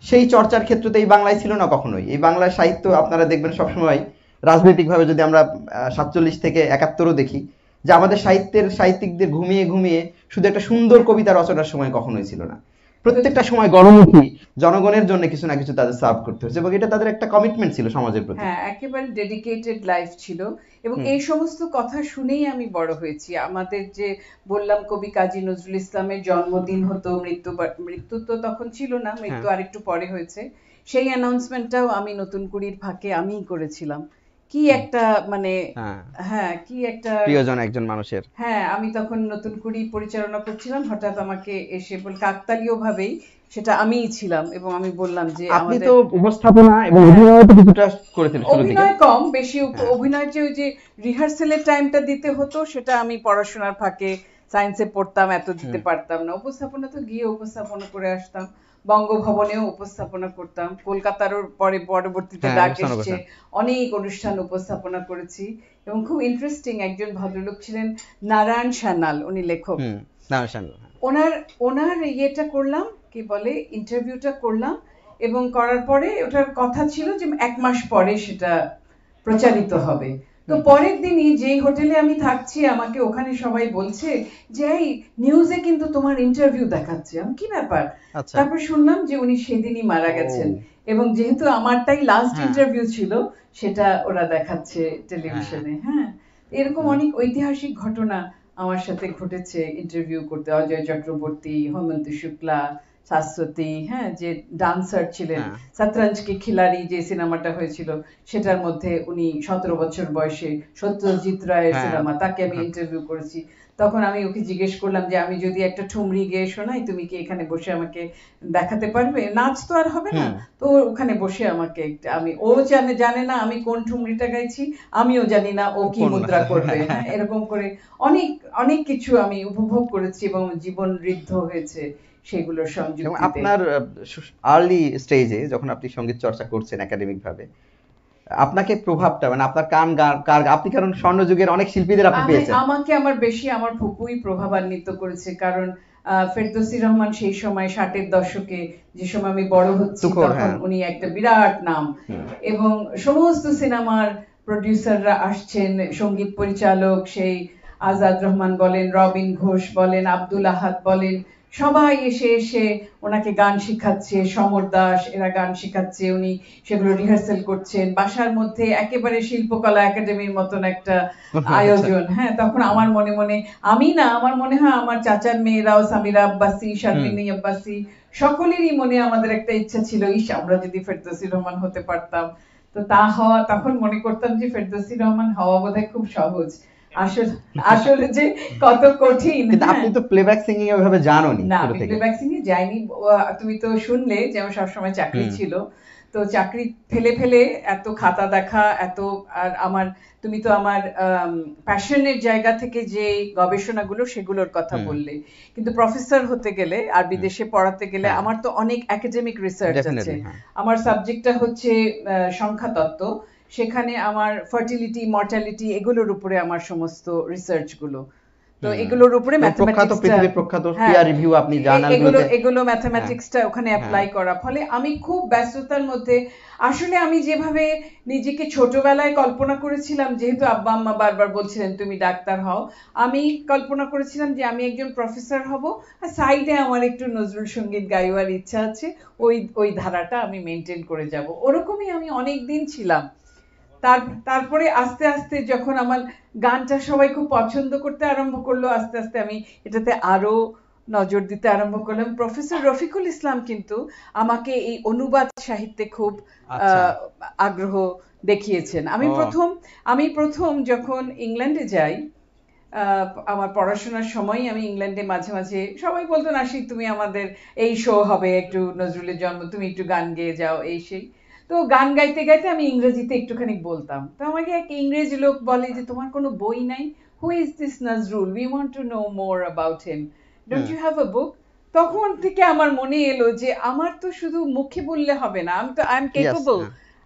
সেই চর্চার ক্ষেত্রে তো এই বাংলায় ছিল না কখনোই এই বাংলার সাহিত্য আপনারা দেখবেন সবসময় রাজনৈতিকভাবে যদি আমরা সাতচল্লিশ থেকে একাত্তরও দেখি যে আমাদের সাহিত্যের সাহিত্যিকদের ঘুমিয়ে ঘুমিয়ে শুধু একটা সুন্দর কবিতা রচনার সময় কখনোই ছিল না প্রত্যেকটা সময় গণমুখী জনগণের জন্য কিছু না কিছু তাদের সার্ভ করতে হচ্ছে এবং এটা তাদের একটা কমিটমেন্ট ছিল সমাজের প্রতি হ্যাঁ একেবারে ডেডিকেটেড লাইফ ছিল এবং এই সমস্ত কথা শুনেই আমি বড় হয়েছি আমাদের যে বললাম কবি কাজী নজরুল ইসলামের জন্মদিন হতো মৃত্যু মৃত্যু তো তখন ছিল না মৃত্যু হ্যাঁ। আরেকটু পরে হয়েছে সেই অ্যানাউন্সমেন্টটাও আমি নতুন কুড়ির ফাঁকে আমিই করেছিলাম কি একটা মানে হ্যাঁ।, হ্যাঁ কি একটা প্রিয়জন একজন মানুষের হ্যাঁ আমি তখন নতুন করে পরিচালনা করছিলাম হঠাৎ আমাকে এসে বল কাকতালীয় ভাবেই সেটা আমিই ছিলাম এবং আমি বললাম যে আপনি তো উপস্থাপনা এবং অভিনয় তো কিছুটা করেছেন শুরু থেকে অভিনয় কম বেশি হ্যাঁ। অভিনয় যে ওই যে রিহার্সালের টাইমটা দিতে হতো সেটা আমি পড়াশোনার ফাঁকে সায়েন্সে পড়তাম এত দিতে পারতাম না উপস্থাপনা তো গিয়ে উপস্থাপনা করে আসতাম বঙ্গভবনেও উপস্থাপনা করতাম কলকাতারও পরে পরবর্তীতে ডাক হ্যাঁ, এসছে অনেক অনুষ্ঠান উপস্থাপনা করেছি এবং খুব ইন্টারেস্টিং একজন ভদ্রলোক ছিলেন নারায়ণ সান্যাল উনি লেখক হ্যাঁ। ওনার ওনার ইয়েটা করলাম কি বলে ইন্টারভিউটা করলাম এবং করার পরে ওটার কথা ছিল যে এক মাস পরে সেটা প্রচারিত হবে তো পরের দিনই যেই হোটেলে আমি থাকছি আমাকে ওখানে সবাই বলছে যে এই নিউজে কিন্তু তোমার ইন্টারভিউ দেখাচ্ছে আমি কি ব্যাপার আচ্ছা। তারপর শুনলাম যে উনি সেদিনই মারা গেছেন এবং যেহেতু আমারটাই লাস্ট হ্যাঁ। ইন্টারভিউ ছিল সেটা ওরা দেখাচ্ছে টেলিভিশনে হ্যাঁ।, হ্যাঁ এরকম অনেক ঐতিহাসিক ঘটনা আমার সাথে ঘটেছে ইন্টারভিউ করতে অজয় চক্রবর্তী হেমন্ত শুক্লা শাশ্বতী হ্যাঁ যে ডান্সার ছিলেন সাতরঞ্জ হ্যাঁ। কি খিলাড়ি যে সিনেমাটা হয়েছিল সেটার মধ্যে উনি সতেরো বছর বয়সে সত্যজিৎ রায়ের হ্যাঁ। সিনেমা তাকে আমি ইন্টারভিউ করেছি তখন আমি ওকে জিজ্ঞেস করলাম যে আমি যদি একটা ঠুমরি গিয়ে শোনাই তুমি কি এখানে বসে আমাকে দেখাতে পারবে নাচ তো আর হবে না তো ওখানে বসে আমাকে আমি ও জানে জানে না আমি কোন ঠুমরিটা গাইছি আমিও জানি না ও কি মুদ্রা করবে হ্যাঁ, এরকম করে অনেক অনেক কিছু আমি উপভোগ করেছি এবং জীবন ঋদ্ধ হয়েছে সেগুলোর সঙ্গে আপনার আর্লি স্টেজে যখন আপনি সঙ্গীত চর্চা করছেন একাডেমিক ভাবে আপনাকে প্রভাবটা মানে আপনার কান কার আপনি কারণ স্বর্ণযুগের অনেক শিল্পীদের আপনি পেয়েছেন আমাকে আমার বেশি আমার ফুপুই প্রভাবান্বিত করেছে কারণ ফেরদৌসি রহমান সেই সময় ষাটের দশকে যে সময় আমি বড় হচ্ছি তখন হ্যাঁ। উনি একটা বিরাট নাম এবং সমস্ত সিনেমার প্রডিউসাররা আসছেন সঙ্গীত পরিচালক সেই আজাদ রহমান বলেন রবিন ঘোষ বলেন আব্দুল আহাদ বলেন সবাই এসে এসে ওনাকে গান শিখাচ্ছে সমর দাস এরা গান শিখাচ্ছে উনি সেগুলো রিহার্সেল করছেন বাসার মধ্যে একেবারে শিল্পকলা একাডেমির মতন একটা আচ্ছা। আয়োজন হ্যাঁ তখন আমার মনে মনে আমি না আমার মনে হয় আমার চাচার মেয়েরাও সামিরা আব্বাসি শারমিনী আব্বাসি সকলেরই মনে আমাদের একটা ইচ্ছা ছিল ইস আমরা যদি ফেরদৌসি রহমান হতে পারতাম তো তা হওয়া তখন মনে করতাম যে ফেরদসি রহমান হওয়া বোধহয় খুব সহজ আসলে যে কত কঠিন আপনি হ্যাঁ। তো প্লেব্যাক সিঙ্গিং ওইভাবে জানোনি না আমি প্লেব্যাক সিঙ্গিং যাইনি তুমি তো শুনলে যে আমার সবসময় চাকরি ছিল তো চাকরি ফেলে ফেলে এত খাতা দেখা এত আর আমার তুমি তো আমার প্যাশনের জায়গা থেকে যে গবেষণাগুলো সেগুলোর কথা বললে কিন্তু প্রফেসর হতে গেলে আর বিদেশে পড়াতে গেলে হ্যাঁ। আমার তো অনেক একাডেমিক রিসার্চ আছে হ্যাঁ। আমার সাবজেক্টটা হচ্ছে সংখ্যাতত্ত্ব সেখানে আমার ফার্টিলিটি মর্টালিটি এগুলোর উপরে আমার সমস্ত গুলো তো এগুলোর উপরে হ্যাঁ। এগুলো এগুলো হ্যাঁ। ওখানে অ্যাপ্লাই করা ফলে আমি খুব ব্যস্ততার মধ্যে আসলে আমি যেভাবে নিজেকে ছোটবেলায় কল্পনা করেছিলাম যেহেতু আব্বা আম্মা বারবার বলছিলেন তুমি ডাক্তার হও আমি কল্পনা করেছিলাম যে আমি একজন প্রফেসর হব আর সাইডে আমার একটু নজরুল সঙ্গীত গাইবার ইচ্ছা আছে ওই ওই ধারাটা আমি মেনটেন করে যাব ওরকমই আমি অনেক দিন ছিলাম তার তারপরে আস্তে আস্তে যখন আমার গানটা সবাই খুব পছন্দ করতে আরম্ভ করলো আস্তে আস্তে আমি এটাতে আরও নজর দিতে আরম্ভ করলাম প্রফেসর রফিকুল ইসলাম কিন্তু আমাকে এই অনুবাদ সাহিত্যে খুব আচ্ছা। আগ্রহ দেখিয়েছেন আমি প্রথম আমি প্রথম যখন ইংল্যান্ডে যাই আমার পড়াশোনার সময় আমি ইংল্যান্ডে মাঝে মাঝে সবাই বলতো নাসিক তুমি আমাদের এই শো হবে একটু নজরুলের জন্ম তুমি একটু গান গেয়ে যাও এই সেই তো গান গাইতে গাইতে আমি ইংরেজিতে একটুখানি বলতাম তো আমাকে এক ইংরেজি লোক বলে যে তোমার কোনো বই নাই who is this Nazrul we want to know more about him don't you have a book তখন থেকে আমার মনে এলো যে আমার তো শুধু মুখে বললে হবে না আমি তো I am capable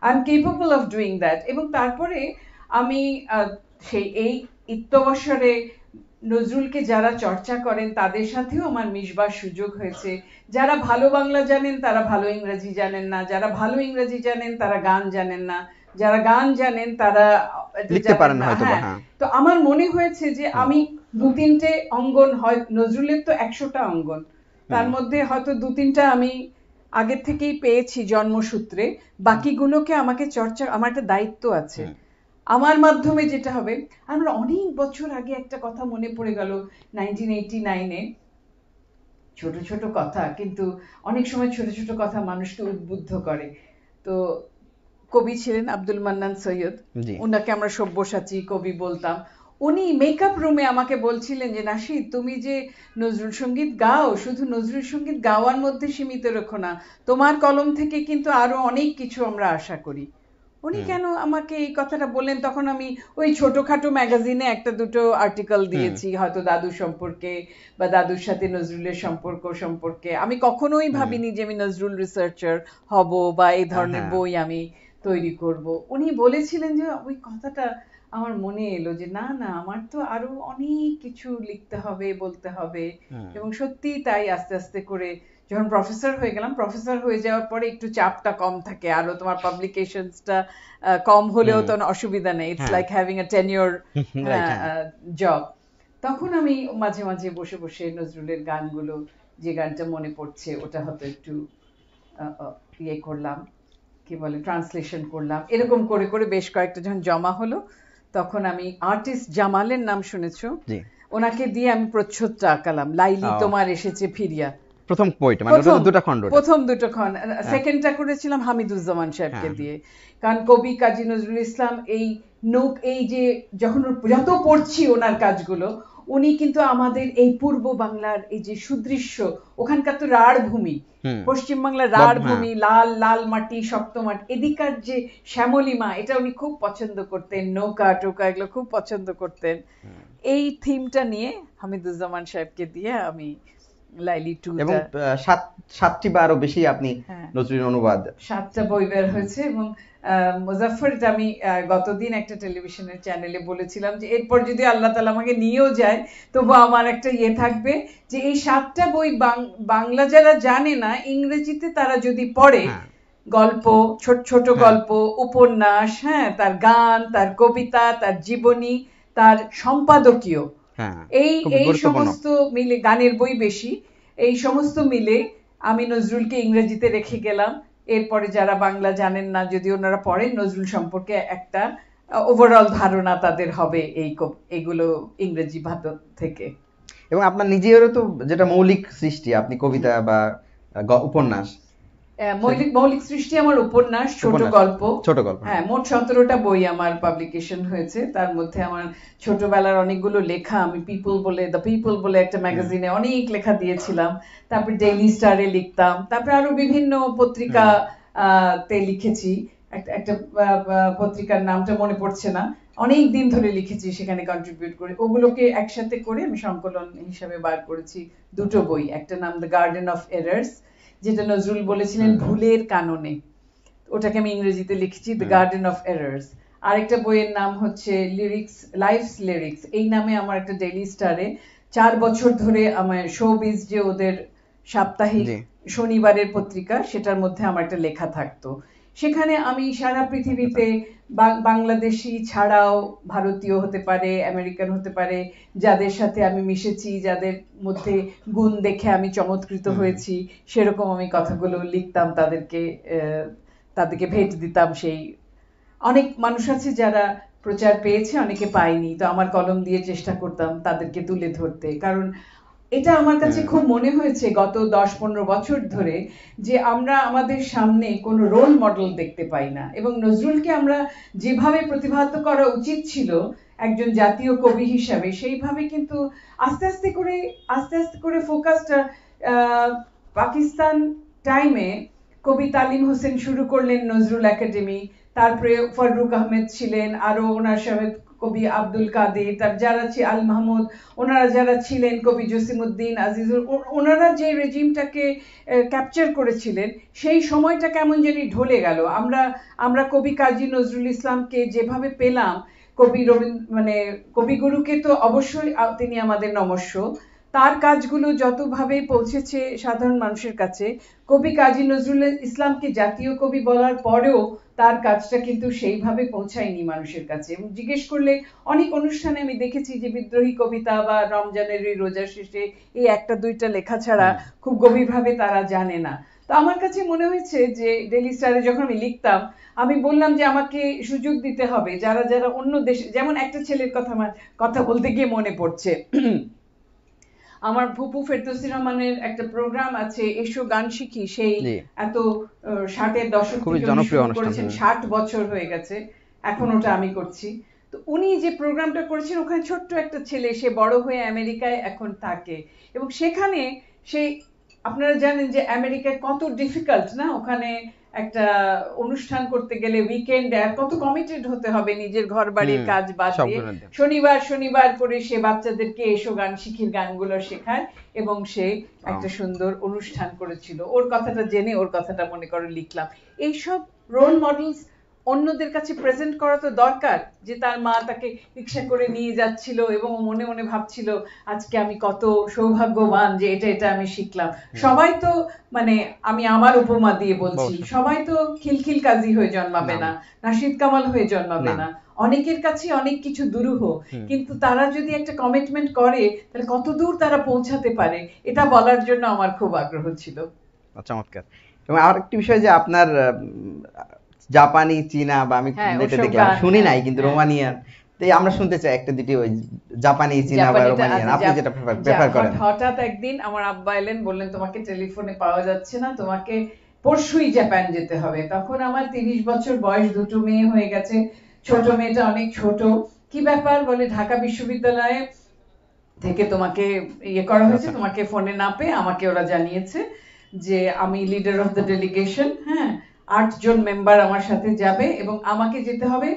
I am capable of doing that এবং তারপরে আমি সেই এই ইত্যবসরে নজরুলকে যারা চর্চা করেন তাদের সাথেও আমার মিশবার সুযোগ হয়েছে যারা ভালো বাংলা জানেন তারা ভালো ইংরাজি জানেন না যারা ভালো ইংরাজি জানেন তারা গান জানেন না যারা গান জানেন তারা লিখতে পারেন হয়তো হ্যাঁ। হ্যাঁ। তো আমার মনে হয়েছে যে আমি দু তিনটে অঙ্গন হয় নজরুলের তো একশোটা অঙ্গন তার মধ্যে হয়তো দু তিনটা আমি আগের থেকেই পেয়েছি জন্মসূত্রে বাকিগুলোকে আমাকে চর্চা আমার একটা দায়িত্ব আছে আমার মাধ্যমে যেটা হবে আমরা অনেক বছর আগে একটা কথা মনে পড়ে গেল নাইনটিন এইটি নাইনে ছোট ছোট কথা কিন্তু অনেক সময় ছোট ছোট কথা মানুষকে উদ্বুদ্ধ করে তো কবি ছিলেন আব্দুল মান্নান সৈয়দ ওনাকে আমরা সব্যসাচী কবি বলতাম উনি মেকআপ রুমে আমাকে বলছিলেন যে নাসি তুমি যে নজরুল সঙ্গীত গাও শুধু নজরুল সঙ্গীত গাওয়ার মধ্যে সীমিত রেখো না তোমার কলম থেকে কিন্তু আরো অনেক কিছু আমরা আশা করি উনি কেন আমাকে এই কথাটা বলেন তখন আমি ওই ছোটখাটো ম্যাগাজিনে একটা দুটো আর্টিকেল দিয়েছি হয়তো দাদু সম্পর্কে বা দাদুর সাথে নজরুলের সম্পর্ক সম্পর্কে আমি কখনোই ভাবিনি যে আমি নজরুল রিসার্চার হব বা এই ধরনের হ্যাঁ। বই আমি তৈরি করব উনি বলেছিলেন যে ওই কথাটা আমার মনে এলো যে না না আমার তো আরো অনেক কিছু লিখতে হবে বলতে হবে এবং সত্যি তাই আস্তে আস্তে করে যখন প্রফেসর হয়ে গেলাম প্রফেসর হয়ে যাওয়ার পরে একটু চাপটা কম থাকে আরো তোমার পাবলিকেশনসটা কম হলেও তো অসুবিধা নেই it's like having a tenure job তখন আমি মাঝে মাঝে বসে বসে নজরুলের গানগুলো যে গানটা মনে পড়ছে ওটা হয়তো একটু ইয়ে করলাম কি বলে ট্রান্সলেশন করলাম এরকম করে করে বেশ কয়েকটা যখন জমা হলো তখন আমি আর্টিস্ট জামালের নাম শুনেছ ওনাকে দিয়ে আমি প্রচ্ছদটা আঁকালাম লাইলি তোমার এসেছে ফিরিয়া প্রথম পোয়েট মানে ওটা দুটো খণ্ড প্রথম দুটো খণ্ড হ্যাঁ। সেকেন্ডটা করেছিলাম হামিদুজ্জামান সাহেবকে হ্যাঁ। দিয়ে কারণ কবি কাজী নজরুল ইসলাম এই নৌক এই যে যখন যত পড়ছি ওনার কাজগুলো উনি কিন্তু আমাদের এই পূর্ব বাংলার এই যে সুদৃশ্য ওখানকার তো রাড় ভূমি পশ্চিম বাংলার রাড় ভূমি লাল লাল মাটি শক্ত মাটি এদিকার যে শ্যামলিমা এটা উনি খুব পছন্দ করতেন নৌকা টোকা এগুলো খুব পছন্দ করতেন এই থিমটা নিয়ে হামিদুজ্জামান সাহেবকে দিয়ে আমি লাইলি টু এবং সাত সাতটি বা আরো বেশি আপনি হ্যাঁ। নজরুল অনুবাদ সাতটা বই বের হয়েছে এবং মুজাফফর আমি গতদিন একটা টেলিভিশনের চ্যানেলে বলেছিলাম যে এরপর যদি আল্লাহ তালা আমাকে নিয়েও যায় তবু আমার একটা ইয়ে থাকবে যে এই সাতটা বই বাংলা যারা জানে না ইংরেজিতে তারা যদি পড়ে হ্যাঁ। গল্প ছোট ছোট হ্যাঁ। গল্প উপন্যাস হ্যাঁ তার গান তার কবিতা তার জীবনী তার সম্পাদকীয় হ্যাঁ, এই এই সমস্ত মিলে গানের বই বেশি এই সমস্ত মিলে আমি নজরুলকে ইংরেজিতে রেখে গেলাম এরপরে যারা বাংলা জানেন না যদি ওনারা পড়েন নজরুল সম্পর্কে একটা ওভারঅল ধারণা তাদের হবে এই এগুলো ইংরেজি ভাত থেকে এবং আপনার নিজেরও তো যেটা মৌলিক সৃষ্টি আপনি কবিতা বা উপন্যাস মৌলিক মৌলিক সৃষ্টি আমার উপন্যাস ছোট গল্প ছোট গল্প হ্যাঁ মোট সতেরোটা বই আমার পাবলিকেশন হয়েছে তার মধ্যে আমার ছোটবেলার অনেকগুলো লেখা আমি পিপল বলে দ্য পিপল বলে একটা ম্যাগাজিনে অনেক লেখা দিয়েছিলাম তারপর ডেইলি স্টারে লিখতাম তারপরে আরো বিভিন্ন পত্রিকা তে লিখেছি একটা পত্রিকার নামটা মনে পড়ছে না অনেক দিন ধরে লিখেছি সেখানে কন্ট্রিবিউট করে ওগুলোকে একসাথে করে আমি সংকলন হিসাবে বার করেছি দুটো বই একটা নাম দ্য গার্ডেন অফ এরার্স যেটা নজরুল বলেছিলেন ভুলের কাননে ওটাকে আমি ইংরেজিতে লিখেছি দ্য গার্ডেন অফ এরার্স আরেকটা বইয়ের নাম হচ্ছে লিরিক্স লাইফস লিরিক্স এই নামে আমার একটা ডেইলি স্টারে চার বছর ধরে আমার শোবিজ যে ওদের সাপ্তাহিক শনিবারের পত্রিকা সেটার মধ্যে আমার একটা লেখা থাকতো সেখানে আমি সারা পৃথিবীতে বাংলাদেশি ছাড়াও ভারতীয় হতে পারে আমেরিকান হতে পারে যাদের সাথে আমি মিশেছি যাদের মধ্যে গুণ দেখে আমি চমৎকৃত হয়েছি সেরকম আমি কথাগুলো লিখতাম তাদেরকে তাদেরকে ভেট দিতাম সেই অনেক মানুষ আছে যারা প্রচার পেয়েছে অনেকে পায়নি তো আমার কলম দিয়ে চেষ্টা করতাম তাদেরকে তুলে ধরতে কারণ এটা আমার কাছে হ্যাঁ। খুব মনে হয়েছে গত দশ পনেরো বছর ধরে যে আমরা আমাদের সামনে কোনো রোল মডেল দেখতে পাই না এবং নজরুলকে আমরা যেভাবে প্রতিভাত করা উচিত ছিল একজন জাতীয় কবি হিসাবে সেইভাবে কিন্তু আস্তে আস্তে করে আস্তে আস্তে করে ফোকাসটা পাকিস্তান টাইমে কবি তালিম হোসেন শুরু করলেন নজরুল একাডেমি তারপরে ফারুক আহমেদ ছিলেন আরও ওনার সাহেব কবি আব্দুল কাদের তার যারা ছিল আল মাহমুদ ওনারা যারা ছিলেন কবি জসিমুদ্দিন আজিজুল ওনারা যে রেজিমটাকে ক্যাপচার করেছিলেন সেই সময়টা কেমন জানি ঢলে গেল আমরা আমরা কবি কাজী নজরুল ইসলামকে যেভাবে পেলাম কবি রবীন্দ্র মানে কবিগুরুকে তো অবশ্যই তিনি আমাদের নমস্য তার কাজগুলো যতভাবে পৌঁছেছে সাধারণ মানুষের কাছে কবি কাজী নজরুল ইসলামকে জাতীয় কবি বলার পরেও তার কাজটা কিন্তু সেইভাবে পৌঁছায়নি মানুষের কাছে এবং জিজ্ঞেস করলে অনেক অনুষ্ঠানে আমি দেখেছি যে বিদ্রোহী কবিতা বা রমজানের এই রোজা শেষে এই একটা দুইটা লেখা ছাড়া খুব গভীরভাবে তারা জানে না তো আমার কাছে মনে হয়েছে যে ডেলি স্টারে যখন আমি লিখতাম আমি বললাম যে আমাকে সুযোগ দিতে হবে যারা যারা অন্য দেশে যেমন একটা ছেলের কথা আমার কথা বলতে গিয়ে মনে পড়ছে আমার ফুপু ফেরদৌসি রহমানের একটা প্রোগ্রাম আছে এসো গান শিখি সেই এত ষাটের দশক খুবই জনপ্রিয় অনুষ্ঠান ষাট বছর হয়ে গেছে এখন ওটা আমি করছি তো উনি যে প্রোগ্রামটা করেছেন ওখানে ছোট্ট একটা ছেলে সে বড় হয়ে আমেরিকায় এখন থাকে এবং সেখানে সেই আপনারা জানেন যে আমেরিকায় কত ডিফিকাল্ট না ওখানে একটা অনুষ্ঠান করতে গেলে উইকেন্ড কত কমিটেড হতে হবে নিজের ঘর বাড়ির কাজ বাদ দিয়ে শনিবার শনিবার করে সে বাচ্চাদেরকে এসো গান শিখির গানগুলো শেখায় এবং সে একটা সুন্দর অনুষ্ঠান করেছিল ওর কথাটা জেনে ওর কথাটা মনে করো লিখলাম এইসব রোল মডেলস অন্যদের কাছে প্রেজেন্ট করা তো দরকার যে তার মা তাকে রিক্সা করে নিয়ে যাচ্ছিল এবং মনে মনে ভাবছিল আজকে আমি কত সৌভাগ্যবান যে এটা এটা আমি শিখলাম সবাই তো মানে আমি আমার উপমা দিয়ে বলছি সবাই তো খিলখিল কাজী হয়ে জন্মাবে না নাশিদ কামাল হয়ে জন্মাবে না অনেকের কাছে অনেক কিছু দুরূহ কিন্তু তারা যদি একটা কমিটমেন্ট করে তাহলে কত দূর তারা পৌঁছাতে পারে এটা বলার জন্য আমার খুব আগ্রহ ছিল আচ্ছা, চমৎকার এবং আর একটি বিষয় যে আপনার জাপানি চীনা বা আমি নেটে হ্যাঁ, দেখলাম শুনি হ্যাঁ, নাই কিন্তু হ্যাঁ। রোমানিয়ান তাই আমরা শুনতে চাই একটা দুটি ওই জাপানি চীনা বা রোমানিয়ান আপনি যেটা প্রেফার করেন হঠাৎ একদিন আমার আব্বা এলেন বললেন তোমাকে টেলিফোনে পাওয়া যাচ্ছে না তোমাকে পরশুই জাপান যেতে হবে তখন আমার 30 বছর বয়স দুটো মেয়ে হয়ে গেছে ছোট মেয়েটা অনেক ছোট কি ব্যাপার বলে ঢাকা বিশ্ববিদ্যালয়ে থেকে তোমাকে ইয়ে করা হয়েছে আচ্ছা। তোমাকে ফোনে না পেয়ে আমাকে ওরা জানিয়েছে যে আমি লিডার অফ দ্য ডেলিগেশন হ্যাঁ আটজন মেম্বার আমার সাথে যাবে এবং আমাকে যেতে হবে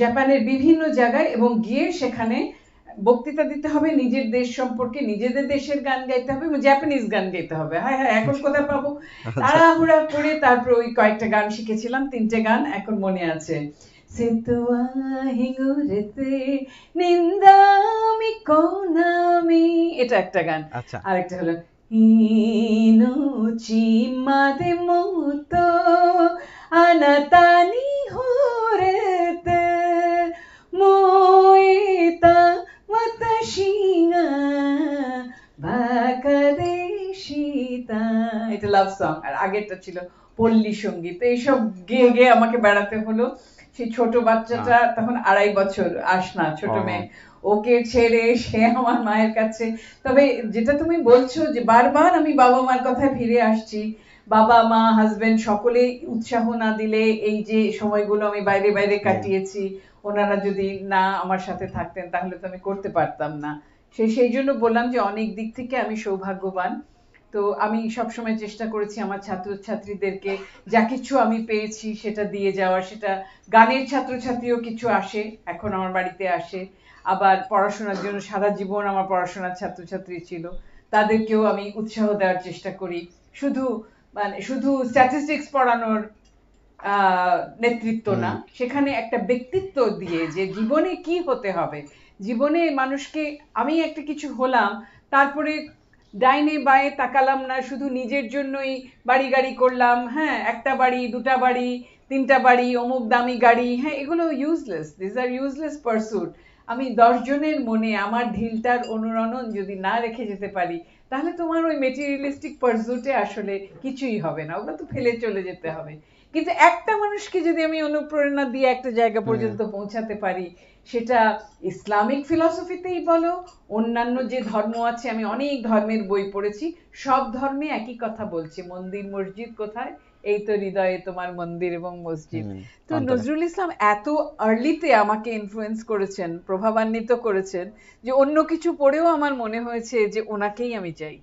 জাপানের বিভিন্ন জায়গায় এবং গিয়ে সেখানে বক্তৃতা দিতে হবে নিজের দেশ সম্পর্কে নিজেদের দেশের গান গাইতে হবে এবং জাপানিজ গান গাইতে হবে হ্যাঁ হ্যাঁ এখন কোথায় পাবো তাড়াহুড়া করে তারপর ওই কয়েকটা গান শিখেছিলাম তিনটে গান এখন মনে আছে এটা একটা গান আচ্ছা। আরেকটা হলো 命までもっとあなたに惚れて燃えた私がバカでした এটা লাভ সং আর আগেরটা ছিল পল্লী সঙ্গীত এইসব গেয়ে গিয়ে আমাকে বেড়াতে হলো সেই ছোট বাচ্চাটা হ্যাঁ। তখন আড়াই বছর আসনা ছোট মেয়ে ওকে ছেড়ে সে আমার মায়ের কাছে তবে যেটা তুমি বলছো যে বারবার আমি বাবা মার কথায় ফিরে আসছি বাবা মা হাজবেন্ড সকলেই উৎসাহ না দিলে এই যে সময়গুলো আমি বাইরে বাইরে কাটিয়েছি ওনারা যদি না আমার সাথে থাকতেন তাহলে তো আমি করতে পারতাম না সে সেই জন্য বললাম যে অনেক দিক থেকে আমি সৌভাগ্যবান তো আমি সবসময় চেষ্টা করেছি আমার ছাত্রছাত্রীদেরকে যা কিছু আমি পেয়েছি সেটা দিয়ে যাওয়ার সেটা গানের ছাত্রছাত্রীও কিছু আসে এখন আমার বাড়িতে আসে আবার পড়াশোনার জন্য সারা জীবন আমার পড়াশোনার ছাত্রছাত্রী ছিল তাদেরকেও আমি উৎসাহ দেওয়ার চেষ্টা করি শুধু মানে শুধু স্ট্যাটিস্টিক্স পড়ানোর নেতৃত্ব না সেখানে একটা ব্যক্তিত্ব দিয়ে যে জীবনে কি হতে হবে জীবনে মানুষকে আমি একটা কিছু হলাম তারপরে ডাইনে বাঁয়ে তাকালাম না শুধু নিজের জন্যই বাড়ি গাড়ি করলাম হ্যাঁ একটা বাড়ি দুটা বাড়ি তিনটা বাড়ি অমুক দামি গাড়ি হ্যাঁ এগুলো useless this are useless pursuit আমি দশ জনের মনে আমার ঢিলটার অনুরণন যদি না রেখে যেতে পারি তাহলে তোমার ওই মেটেরিয়ালিস্টিক পারজুটে আসলে কিছুই হবে না ওগুলো তো ফেলে চলে যেতে হবে কিন্তু একটা মানুষকে যদি আমি অনুপ্রেরণা দিয়ে একটা জায়গা পর্যন্ত পৌঁছাতে পারি সেটা ইসলামিক ফিলসফিতেই বলো অন্যান্য যে ধর্ম আছে আমি অনেক ধর্মের বই পড়েছি সব ধর্মে একই কথা বলছে মন্দির মসজিদ কোথায় এই তো হৃদয়ে তোমার মন্দির এবং মসজিদ তো নজরুল ইসলাম এত আর্লিতে আমাকে ইনফ্লুয়েন্স করেছেন প্রভাবান্বিত করেছেন যে অন্য কিছু পড়েও আমার মনে হয়েছে যে ওনাকেই আমি চাই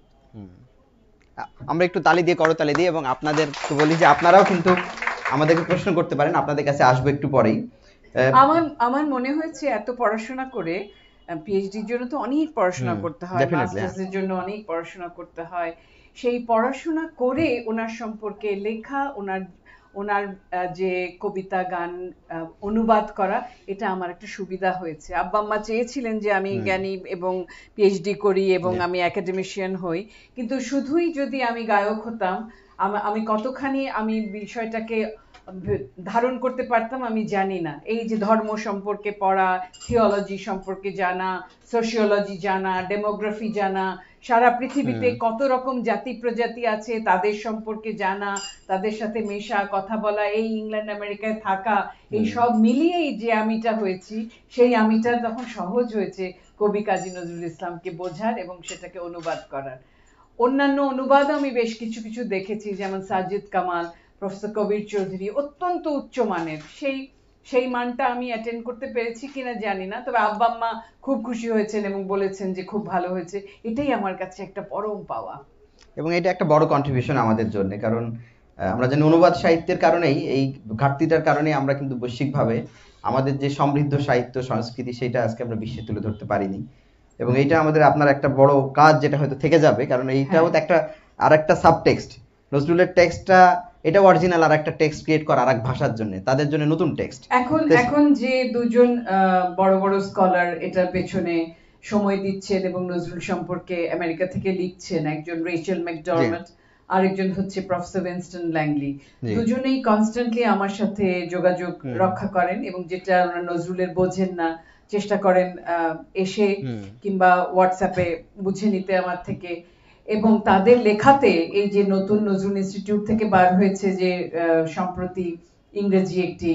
আমরা একটু তালি দিয়ে করতালি দিই এবং আপনাদের বলি যে আপনারাও কিন্তু আমাদেরকে প্রশ্ন করতে পারেন আপনাদের কাছে আসবো একটু পরেই আমার আমার মনে হয়েছে এত পড়াশোনা করে পিএইচডির জন্য তো অনেক পড়াশোনা করতে হয় মাস্টার্সের হ্যাঁ। জন্য অনেক পড়াশোনা করতে হয় সেই পড়াশোনা করে ওনার সম্পর্কে লেখা ওনার ওনার যে কবিতা গান অনুবাদ করা এটা আমার একটা সুবিধা হয়েছে আব্বা আম্মা চেয়েছিলেন যে আমি জ্ঞানী এবং পিএইচডি করি এবং আমি একাডেমিশিয়ান হই কিন্তু শুধুই যদি আমি গায়ক হতাম আমি কতখানি আমি বিষয়টাকে ধারণ করতে পারতাম আমি জানি না এই যে ধর্ম সম্পর্কে পড়া থিওলজি সম্পর্কে জানা সোশিওলজি জানা ডেমোগ্রাফি জানা সারা পৃথিবীতে কত রকম জাতি প্রজাতি আছে তাদের সম্পর্কে জানা তাদের সাথে মেশা কথা বলা এই ইংল্যান্ড আমেরিকায় থাকা এই সব মিলিয়েই যে আমিটা হয়েছি সেই আমিটা তখন সহজ হয়েছে কবি কাজী নজরুল ইসলামকে বোঝার এবং সেটাকে অনুবাদ করার অন্যান্য অনুবাদ আমি বেশ কিছু কিছু দেখেছি যেমন সাজিদ কামাল প্রফেসর কবির চৌধুরী অত্যন্ত উচ্চ মানের সেই সেই মানটা আমি অ্যাটেন্ড করতে পেরেছি কিনা জানি না তবে আব্বা আম্মা খুব খুশি হয়েছেন এবং বলেছেন যে খুব ভালো হয়েছে এটাই আমার কাছে একটা পরম পাওয়া এবং এটা একটা বড় কন্ট্রিবিউশন আমাদের জন্য কারণ আমরা জানি অনুবাদ সাহিত্যের কারণেই এই ঘাটতিটার কারণে আমরা কিন্তু বৈশ্বিকভাবে আমাদের যে সমৃদ্ধ সাহিত্য সংস্কৃতি সেটা আজকে আমরা বিশ্বে তুলে ধরতে পারিনি এবং এইটা আমাদের আপনার একটা বড় কাজ যেটা হয়তো থেকে যাবে কারণ এইটাও হ্যাঁ। তো একটা আর একটা সাবটেক্সট নজরুলের টেক্সটটা এটা অরিজিনাল আর একটা টেক্সট ক্রিয়েট করা আর এক ভাষার জন্য তাদের জন্য নতুন টেক্সট এখন এখন যে দুজন বড় বড় স্কলার এটার পেছনে সময় দিচ্ছেন এবং নজরুল সম্পর্কে আমেরিকা থেকে লিখছেন একজন রেচেল ম্যাকডরমেট আরেকজন হচ্ছে প্রফেসর উইনস্টন ল্যাংলি দুজনেই কনস্ট্যান্টলি আমার সাথে যোগাযোগ রক্ষা করেন এবং যেটা নজরুলের বোঝেন না চেষ্টা করেন এসে কিংবা হোয়াটসঅ্যাপে বুঝে নিতে আমার থেকে এবং তাদের লেখাতে এই যে নতুন নজরুল ইনস্টিটিউট থেকে বার হয়েছে যে সম্প্রতি ইংরেজি একটি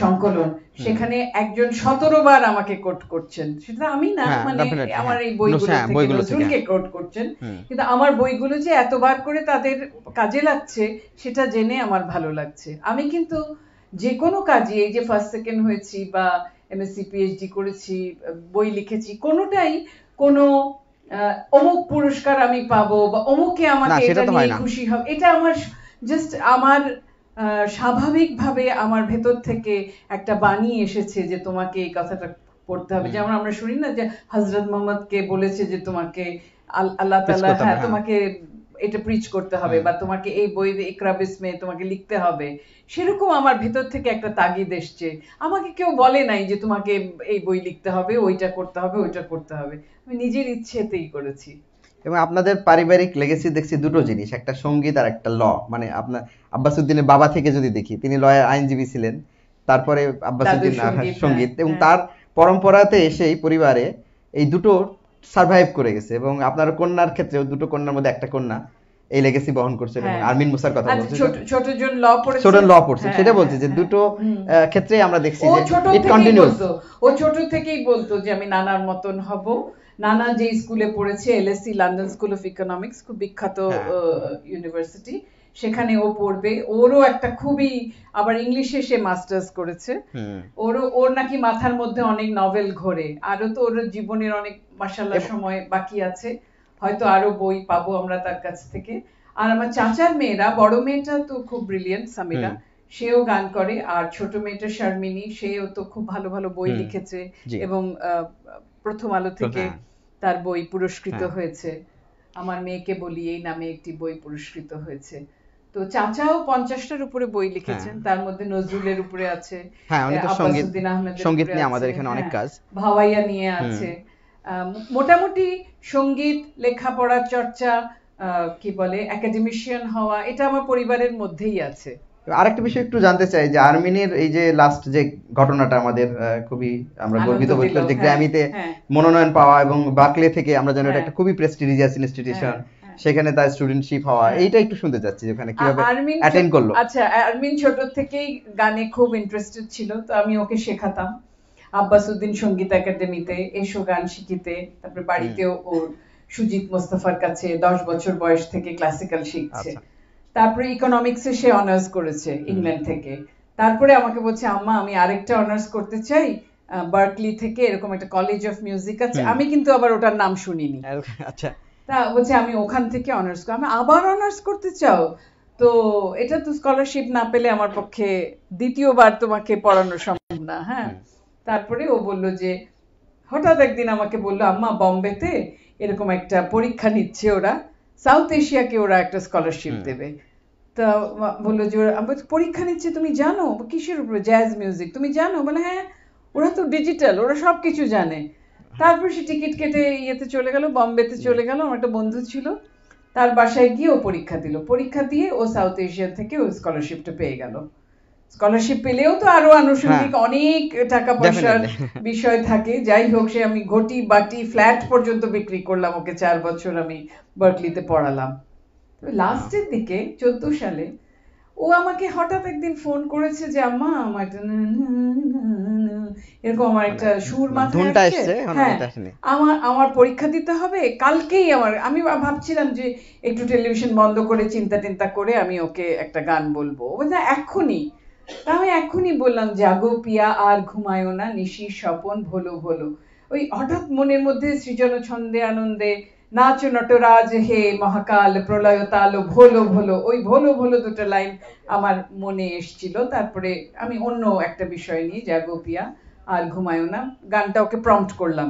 সংকলন সেখানে একজন সতেরো বার আমাকে কোট করছেন সেটা আমি না হ্যাঁ, মানে আমার হ্যাঁ। এই বইগুলো হ্যাঁ, থেকে কোট করছেন কিন্তু আমার বইগুলো যে এতবার করে তাদের কাজে লাগছে সেটা জেনে আমার ভালো লাগছে আমি কিন্তু যে কোনো কাজে এই যে ফার্স্ট সেকেন্ড হয়েছি বা এমএসসি পিএইচডি করেছি বই লিখেছি কোনোটাই কোনো অমুক পুরস্কার আমি পাবো বা অমুকে আমাকে এটা নিয়ে খুশি হবে এটা আমার জাস্ট আমার স্বাভাবিকভাবে আমার ভেতর থেকে একটা বাণী এসেছে যে তোমাকে এই কথাটা পড়তে হবে যেমন আমরা শুনি না যে হজরত মোহাম্মদকে বলেছে যে তোমাকে আল্লাহ তাআলা হ্যাঁ, হ্যাঁ তোমাকে এটা প্রিচ করতে হবে বা তোমাকে এই বই ইকরা তোমাকে লিখতে হবে সেরকম আমার ভেতর থেকে একটা তাগিদ এসছে আমাকে কেউ বলে নাই যে তোমাকে এই বই লিখতে হবে ওইটা করতে হবে ওইটা করতে হবে আমি নিজের ইচ্ছেতেই করেছি এবং আপনাদের পারিবারিক লেগেসি দেখছি দুটো জিনিস একটা সঙ্গীত আর একটা ল মানে আপনার আব্বাসুদ্দিনের বাবা থেকে যদি দেখি তিনি লয়ের আইনজীবী ছিলেন তারপরে আব্বাসুদ্দিন হ্যাঁ, সঙ্গীত এবং হ্যাঁ। তার পরম্পরাতে এসেই পরিবারে এই দুটোর সার্ভাইভ করে গেছে এবং আপনার কন্যার ক্ষেত্রে দুটো কন্যার মধ্যে একটা কন্যা এই লেগেসি বহন করছে হ্যাঁ। আরমিন মুসার কথা আচ্ছা, ল পড়ছে ল হ্যাঁ, পড়ছে সেটা বলছে যে হ্যাঁ, দুটো ক্ষেত্রে আমরা দেখছি যে ইট কন্টিনিউস ও ছোট থেকেই বলতো যে আমি নানার মতন হব নানা যে স্কুলে পড়েছে LSE London School of Economics খুব বিখ্যাত ইউনিভার্সিটি সেখানে ও পড়বে ওরও একটা খুবই আবার ইংলিশে সে মাস্টার্স করেছে ওরও ওর নাকি মাথার মধ্যে অনেক নভেল ঘোরে আরো তো ওর জীবনের অনেক মাসাল্লাহ সময় বাকি আছে হয়তো আরো বই পাবো আমরা তার কাছ থেকে আর আমার চাচার মেয়েরা বড় মেয়েটা তো খুব ব্রিলিয়েন্ট সামিরা সেও গান করে আর ছোট মেয়েটা শারমিনী সেও তো খুব ভালো ভালো বই লিখেছে এবং প্রথম আলো থেকে তার বই পুরস্কৃত হ্যাঁ। হয়েছে আমার মেয়েকে বলি এই নামে একটি বই পুরস্কৃত হয়েছে তো চাচাও পঞ্চাশটার উপরে বই লিখেছেন হ্যাঁ। তার মধ্যে নজরুলের উপরে আছে হ্যাঁ অনেক সঙ্গীত সঙ্গীত নিয়ে আমাদের এখানে অনেক হ্যাঁ, কাজ ভাওয়াইয়া নিয়ে আছে মোটামুটি সঙ্গীত লেখাপড়ার চর্চা কি বলে একাডেমিশিয়ান হওয়া এটা আমার পরিবারের মধ্যেই আছে আরেকটা বিষয় একটু জানতে চাই যে আর্মিনের এই যে লাস্ট যে ঘটনাটা আমাদের খুবই আমরা গর্বিত বলতে করি যে হ্যাঁ। গ্র্যামিতে মনোনয়ন পাওয়া এবং বাকলে থেকে আমরা জানি এটা একটা খুবই প্রেস্টিজিয়াস ইনস্টিটিউশন হ্যাঁ। সেখানে তার স্টুডেন্টশিপ হওয়া হ্যাঁ। এইটা একটু শুনতে চাচ্ছি ওখানে কিভাবে অ্যাটেন্ড করলো আচ্ছা আরমিন ছোট থেকেই গানে খুব ইন্টারেস্টেড ছিল তো আমি ওকে শেখাতাম আব্বাসউদ্দিন সঙ্গীত একাডেমিতে এসো গান শিখিতে তারপরে বাড়িতেও ওর সুজিত মোস্তফার কাছে দশ বছর বয়স থেকে ক্লাসিক্যাল শিখছে আচ্ছা। তারপরে ইকোনমিক্সে সে অনার্স করেছে ইংল্যান্ড থেকে তারপরে আমাকে বলছে আম্মা আমি আরেকটা অনার্স করতে চাই বার্কলি থেকে এরকম একটা কলেজ অফ মিউজিক আছে আমি কিন্তু আবার ওটার নাম শুনিনি আচ্ছা তা বলছে আমি ওখান থেকে অনার্স আমি আবার অনার্স করতে চাও তো এটা তো স্কলারশিপ না পেলে আমার পক্ষে দ্বিতীয়বার তোমাকে পড়ানো সম্ভব না হ্যাঁ তারপরে ও বলল যে হঠাৎ একদিন আমাকে বললো আম্মা বম্বেতে এরকম একটা পরীক্ষা নিচ্ছে ওরা সাউথ এশিয়াকে ওরা একটা স্কলারশিপ দেবে তা বললো যে ওরা পরীক্ষা নিচ্ছে তুমি জানো কিসের উপরে জ্যাজ মিউজিক তুমি জানো বলে হ্যাঁ ওরা তো ডিজিটাল ওরা সব কিছু জানে তারপর সে টিকিট কেটে ইয়েতে চলে গেল বম্বেতে চলে গেল আমার একটা বন্ধু ছিল তার বাসায় গিয়ে ও পরীক্ষা দিল পরীক্ষা দিয়ে ও সাউথ এশিয়া থেকে ও স্কলারশিপটা পেয়ে গেল স্কলারশিপ পেলেও তো আরো আনুষঙ্গিক হ্যাঁ। অনেক টাকা পয়সার বিষয় থাকে যাই হোক সে আমি ঘটি বাটি ফ্ল্যাট পর্যন্ত বিক্রি করলাম ওকে চার বছর আমি বার্কলিতে পড়ালাম লাস্টের দিকে চোদ্দ সালে ও আমাকে হঠাৎ একদিন ফোন করেছে যে আম্মা আমার এরকম আমার একটা মানে সুর মানে মাথায় আসছে হ্যাঁ, আমার আমার পরীক্ষা দিতে হবে কালকেই আমার আমি ভাবছিলাম যে একটু টেলিভিশন বন্ধ করে চিন্তা টিন্তা করে আমি ওকে একটা গান বলবো না এখনই তা আমি এখনই বললাম জাগো পিয়া আর ঘুমায়ও না নিশি স্বপন ভোলো ভোলো ওই হঠাৎ মনের মধ্যে সৃজন ছন্দে আনন্দে নাচ নটরাজ হে মহাকাল প্রলয় তাল ভোলো ভোলো ওই ভোলো ভোলো দুটো লাইন আমার মনে এসছিল তারপরে আমি অন্য একটা বিষয় নিয়ে জাগো পিয়া আর ঘুমায়ও না গানটা ওকে প্রম্পট করলাম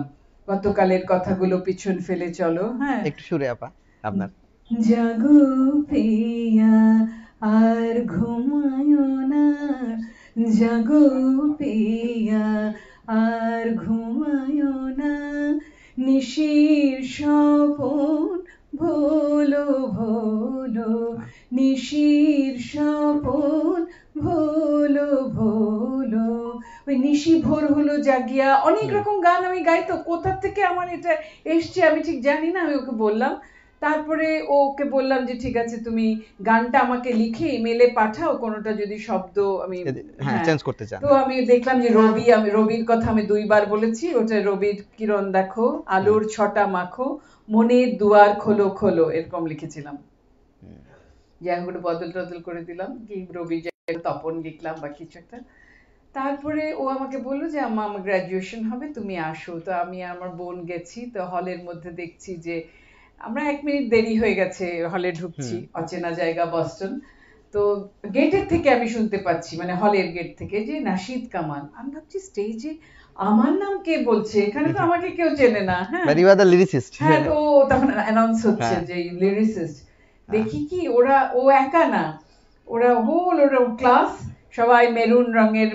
গতকালের কথাগুলো পিছন ফেলে চলো হ্যাঁ একটু সুরে আপা আপনার জাগো পিয়া আর ঘুমায়ও না জাগো পিয়া আর ঘুমায়ও না নিশির স্বপন ভোলো ভোলো নিশির স্বপন ভোলো ভোলো ওই নিশি ভোর হলো জাগিয়া অনেক রকম গান আমি গাইতো কোথা থেকে আমার এটা এসছে আমি ঠিক জানি না আমি ওকে বললাম তারপরে ওকে বললাম যে ঠিক আছে তুমি গানটা আমাকে লিখে ইমেলে পাঠাও কোনোটা যদি শব্দ আমি হ্যাঁ চেঞ্জ হ্যাঁ। করতে চান তো আমি দেখলাম যে রবি আমি রবির কথা আমি দুইবার বলেছি ওটা রবির কিরণ দেখো আলোর ছটা মাখো মনের দুয়ার খোলো খোলো এরকম লিখেছিলাম যাই হোক বদল টদল করে দিলাম কি রবি তপন লিখলাম বা কিছু একটা তারপরে ও আমাকে বললো যে আমা আমার গ্র্যাজুয়েশন হবে তুমি আসো তো আমি আমার বোন গেছি তো হলের মধ্যে দেখছি যে আমরা এক মিনিট দেরি হয়ে গেছে হলে ঢুকছি অচেনা জায়গা বস্টন তো গেটের থেকে আমি শুনতে পাচ্ছি মানে হলের গেট থেকে যে নাশিদ কামাল আমি ভাবছি স্টেজে আমার নাম কে বলছে এখানে তো আমাকে কেউ চেনে না হ্যাঁ হ্যাঁ তো তখন অ্যানাউন্স হচ্ছে হ্যাঁ। যে লিরিসিস্ট দেখি কি ওরা ও একা না ওরা হোল ওরা ক্লাস সবাই মেরুন রঙের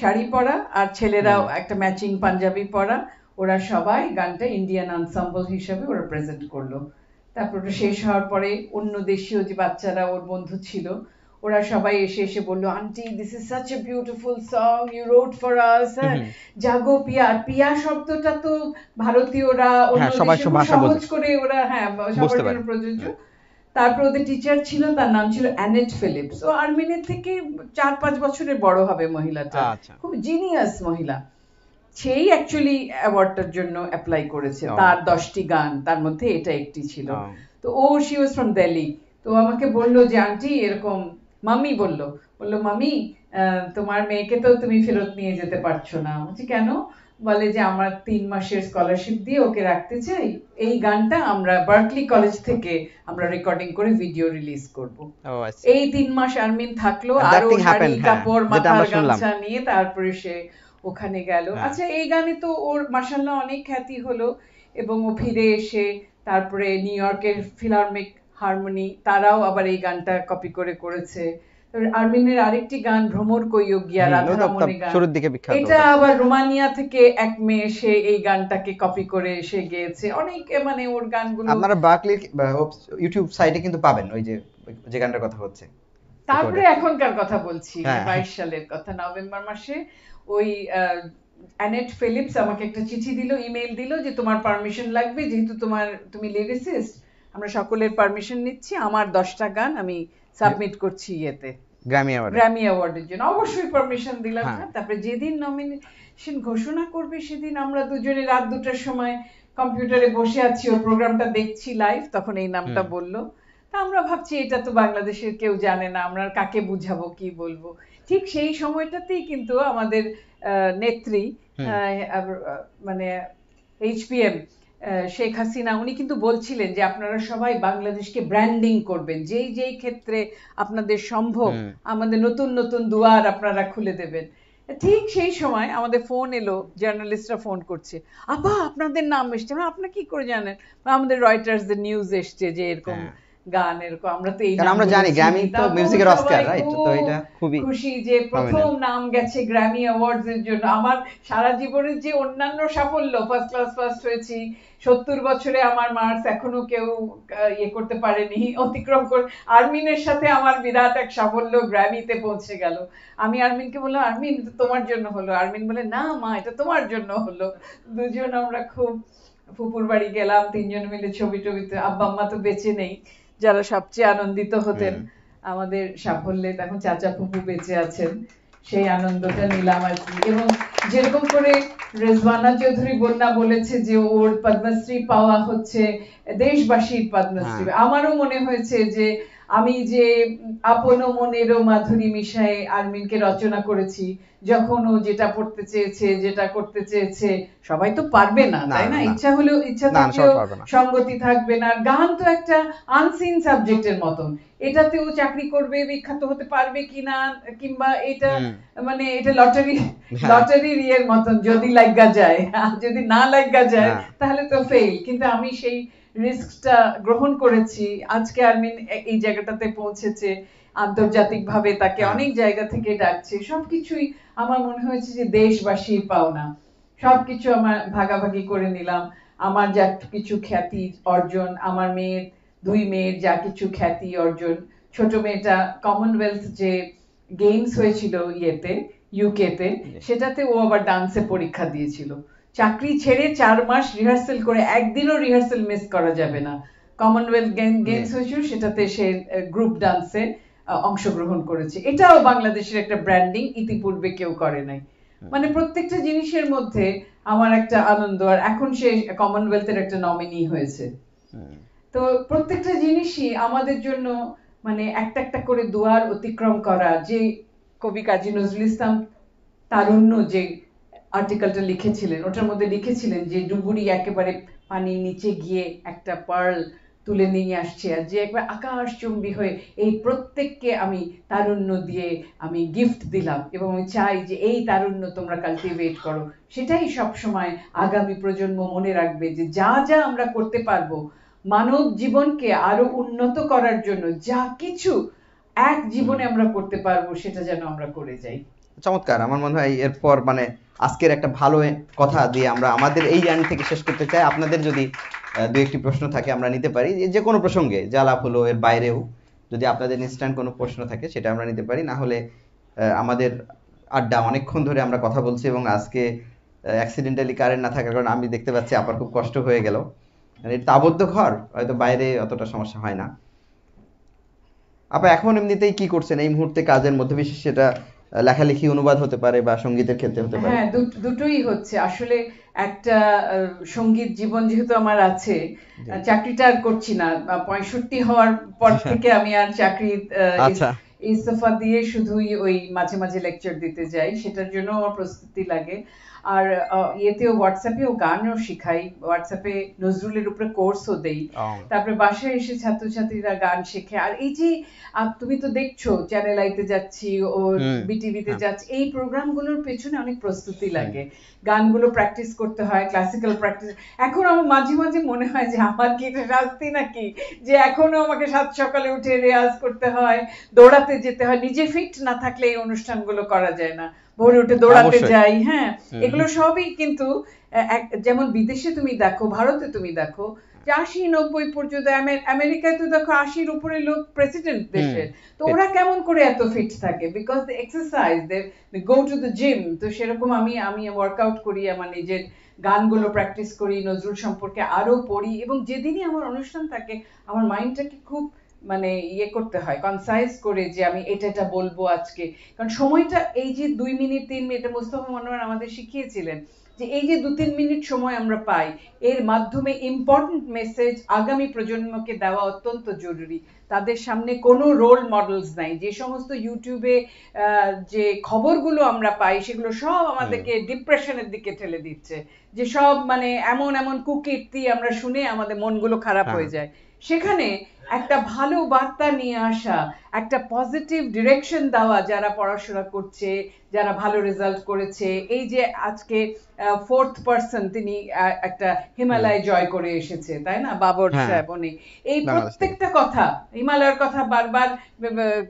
শাড়ি পরা আর ছেলেরাও একটা ম্যাচিং পাঞ্জাবি পরা ওরা সবাই গানটা ইন্ডিয়ান আনসাম্বল হিসাবে ওরা প্রেজেন্ট করলো তারপর ওটা শেষ হওয়ার পরে অন্য দেশীয় যে বাচ্চারা ওর বন্ধু ছিল ওরা সবাই এসে এসে বললো aunty this is such a beautiful song you wrote for us জাগো পিয়া আর পিয়া শব্দটা তো ভারতীয়রা হ্যাঁ, অন্য দেশে সহজ করে ওরা হ্যাঁ সবার জন্য প্রযোজ্য তারপর ওদের টিচার ছিল তার নাম ছিল অ্যানেট ফিলিপস ও আর্মেনিয়ার থেকে চার পাঁচ বছরের বড় হবে মহিলাটা আচ্ছা। খুব জিনিয়াস মহিলা সেই অ্যাকচুয়ালি অ্যাওয়ার্ডটার জন্য অ্যাপ্লাই করেছে তার দশটি গান তার মধ্যে এটা একটি ছিল তো ও শি ওয়াজ ফ্রম দিল্লি তো আমাকে বললো যে আন্টি এরকম মামি বলল বললো মামি তোমার মেয়েকে তো তুমি ফেরত নিয়ে যেতে পারছো না বলছি কেন বলে যে আমার তিন মাসের স্কলারশিপ দিয়ে ওকে রাখতে চাই এই গানটা আমরা বার্কলি কলেজ থেকে আমরা রেকর্ডিং করে ভিডিও রিলিজ করব এই তিন মাস আরমিন থাকলো আর শাড়ি হ্যাঁ, কাপড় মাথার গামছা নিয়ে তারপরে সে ওখানে গেল হ্যাঁ। আচ্ছা এই গানে তো ওর মাশাআল্লাহ অনেক খ্যাতি হলো এবং ও ফিরে এসে তারপরে নিউ ইয়র্কের ফিলারমিক হারমোনি তারাও আবার এই গানটা কপি করে করেছে আরমিনের আরেকটি গান ভ্রমর কইও গিয়া হ্যাঁ, রাধারমণী গান শুরুর দিকে বিখ্যাত এটা আবার রোমানিয়া থেকে এক মেয়ে সে এই গানটাকে কপি করে এসে গেয়েছে অনেক মানে ওর গানগুলো আপনারা বাকলি ইউটিউব সাইটে কিন্তু পাবেন ওই যে যে গানটার কথা হচ্ছে তারপরে এখনকার কথা বলছি হ্যাঁ, হ্যাঁ। বাইশ সালের কথা নভেম্বর মাসে ওই অ্যানেট ফিলিপস আমাকে একটা চিঠি দিল ইমেল দিল যে তোমার পারমিশন লাগবে যেহেতু তোমার তুমি লিরিসিস্ট আমরা সকলের পারমিশন নিচ্ছি আমার দশটা গান আমি সাবমিট করছি ইয়েতে গ্রামি অ্যাওয়ার্ড গ্রামি অ্যাওয়ার্ডের জন্য অবশ্যই পারমিশন দিলাম হ্যাঁ। তারপরে যেদিন নমিনেশন ঘোষণা করবে সেদিন আমরা দুজনে রাত দুটার সময় কম্পিউটারে বসে আছি ওর প্রোগ্রামটা দেখছি লাইভ তখন এই নামটা বললো তা আমরা ভাবছি এটা তো বাংলাদেশের কেউ জানে না আমরা কাকে বুঝাবো কি বলবো ঠিক সেই সময়টাতেই কিন্তু আমাদের নেত্রী মানে এইচপিএম শেখ হাসিনা উনি কিন্তু বলছিলেন যে আপনারা সবাই বাংলাদেশকে ব্র্যান্ডিং করবেন যেই যেই ক্ষেত্রে আপনাদের সম্ভব আমাদের নতুন নতুন দুয়ার আপনারা খুলে দেবেন ঠিক সেই সময় আমাদের ফোন এলো জার্নালিস্টরা ফোন করছে আপা আপনাদের নাম এসছে আপনারা কি করে জানেন আমাদের রয়টার্স নিউজ এসছে যে এরকম হ্যাঁ। গান এরকম আমরা তো এই আমরা জানি গ্র্যামি তো মিউজিকের অস্কার রাইট তো এটা খুবই খুশি যে প্রথম নাম গেছে গ্র্যামি অ্যাওয়ার্ডস এর জন্য আমার সারা জীবনের যে অন্যান্য সাফল্য ফার্স্ট ক্লাস ফার্স্ট হয়েছি সত্তর বছরে আমার মার্কস এখনো কেউ ইয়ে করতে পারেনি অতিক্রম করে আর্মিনের সাথে আমার বিরাট এক সাফল্য গ্র্যামিতে পৌঁছে গেল আমি আর্মিনকে বললাম আর্মিন তোমার জন্য হলো আর্মিন বলে না মা এটা তোমার জন্য হলো দুজন আমরা খুব ফুপুর বাড়ি গেলাম তিনজন মিলে ছবি টবিতে আব্বা আম্মা তো বেঁচে নেই যারা সবচেয়ে আনন্দিত হতেন আমাদের সাফল্যে এখন চাচা ফুপু বেঁচে আছেন সেই আনন্দটা নিলাম আর কি এবং যেরকম করে রেজওয়ানা চৌধুরী বন্যা বলেছে যে ওর পদ্মশ্রী পাওয়া হচ্ছে দেশবাসীর পদ্মশ্রী হ্যাঁ। আমারও মনে হয়েছে যে আমি যে আপন মনেরও মাধুরী মিশায়ে আরমিনকে রচনা করেছি যখন ও যেটা পড়তে চেয়েছে যেটা করতে চেয়েছে সবাই তো পারবে না তাই না ইচ্ছা হলেও ইচ্ছা থাকলেও সঙ্গতি থাকবে না গান তো একটা আনসিন সাবজেক্টের মতন এটাতেও চাকরি করবে বিখ্যাত হতে পারবে কি না কিংবা এটা মানে এটা লটারি হ্যাঁ। লটারি ইয়ের মতন যদি লাইগা যায় যদি না লাইগা যায় হ্যাঁ। তাহলে তো ফেল কিন্তু আমি সেই রিস্কটা গ্রহণ করেছি আজকে এই জায়গাটাতে পৌঁছেছে আন্তর্জাতিকভাবে তাকে হ্যাঁ। অনেক জায়গা থেকে ডাকছে সবকিছুই আমার মনে হয়েছে যে দেশবাসীর পাওনা সবকিছু আমার ভাগাভাগি করে নিলাম আমার যা কিছু খ্যাতি অর্জন আমার মেয়ের দুই মেয়ের যা কিছু খ্যাতি অর্জন ছোট মেয়েটা কমনওয়েলথ যে গেমস হয়েছিল ইয়েতে ইউকেতে সেটাতে ও আবার ডান্সে পরীক্ষা দিয়েছিল চাকরি ছেড়ে চার মাস রিহার্সেল করে একদিনও রিহার্সেল মিস করা যাবে না কমনওয়েলথ গেমস হয়েছিল সেটাতে সে গ্রুপ ডান্সে অংশগ্রহণ করেছে এটাও বাংলাদেশের একটা ব্র্যান্ডিং ইতিপূর্বে কেউ করে নাই মানে প্রত্যেকটা জিনিসের মধ্যে আমার একটা আনন্দ আর এখন সে কমনওয়েলথের একটা নমিনি হয়েছে তো প্রত্যেকটা জিনিসই আমাদের জন্য মানে একটা একটা করে দুয়ার অতিক্রম করা যে কবি কাজী নজরুল ইসলাম তার অন্য যে আর্টিকেলটা লিখেছিলেন ওটার মধ্যে লিখেছিলেন যে ডুবুরি একেবারে পানির নিচে গিয়ে একটা পার্ল তুলে নিয়ে আসছে আর যে একবার আকাশ চুম্বি হয়ে এই প্রত্যেককে আমি তারুণ্য দিয়ে আমি গিফট দিলাম এবং আমি চাই যে এই তারুণ্য তোমরা কালটিভেট করো সেটাই সবসময় আগামী প্রজন্ম মনে রাখবে যে যা যা আমরা করতে পারবো মানব জীবনকে আরো উন্নত করার জন্য যা কিছু এক জীবনে আমরা করতে পারবো সেটা যেন আমরা করে যাই চমৎকার আমার মনে হয় এরপর মানে আজকের একটা ভালো কথা দিয়ে আমরা আমাদের এই জার্নি থেকে শেষ করতে চাই আপনাদের যদি দু একটি প্রশ্ন থাকে আমরা নিতে পারি যে কোনো প্রসঙ্গে জ্বালা হলো এর বাইরেও যদি আপনাদের ইনস্ট্যান্ট কোনো প্রশ্ন থাকে সেটা আমরা নিতে পারি না হলে আমাদের আড্ডা অনেকক্ষণ ধরে আমরা কথা বলছি এবং আজকে অ্যাক্সিডেন্টালি কারেন্ট না থাকার কারণে আমি দেখতে পাচ্ছি আপনার খুব কষ্ট হয়ে গেল মানে তাবদ্ধ ঘর হয়তো বাইরে অতটা সমস্যা হয় না আপা এখন এমনিতেই কি করছেন এই মুহূর্তে কাজের মধ্যে বিশেষ সেটা লেখালেখি অনুবাদ হতে পারে বা সঙ্গীতের ক্ষেত্রে হতে পারে হ্যাঁ দুটোই হচ্ছে আসলে একটা সঙ্গীত জীবন যেহেতু আমার আছে চাকরিটা আর করছি না পঁয়ষট্টি হওয়ার পর আচ্ছা। থেকে আমি আর চাকরি আচ্ছা। ইস্তফা দিয়ে শুধুই ওই মাঝে মাঝে লেকচার দিতে যাই সেটার জন্য আমার প্রস্তুতি লাগে আর ইয়েতেও হোয়াটসঅ্যাপেও গানও শিখাই হোয়াটসঅ্যাপে নজরুলের উপরে কোর্সও দেই তারপরে বাসায় এসে ছাত্রছাত্রীরা গান শেখে আর এই যে তুমি তো দেখছো চ্যানেল আইতে যাচ্ছি ও বিটিভিতে হ্যাঁ। যাচ্ছি এই প্রোগ্রামগুলোর পেছনে অনেক প্রস্তুতি হ্যাঁ। লাগে গানগুলো প্র্যাকটিস করতে হয় ক্লাসিক্যাল প্র্যাকটিস এখন আমার মাঝে মাঝে মনে হয় যে আমার কি শাস্তি নাকি যে এখনো আমাকে সাত সকালে উঠে রেয়াজ করতে হয় দৌড়াতে যেতে হয় নিজে ফিট না থাকলে এই অনুষ্ঠানগুলো করা যায় না ভোরে উঠে দৌড়াতে যাই হ্যাঁ এগুলো সবই কিন্তু যেমন বিদেশে তুমি দেখো ভারতে তুমি দেখো যে আশি নব্বই পর্যন্ত আমেরিকায় তো দেখো আশির উপরে লোক প্রেসিডেন্ট দেশের তো ওরা কেমন করে এত ফিট থাকে because the exercise they go to the gym তো সেরকম আমি আমি ওয়ার্কআউট করি আমার নিজের গানগুলো প্র্যাকটিস করি নজরুল সম্পর্কে আরো পড়ি এবং যেদিনই আমার অনুষ্ঠান থাকে আমার মাইন্ডটাকে খুব মানে ইয়ে করতে হয় কনসাইজ করে যে আমি এটা এটা বলবো আজকে কারণ সময়টা এই যে দুই মিনিট তিন মিনিট মোস্তফা মনোয়ার আমাদের শিখিয়েছিলেন যে এই যে দু তিন মিনিট সময় আমরা পাই এর মাধ্যমে ইম্পর্টেন্ট মেসেজ আগামী প্রজন্মকে দেওয়া অত্যন্ত জরুরি তাদের সামনে কোনো রোল মডেলস নাই যে সমস্ত ইউটিউবে যে খবরগুলো আমরা পাই সেগুলো সব আমাদেরকে ডিপ্রেশনের হ্যাঁ। দিকে ঠেলে দিচ্ছে যে সব মানে এমন এমন কুকীর্তি আমরা শুনে আমাদের মনগুলো খারাপ হ্যাঁ। হয়ে যায় সেখানে একটা ভালো বার্তা নিয়ে আসা একটা পজিটিভ ডিরেকশন দেওয়া যারা পড়াশোনা করছে যারা ভালো রেজাল্ট করেছে এই যে আজকে ফোর্থ পার্সন তিনি একটা হিমালয় জয় করে এসেছে তাই না বাবর হ্যাঁ। সাহেব উনি এই প্রত্যেকটা কথা হিমালয়ের কথা বারবার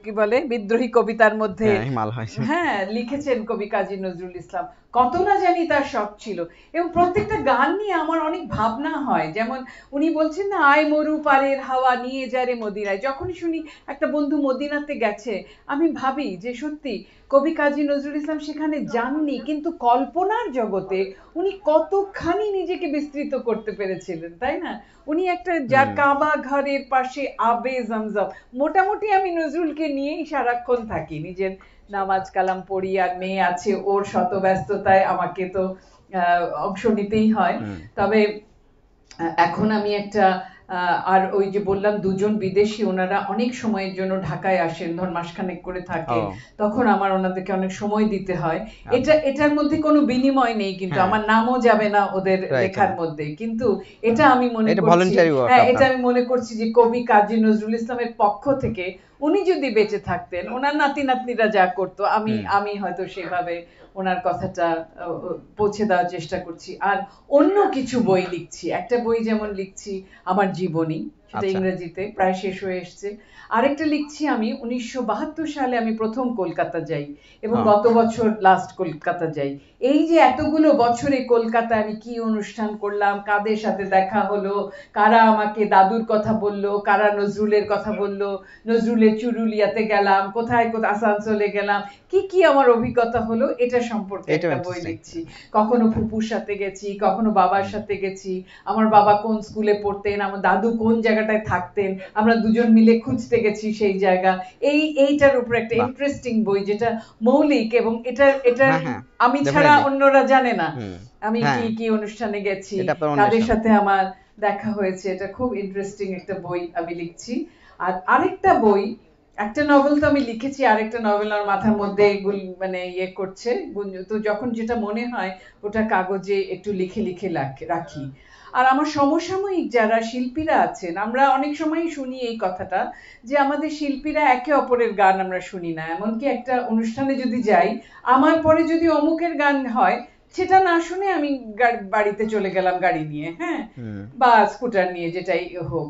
কি বলে বিদ্রোহী কবিতার মধ্যে হ্যাঁ, হ্যাঁ লিখেছেন কবি কাজী নজরুল ইসলাম কত না জানি তার শখ ছিল এবং প্রত্যেকটা গান নিয়ে আমার অনেক ভাবনা হয় যেমন উনি বলছেন না আয় মরু পারের হাওয়া নিয়ে নিয়ে যায় রে মদিনায় যখনই শুনি একটা বন্ধু মদিনাতে গেছে আমি ভাবি যে সত্যি কবি কাজী নজরুল ইসলাম সেখানে যাননি কিন্তু কল্পনার জগতে উনি কতখানি নিজেকে বিস্তৃত করতে পেরেছিলেন তাই না উনি একটা যার কাবা ঘরের পাশে আবে জমজম মোটামুটি আমি নজরুলকে নিয়েই সারাক্ষণ থাকি নিজের নামাজ কালাম পড়ি আর মেয়ে আছে ওর শত ব্যস্ততায় আমাকে তো অংশ নিতেই হয় তবে এখন আমি একটা আর ওই যে বললাম দুজন বিদেশি ওনারা অনেক সময়ের জন্য ঢাকায় আসেন ধর মাসখানেক করে থাকে তখন আমার ওনাদেরকে অনেক সময় দিতে হয় আচ্ছা। এটা এটার মধ্যে কোনো বিনিময় নেই কিন্তু হ্যাঁ। আমার নামও যাবে না ওদের লেখার মধ্যে কিন্তু এটা আমি মনে করছি হ্যাঁ এটা আমি মনে করছি যে কবি কাজী নজরুল ইসলামের পক্ষ থেকে উনি যদি বেঁচে থাকতেন ওনার নাতি নাতনিরা যা করতো আমি আমি হয়তো সেভাবে ওনার কথাটা পৌঁছে দেওয়ার চেষ্টা করছি আর অন্য কিছু বই লিখছি একটা বই যেমন লিখছি আমার জীবনী সেটা আচ্ছা। ইংরেজিতে প্রায় শেষ হয়ে এসছে আরেকটা লিখছি আমি উনিশশো সালে আমি প্রথম কলকাতা যাই এবং হ্যাঁ। গত বছর লাস্ট কলকাতা যাই এই যে এতগুলো বছরে কলকাতা আমি কি অনুষ্ঠান করলাম কাদের সাথে দেখা হলো কারা আমাকে দাদুর কথা বলল কারা নজরুলের কথা বলল নজরুলের চুরুলিয়াতে গেলাম কোথায় কোথায় আসানসোলে গেলাম কি কি আমার অভিজ্ঞতা হলো এটা সম্পর্কে একটা বই লিখছি কখনো ফুপুর সাথে গেছি কখনো বাবার সাথে গেছি আমার বাবা কোন স্কুলে পড়তেন আমার দাদু কোন জায়গাটায় থাকতেন আমরা দুজন মিলে খুঁজতে গেছি সেই জায়গা এই এইটার উপর একটা ইন্টারেস্টিং বই যেটা মৌলিক এবং এটা এটা হ্যাঁ, হ্যাঁ। আমি ছাড়া অন্যরা জানে না আমি হ্যাঁ। কি কি অনুষ্ঠানে গেছি তাদের সাথে আমার দেখা হয়েছে এটা খুব ইন্টারেস্টিং একটা বই আমি লিখছি আর আরেকটা বই একটা নভেল তো আমি লিখেছি আরেকটা নভেল আমার মাথার মধ্যে মানে ইয়ে করছে তো যখন যেটা মনে হয় ওটা কাগজে একটু লিখে লিখে রাখি আর আমার সমসাময়িক যারা শিল্পীরা আছেন আমরা অনেক সময় শুনি এই কথাটা যে আমাদের শিল্পীরা একে অপরের গান আমরা শুনি না এমনকি একটা অনুষ্ঠানে যদি যাই আমার পরে যদি অমুকের গান হয় সেটা না শুনে আমি বাড়িতে চলে গেলাম গাড়ি নিয়ে হ্যাঁ বা স্কুটার নিয়ে যেটাই হোক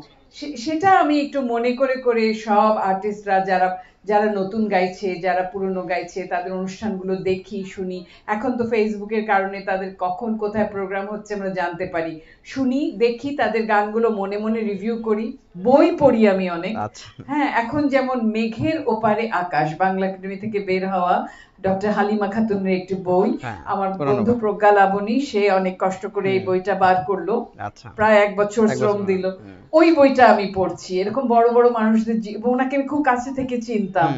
সেটা আমি একটু মনে করে করে সব আর্টিস্টরা যারা যারা নতুন গাইছে যারা পুরনো গাইছে তাদের অনুষ্ঠানগুলো দেখি শুনি এখন তো ফেসবুকের কারণে তাদের কখন কোথায় প্রোগ্রাম হচ্ছে আমরা জানতে পারি শুনি দেখি তাদের গানগুলো মনে মনে রিভিউ করি বই পড়ি আমি অনেক আচ্ছা। হ্যাঁ এখন যেমন মেঘের ওপারে আকাশ বাংলা একাডেমি থেকে বের হওয়া ডক্টর হালিমা খাতুনের একটি বই হ্যাঁ, আমার বন্ধু প্রজ্ঞা লাবণী সে অনেক কষ্ট করে এই বইটা বার করলো আচ্ছা। প্রায় এক বছর শ্রম দিল ওই বইটা আমি পড়ছি এরকম বড় বড় মানুষদের ওনাকে আমি খুব কাছে থেকে চিনতাম শুনতাম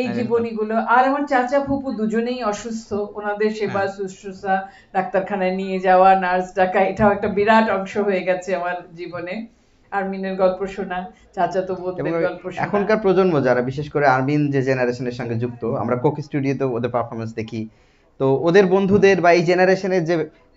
এই জীবনীগুলো আর আমার চাচা ফুপু দুজনেই অসুস্থ ওনাদের সেবা হ্যাঁ। শুশ্রূষা ডাক্তারখানায় নিয়ে যাওয়া নার্স ডাকা এটাও একটা বিরাট অংশ হয়ে গেছে আমার জীবনে আর্মিনের গল্প শোনা চাচা তো বোধের গল্প শোনা এখনকার প্রজন্ম যারা বিশেষ করে আর্মিন যে জেনারেশনের সঙ্গে যুক্ত আমরা কোক স্টুডিওতে ওদের পারফরমেন্স দেখি তো ওদের বন্ধুদের বা এই জেনারেশনের যে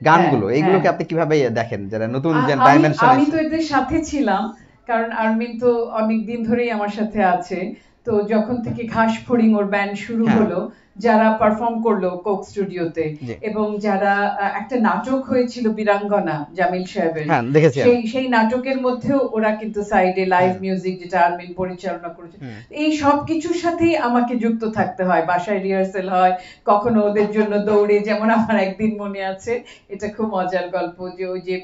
গানগুলো হ্যাঁ, এইগুলোকে হ্যাঁ। আপনি কিভাবে দেখেন যারা নতুন যে ডাইমেনশন আমি তো এদের সাথে ছিলাম কারণ আর্মিন তো অনেক দিন ধরেই আমার সাথে আছে তো যখন থেকে ঘাস ফড়িং ওর ব্যান্ড শুরু হ্যাঁ। হলো যারা পারফর্ম করলো কোক স্টুডিওতে এবং যারা একটা নাটক হয়েছিল বীরাঙ্গনা জামিল সাহেবের হ্যাঁ, সেই সেই নাটকের মধ্যেও ওরা কিন্তু সাইডে লাইভ মিউজিক যেটা আরমিন পরিচালনা করেছে এই সব কিছুর সাথেই আমাকে যুক্ত থাকতে হয় বাসায় রিহার্সেল হয় কখনো ওদের জন্য দৌড়ে যেমন আমার একদিন মনে আছে এটা খুব মজার গল্প যে ওই যে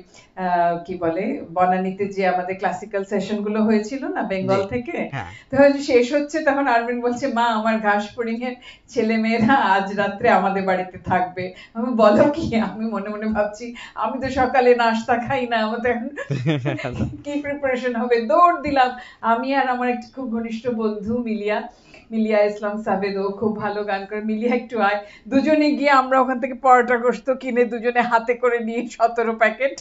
কি বলে বনানিতে যে আমাদের ক্লাসিক্যাল সেশন গুলো হয়েছিল না বেঙ্গল থেকে হ্যাঁ। তো শেষ হচ্ছে তখন আরমিন বলছে মা আমার ঘাস এর ছেলে মেয়েরা আজ রাত্রে আমাদের বাড়িতে থাকবে আমি বলো কি আমি মনে মনে ভাবছি আমি তো সকালে নাস্তা খাই না আমার কি প্রিপারেশন হবে দৌড় দিলাম আমি আর আমার একটি খুব ঘনিষ্ঠ বন্ধু মিলিয়া মিলিয়া ইসলাম সাবেদ ও খুব ভালো গান করে মিলিয়া একটু আয় দুজনে গিয়ে আমরা ওখান থেকে পরোটা গোস্ত কিনে দুজনে হাতে করে নিয়ে সতেরো প্যাকেট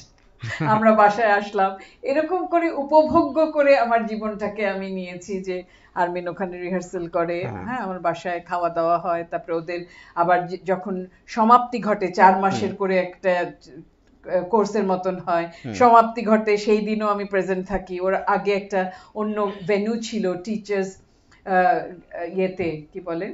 আমরা বাসায় আসলাম এরকম করে উপভোগ্য করে আমার জীবনটাকে আমি নিয়েছি যে আর্মিন ওখানে রিহার্সেল করে হ্যাঁ।, হ্যাঁ আমার বাসায় খাওয়া দাওয়া হয় তারপরে ওদের আবার যখন সমাপ্তি ঘটে চার মাসের করে একটা কোর্সের মতন হয় সমাপ্তি ঘটে সেই দিনও আমি প্রেজেন্ট থাকি ওর আগে একটা অন্য ভেন্যু ছিল টিচার্স ইয়েতে কি বলে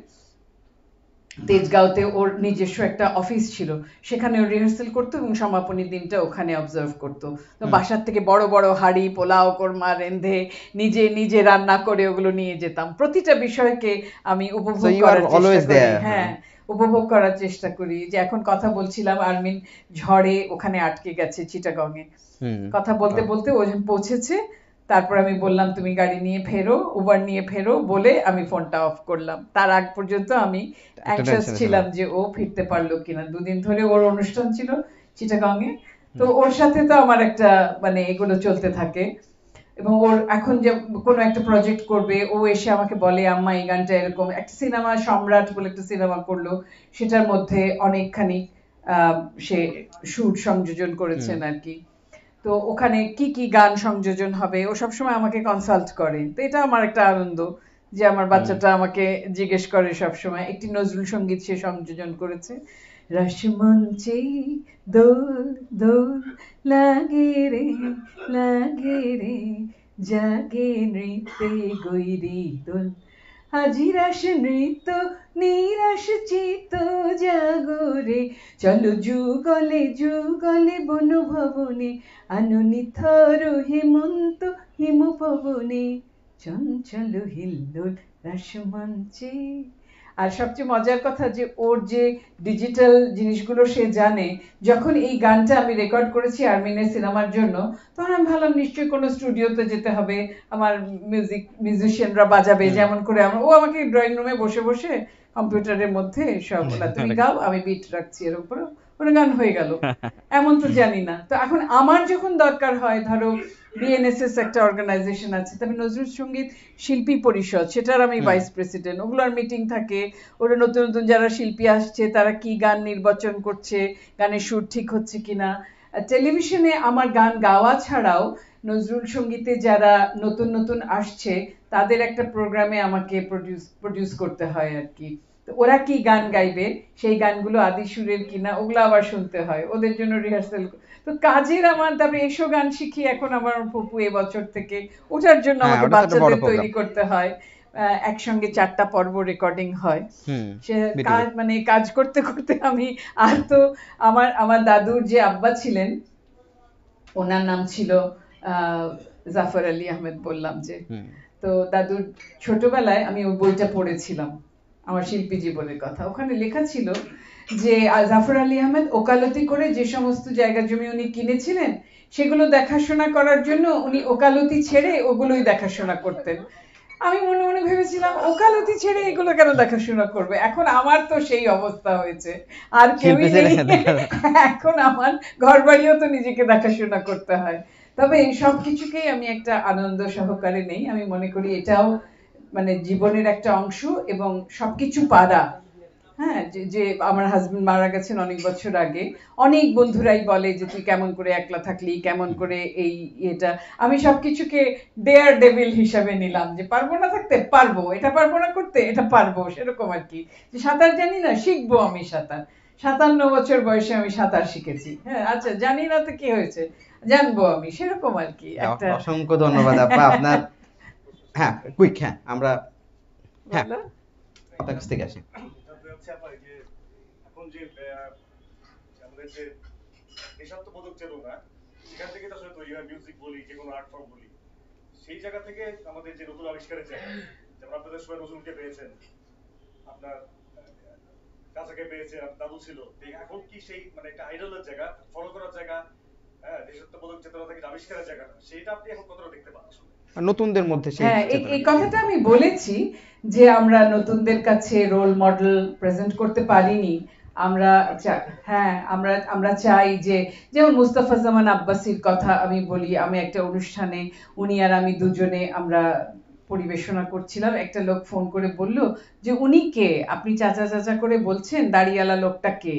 তেজগাঁওতে ওর নিজস্ব একটা অফিস ছিল সেখানে রিহার্সেল করতো এবং সমাপনী দিনটা ওখানে অবজার্ভ করতো তো বাসার থেকে বড় বড় হাড়ি পোলাও কোরমা রেন্ধে নিজে নিজে রান্না করে ওগুলো নিয়ে যেতাম প্রতিটা বিষয়কে আমি উপভোগ করার চেষ্টা করি হ্যাঁ, হ্যাঁ উপভোগ করার চেষ্টা করি যে এখন কথা বলছিলাম আরমিন ঝড়ে ওখানে আটকে গেছে চিটাগং এ কথা বলতে বলতে ও পৌঁছেছে তারপর আমি বললাম তুমি গাড়ি নিয়ে ফেরো উবার নিয়ে ফেরো বলে আমি ফোনটা অফ করলাম তার আগ পর্যন্ত আমি অ্যাংশাস ছিলাম যে ও ফিরতে পারলো কিনা দুদিন ধরে ওর অনুষ্ঠান ছিল এ তো ওর সাথে তো আমার একটা মানে এগুলো চলতে থাকে এবং ওর এখন যে কোনো একটা প্রজেক্ট করবে ও এসে আমাকে বলে আম্মা এই গানটা এরকম একটা সিনেমা সম্রাট বলে একটা সিনেমা করলো সেটার মধ্যে অনেকখানি সে সুর সংযোজন করেছেন আর কি তো ওখানে কি কি গান সংযোজন হবে ও সময় আমাকে কনসাল্ট করে তো এটা আমার একটা আনন্দ যে আমার বাচ্চাটা আমাকে জিজ্ঞেস করে সময় একটি নজরুল সঙ্গীত সে সংযোজন করেছে রসমঞ্চে দোল দোল লাগে রে লাগে রে জাগে নৃত্যে গৈরি দোল আজিরাস নৃত্য নিরাশ চিত জাগরে চলো যুগলে যুগলে বনভবনে আনন্দিত হেমন্ত হিমপবনে চঞ্চল হিল্লোল রাসমঞ্চে আর সবচেয়ে মজার কথা যে ওর যে ডিজিটাল জিনিসগুলো সে জানে যখন এই গানটা আমি রেকর্ড করেছি আর্মিনের সিনেমার জন্য তখন আমি ভাবলাম নিশ্চয়ই কোনো স্টুডিওতে যেতে হবে আমার মিউজিক মিউজিশিয়ানরা বাজাবে যেমন করে আমার ও আমাকে ড্রয়িং রুমে বসে বসে কম্পিউটারের মধ্যে সব তুমি হ্যাঁ, গাও আমি বিট রাখছি এর উপরেও কোনো গান হয়ে গেল এমন তো জানি না তো এখন আমার যখন দরকার হয় ধরো বিএনএসএস একটা অর্গানাইজেশন আছে তবে নজরুল সঙ্গীত শিল্পী পরিষদ সেটার আমি ভাইস প্রেসিডেন্ট ওগুলোর মিটিং থাকে ওরা নতুন নতুন যারা শিল্পী আসছে তারা কি গান নির্বাচন করছে গানের সুর ঠিক হচ্ছে কিনা টেলিভিশনে আমার গান গাওয়া ছাড়াও নজরুল সঙ্গীতে যারা নতুন নতুন আসছে তাদের একটা প্রোগ্রামে আমাকে প্রডিউস প্রডিউস করতে হয় আর কি ওরা কি গান গাইবে সেই গানগুলো আদি সুরের কিনা ওগুলো আবার শুনতে হয় ওদের জন্য রিহার্সাল তো কাজের আমার তারপরে এসো গান শিখি এখন আমার পপু বছর থেকে ওটার জন্য হ্যাঁ, আমাকে বাচ্চাদের তৈরি করতে হয় একসঙ্গে চারটা পর্ব রেকর্ডিং হয় সে কাজ মানে কাজ করতে করতে আমি আর তো আমার আমার দাদুর যে আব্বা ছিলেন ওনার নাম ছিল জাফর আলী আহমেদ বললাম যে তো দাদুর ছোটবেলায় আমি ওই বইটা পড়েছিলাম আমার শিল্পী জীবনের কথা ওখানে লেখা ছিল যে জাফর আলী আহমেদ ওকালতি করে যে সমস্ত জায়গা জমি উনি কিনেছিলেন সেগুলো দেখাশোনা করার জন্য উনি ওকালতি ছেড়ে ওগুলোই দেখাশোনা করতেন আমি মনে মনে ভেবেছিলাম ওকালতি ছেড়ে এগুলো কেন দেখাশোনা করবে এখন আমার তো সেই অবস্থা হয়েছে আর কেউ এখন আমার ঘর বাড়িও তো নিজেকে দেখাশোনা করতে হয় তবে এই সব কিছুকেই আমি একটা আনন্দ সহকারে নেই আমি মনে করি এটাও মানে জীবনের একটা অংশ এবং সবকিছু পারা হ্যাঁ যে আমার হাজবেন্ড মারা গেছেন অনেক বছর আগে অনেক বন্ধুরাই বলে যে তুই কেমন করে একলা থাকলি কেমন করে এই এটা আমি কিছুকে ডেয়ার ডেভিল হিসাবে নিলাম যে পারবো না থাকতে পারবো এটা পারবো না করতে এটা পারবো সেরকম আর কি যে সাঁতার জানি না শিখবো আমি সাঁতার সাতান্ন বছর বয়সে আমি সাঁতার শিখেছি হ্যাঁ আচ্ছা জানি না তো কি হয়েছে জানবো আমি সেরকম আর কি অসংখ্য ধন্যবাদ আপা আপনার হ্যাঁ কুইক হ্যাঁ আমরা হ্যাঁ আপনার কাছ থেকে আসি দেশাত্মবোধক চেতনা থেকে আবিষ্কারের আপনার দাদু ছিল এখন কি সেই মানে একটা জায়গা করার জায়গা হ্যাঁ চেতনা থেকে আবিষ্কারের জায়গাটা সেটা আপনি এখন কতটা দেখতে পাচ্ছেন নতুনদের মধ্যে হ্যাঁ এই কথাটা আমি বলেছি যে আমরা নতুনদের কাছে রোল মডেল প্রেজেন্ট করতে পারিনি আমরা হ্যাঁ আমরা আমরা চাই যে যেমন মুস্তাফা জামান আব্বাসির কথা আমি বলি আমি একটা অনুষ্ঠানে উনি আর আমি দুজনে আমরা পরিবেশনা করছিলাম একটা লোক ফোন করে বলল যে উনি কে আপনি চাচা চাচা করে বলছেন দাঁড়িয়ালা লোকটা কে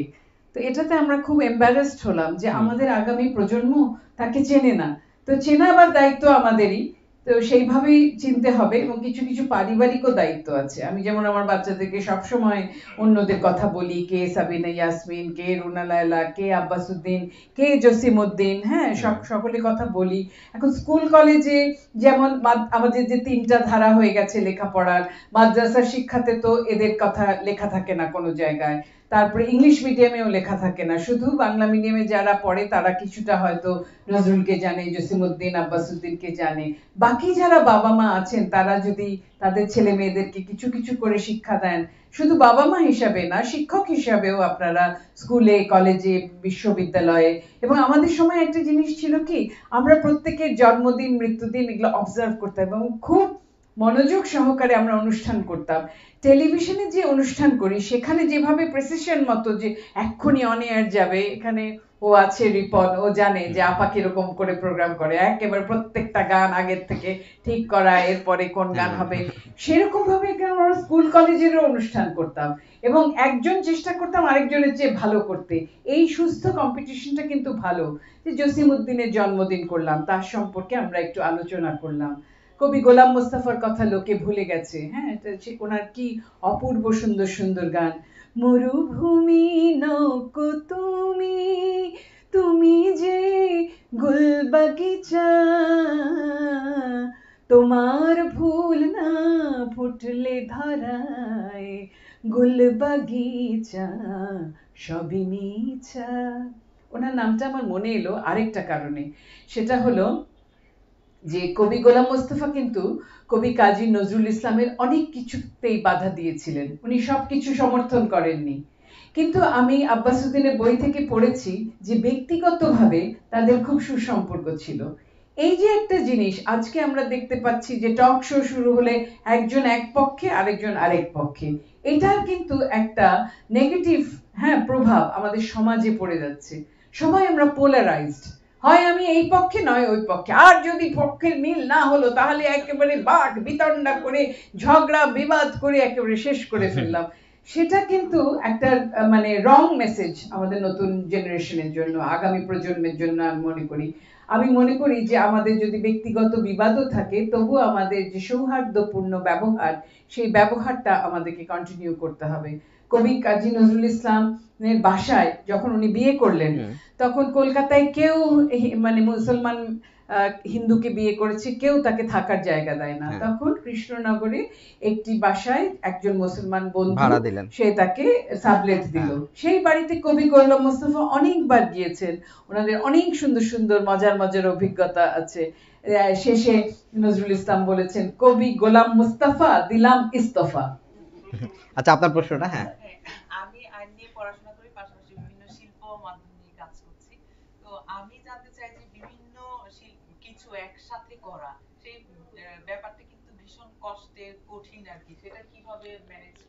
তো এটাতে আমরা খুব এম্বারেসড হলাম যে আমাদের আগামী প্রজন্ম তাকে চেনে না তো চেনা দায়িত্ব আমাদেরই তো সেইভাবেই চিনতে হবে এবং কিছু কিছু পারিবারিকও দায়িত্ব আছে আমি যেমন আমার বাচ্চাদেরকে সবসময় অন্যদের কথা বলি কে সাবিনা ইয়াসমিন কে রুনা লায়লা কে আব্বাসুদ্দিন কে জসিম উদ্দিন হ্যাঁ সব সকলে কথা বলি এখন স্কুল কলেজে যেমন আমাদের যে তিনটা ধারা হয়ে গেছে লেখাপড়ার মাদ্রাসার শিক্ষাতে তো এদের কথা লেখা থাকে না কোনো জায়গায় তারপরে ইংলিশ মিডিয়ামেও লেখা থাকে না শুধু বাংলা মিডিয়ামে যারা পড়ে তারা কিছুটা হয়তো নজরুলকে জানে জসিমুদ্দিন আব্বাসুদ্দিনকে জানে বাকি যারা বাবা মা আছেন তারা যদি তাদের ছেলে মেয়েদেরকে কিছু কিছু করে শিক্ষা দেন শুধু বাবা মা হিসাবে না শিক্ষক হিসাবেও আপনারা স্কুলে কলেজে বিশ্ববিদ্যালয়ে এবং আমাদের সময় একটা জিনিস ছিল কি আমরা প্রত্যেকের জন্মদিন মৃত্যুদিন এগুলো অবজার্ভ করতাম এবং খুব মনোযোগ সহকারে আমরা অনুষ্ঠান করতাম টেলিভিশনে যে অনুষ্ঠান করি সেখানে যেভাবে প্রেসিশন মতো যে এক্ষুনি অন এয়ার যাবে এখানে ও আছে রিপন ও জানে যে আপা কিরকম করে প্রোগ্রাম করে একেবারে প্রত্যেকটা গান আগের থেকে ঠিক করা এরপরে কোন গান হবে সেরকম ভাবে আমরা স্কুল কলেজেরও অনুষ্ঠান করতাম এবং একজন চেষ্টা করতাম আরেকজনের চেয়ে ভালো করতে এই সুস্থ কম্পিটিশনটা কিন্তু ভালো যে জসিম উদ্দিনের জন্মদিন করলাম তার সম্পর্কে আমরা একটু আলোচনা করলাম কবি গোলাম মুস্তাফার কথা লোকে ভুলে গেছে হ্যাঁ এটা ওনার কি অপূর্ব সুন্দর সুন্দর গান মরুভূমি নৌকো তুমি তুমি যে গুলবাগিচা তোমার ফুল না ফুটলে ধরায় গুলবাগিচা সবই মিছা ওনার নামটা আমার মনে এলো আরেকটা কারণে সেটা হলো যে কবি গোলাম মোস্তফা কিন্তু কবি কাজী নজরুল ইসলামের অনেক কিছুতেই বাধা দিয়েছিলেন উনি সব কিছু সমর্থন করেননি কিন্তু আমি আব্বাসুদ্দিনের বই থেকে পড়েছি যে ব্যক্তিগতভাবে তাদের খুব সুসম্পর্ক ছিল এই যে একটা জিনিস আজকে আমরা দেখতে পাচ্ছি যে টক শো শুরু হলে একজন এক পক্ষে আরেকজন আরেক পক্ষে এটার কিন্তু একটা নেগেটিভ হ্যাঁ প্রভাব আমাদের সমাজে পড়ে যাচ্ছে সবাই আমরা পোলারাইজড হয় আমি এই পক্ষে নয় ওই পক্ষে আর যদি পক্ষের মিল না হলো তাহলে একেবারে বাট বিতণ্ডা করে ঝগড়া বিবাদ করে একেবারে শেষ করে ফেললাম সেটা কিন্তু একটা মানে রং মেসেজ আমাদের নতুন জেনারেশনের জন্য আগামী প্রজন্মের জন্য আমি মনে করি আমি মনে করি যে আমাদের যদি ব্যক্তিগত বিবাদও থাকে তবু আমাদের যে সৌহার্দ্যপূর্ণ ব্যবহার সেই ব্যবহারটা আমাদেরকে কন্টিনিউ করতে হবে কবি কাজী নজরুল ইসলামের বাসায় যখন উনি বিয়ে করলেন তখন কলকাতায় কেউ মানে মুসলমান হিন্দুকে বিয়ে করেছে কেউ তাকে থাকার জায়গা দেয় না হ্যাঁ। তখন কৃষ্ণনগরে একটি বাসায় একজন মুসলমান বন্ধু সে তাকে সাবলেট হ্যাঁ। দিল সেই বাড়িতে কবি কল্লাম মুস্তফা অনেকবার গিয়েছেন ওনাদের অনেক সুন্দর সুন্দর মজার মজার অভিজ্ঞতা আছে শেষে নজরুল ইসলাম বলেছেন কবি গোলাম মুস্তাফা দিলাম ইস্তফা আচ্ছা আপনার প্রশ্নটা হ্যাঁ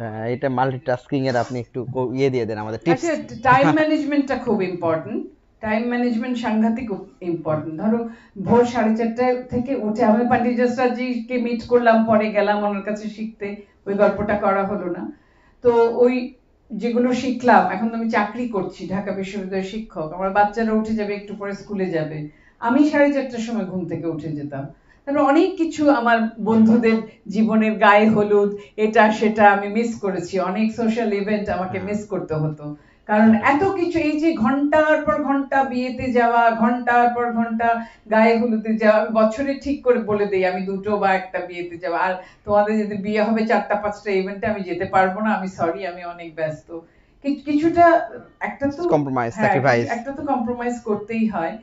হ্যাঁ, এটা মাল্টিটাস্কিং এর আপনি একটু ইয়ে দিয়ে দেন আমাদের টিপস টাইম ম্যানেজমেন্টটা খুব ইম্পর্টেন্ট টাইম ম্যানেজমেন্ট সাংঘাতিক ইম্পর্টেন্ট ধরো ভোর সাড়ে চারটা থেকে উঠে আমি পান্ডিজাস্টাজিকে মিট করলাম পরে গেলাম ওনার কাছে শিখতে ওই গল্পটা করা হলো না তো ওই যেগুলো শিখলাম এখন তো আমি চাকরি করছি ঢাকা বিশ্ববিদ্যালয়ের শিক্ষক আমার বাচ্চারা উঠে যাবে একটু পরে স্কুলে যাবে আমি সাড়ে চারটার সময় ঘুম থেকে উঠে যেতাম তারপরে অনেক কিছু আমার বন্ধুদের জীবনের গায়ে হলুদ এটা সেটা আমি মিস করেছি অনেক সোশ্যাল ইভেন্ট আমাকে মিস হ্যাঁ। করতে হতো কারণ এত কিছু এই যে ঘন্টার পর ঘন্টা বিয়েতে যাওয়া ঘন্টার পর ঘন্টা গায়ে হলুদে যাওয়া আমি বছরে ঠিক করে বলে দিই আমি দুটো বা একটা বিয়েতে যাওয়া আর তোমাদের যদি বিয়ে হবে চারটা পাঁচটা ইভেন্টে আমি যেতে পারবো না আমি সরি আমি অনেক ব্যস্ত কিছুটা একটা তো কম্প্রোমাইজ হ্যাঁ, একটা তো কম্প্রোমাইজ করতেই হয়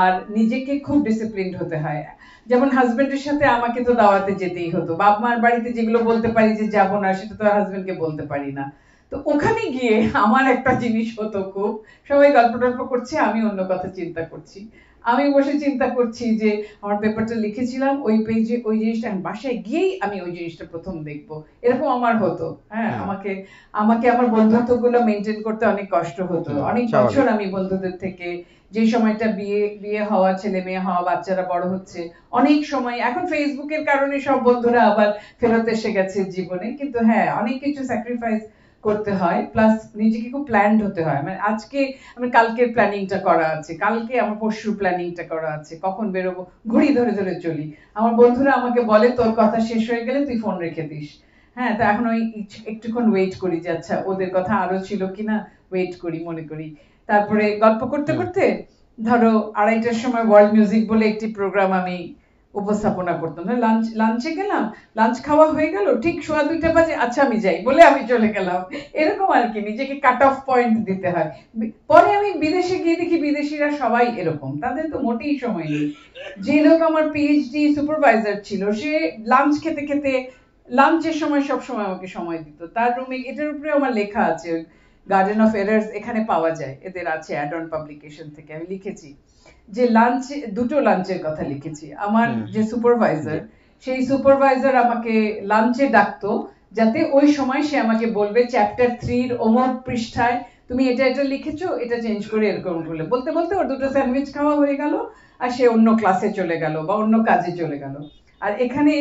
আর নিজেকে খুব ডিসিপ্লিন হতে হয় যেমন হাজবেন্ডের সাথে আমাকে তো দাওয়াতে যেতেই হতো বাপ মার বাড়িতে যেগুলো বলতে পারি যে যাব না সেটা তো হাজবেন্ডকে বলতে পারি না তো ওখানে গিয়ে আমার একটা জিনিস হতো খুব সবাই গল্প টল্প করছে আমি অন্য কথা চিন্তা করছি আমি বসে চিন্তা করছি যে আমার পেপারটা লিখেছিলাম ওই পেজে ওই জিনিসটা আমি বাসায় গিয়েই আমি ওই জিনিসটা প্রথম দেখব এরকম আমার হতো হ্যাঁ, হ্যাঁ আমাকে আমাকে আমার বন্ধুত্বগুলো মেনটেন করতে অনেক কষ্ট হতো হ্যাঁ, অনেক বছর আমি বন্ধুদের থেকে যে সময়টা বিয়ে বিয়ে হওয়া ছেলে মেয়ে হওয়া বাচ্চারা বড় হচ্ছে অনেক সময় এখন ফেসবুকের কারণে সব বন্ধুরা আবার ফেরত এসে গেছে জীবনে কিন্তু হ্যাঁ অনেক কিছু স্যাক্রিফাইস করতে হয় প্লাস নিজেকে খুব প্ল্যান্ড হতে হয় মানে আজকে আমার কালকের প্ল্যানিংটা করা আছে কালকে আমার পরশুর প্ল্যানিংটা করা আছে কখন বেরোবো ঘড়ি ধরে ধরে চলি আমার বন্ধুরা আমাকে বলে তোর কথা শেষ হয়ে গেলে তুই ফোন রেখে দিস হ্যাঁ তো এখন ওই একটুক্ষণ ওয়েট করি যে আচ্ছা ওদের কথা আরো ছিল কিনা ওয়েট করি মনে করি তারপরে গল্প করতে করতে ধরো আড়াইটার সময় ওয়ার্ল্ড মিউজিক বলে একটি প্রোগ্রাম আমি উপস্থাপনা করতাম না লাঞ্চ লাঞ্চে গেলাম লাঞ্চ খাওয়া হয়ে গেল ঠিক সোয়া দুইটা বাজে আচ্ছা আমি যাই বলে আমি চলে গেলাম এরকম আর কি নিজেকে কাট অফ পয়েন্ট দিতে হয় পরে আমি বিদেশে গিয়ে দেখি বিদেশিরা সবাই এরকম তাদের তো মোটেই সময় নেই যে লোক আমার পিএইচডি সুপারভাইজার ছিল সে লাঞ্চ খেতে খেতে লাঞ্চের সময় সব সময় আমাকে সময় দিত তার রুমে এটার উপরে আমার লেখা আছে গার্ডেন অফ এরার্স এখানে পাওয়া যায় এদের আছে অ্যাড অন পাবলিকেশন থেকে আমি লিখেছি যে লাঞ্চ দুটো লাঞ্চের কথা লিখেছি আমার যে সুপারভাইজার সেই সুপারভাইজার আমাকে লাঞ্চে ডাকতো যাতে ওই সময় সে আমাকে বলবে চ্যাপ্টার থ্রির অমর পৃষ্ঠায় তুমি এটা এটা লিখেছো এটা চেঞ্জ করে এরকম করলে বলতে বলতে ওর দুটো স্যান্ডউইচ খাওয়া হয়ে গেল আর সে অন্য ক্লাসে চলে গেল বা অন্য কাজে চলে গেল আর এখানে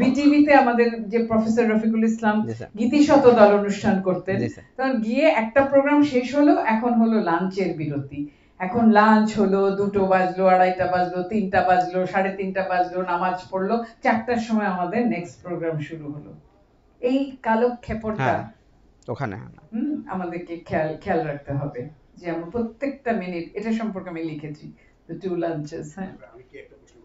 বিটিভিতে আমাদের যে প্রফেসর রফিকুল ইসলাম গীতি শতদল অনুষ্ঠান করতেন তখন গিয়ে একটা প্রোগ্রাম শেষ হলো এখন হলো লাঞ্চের বিরতি এখন লাঞ্চ হলো দুটো বাজলো আড়াইটা বাজলো তিনটা বাজলো সাড়ে তিনটা বাজলো নামাজ পড়লো চারটার সময় আমাদের নেক্সট প্রোগ্রাম শুরু হলো এই কালক্ষেপণটা হ্যাঁ, ওখানে হ্যাঁ। আমাদেরকে খেয়াল খেয়াল রাখতে হবে যে আমরা প্রত্যেকটা মিনিট এটা সম্পর্কে আমি লিখেছি দ্য টু লাঞ্চেস হ্যাঁ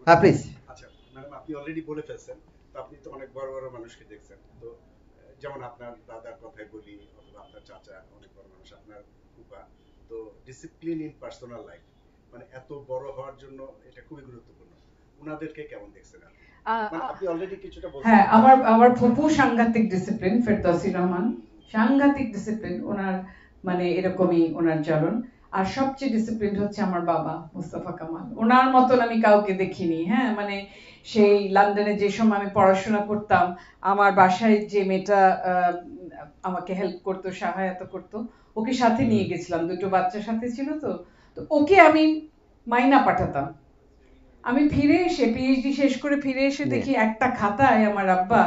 হ্যাঁ প্লিজ আচ্ছা ম্যাডাম আপনি অলরেডি বলে ফেলছেন তো আপনি তো অনেক বড় বড় মানুষকে দেখছেন তো যেমন আপনার দাদার কথাই বলি অথবা আপনার চাচা অনেক বড় মানুষ আপনার ফুফা তো ডিসিপ্লিন ইন পার্সোনাল লাইফ মানে এত বড় হওয়ার জন্য এটা খুবই গুরুত্বপূর্ণ উনাদেরকে কেমন দেখছেন আপনি মানে আপনি অলরেডি কিছুটা বলছেন হ্যাঁ আমার আমার ফুফু সাংঘাতিক ডিসিপ্লিন ফেরদৌসি রহমান সাংঘাতিক ডিসিপ্লিন ওনার মানে এরকমই ওনার চলন আর সবচেয়ে ডিসিপ্লিন হচ্ছে আমার বাবা মুস্তফা কামাল ওনার মতন আমি কাউকে দেখিনি হ্যাঁ মানে সেই লন্ডনে যে সময় আমি পড়াশোনা করতাম আমার বাসায় যে মেয়েটা আমাকে হেল্প করতো সহায়তা করতো ওকে সাথে নিয়ে গেছিলাম দুটো বাচ্চার সাথে ছিল তো তো ওকে আমি মাইনা পাঠাতাম আমি ফিরে এসে পিএইচডি শেষ করে ফিরে এসে দেখি একটা খাতায় আমার আব্বা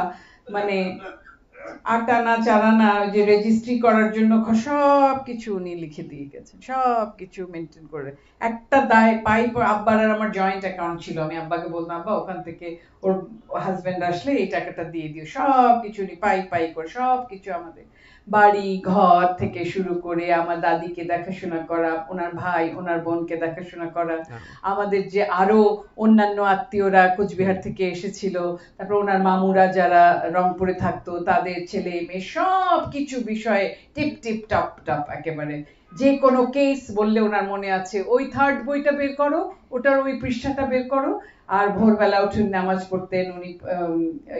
মানে আটানা চারানা চার যে রেজিস্ট্রি করার জন্য সব কিছু উনি লিখে দিয়ে গেছেন সব কিছু মেনটেন করে একটা দায় পাই আব্বার আর আমার জয়েন্ট অ্যাকাউন্ট ছিল আমি আব্বাকে বললাম আব্বা ওখান থেকে ওর হাজব্যান্ড আসলে এই টাকাটা দিয়ে দিও সব কিছু উনি পাই পাই করে সব কিছু আমাদের বাড়ি ঘর থেকে শুরু করে আমার দাদিকে দেখাশোনা করা ওনার ভাই ওনার বোনকে দেখাশোনা করা হ্যাঁ। আমাদের যে আরো অন্যান্য আত্মীয়রা কোচবিহার থেকে এসেছিল তারপর ওনার মামুরা যারা রংপুরে থাকতো তাদের ছেলে মেয়ে সব কিছু বিষয়ে টিপ টিপ টপ টপ একেবারে যে কোনো কেস বললে ওনার মনে আছে ওই থার্ড বইটা বের করো ওটার ওই পৃষ্ঠাটা বের করো আর ভোরবেলা উঠেন নামাজ পড়তেন উনি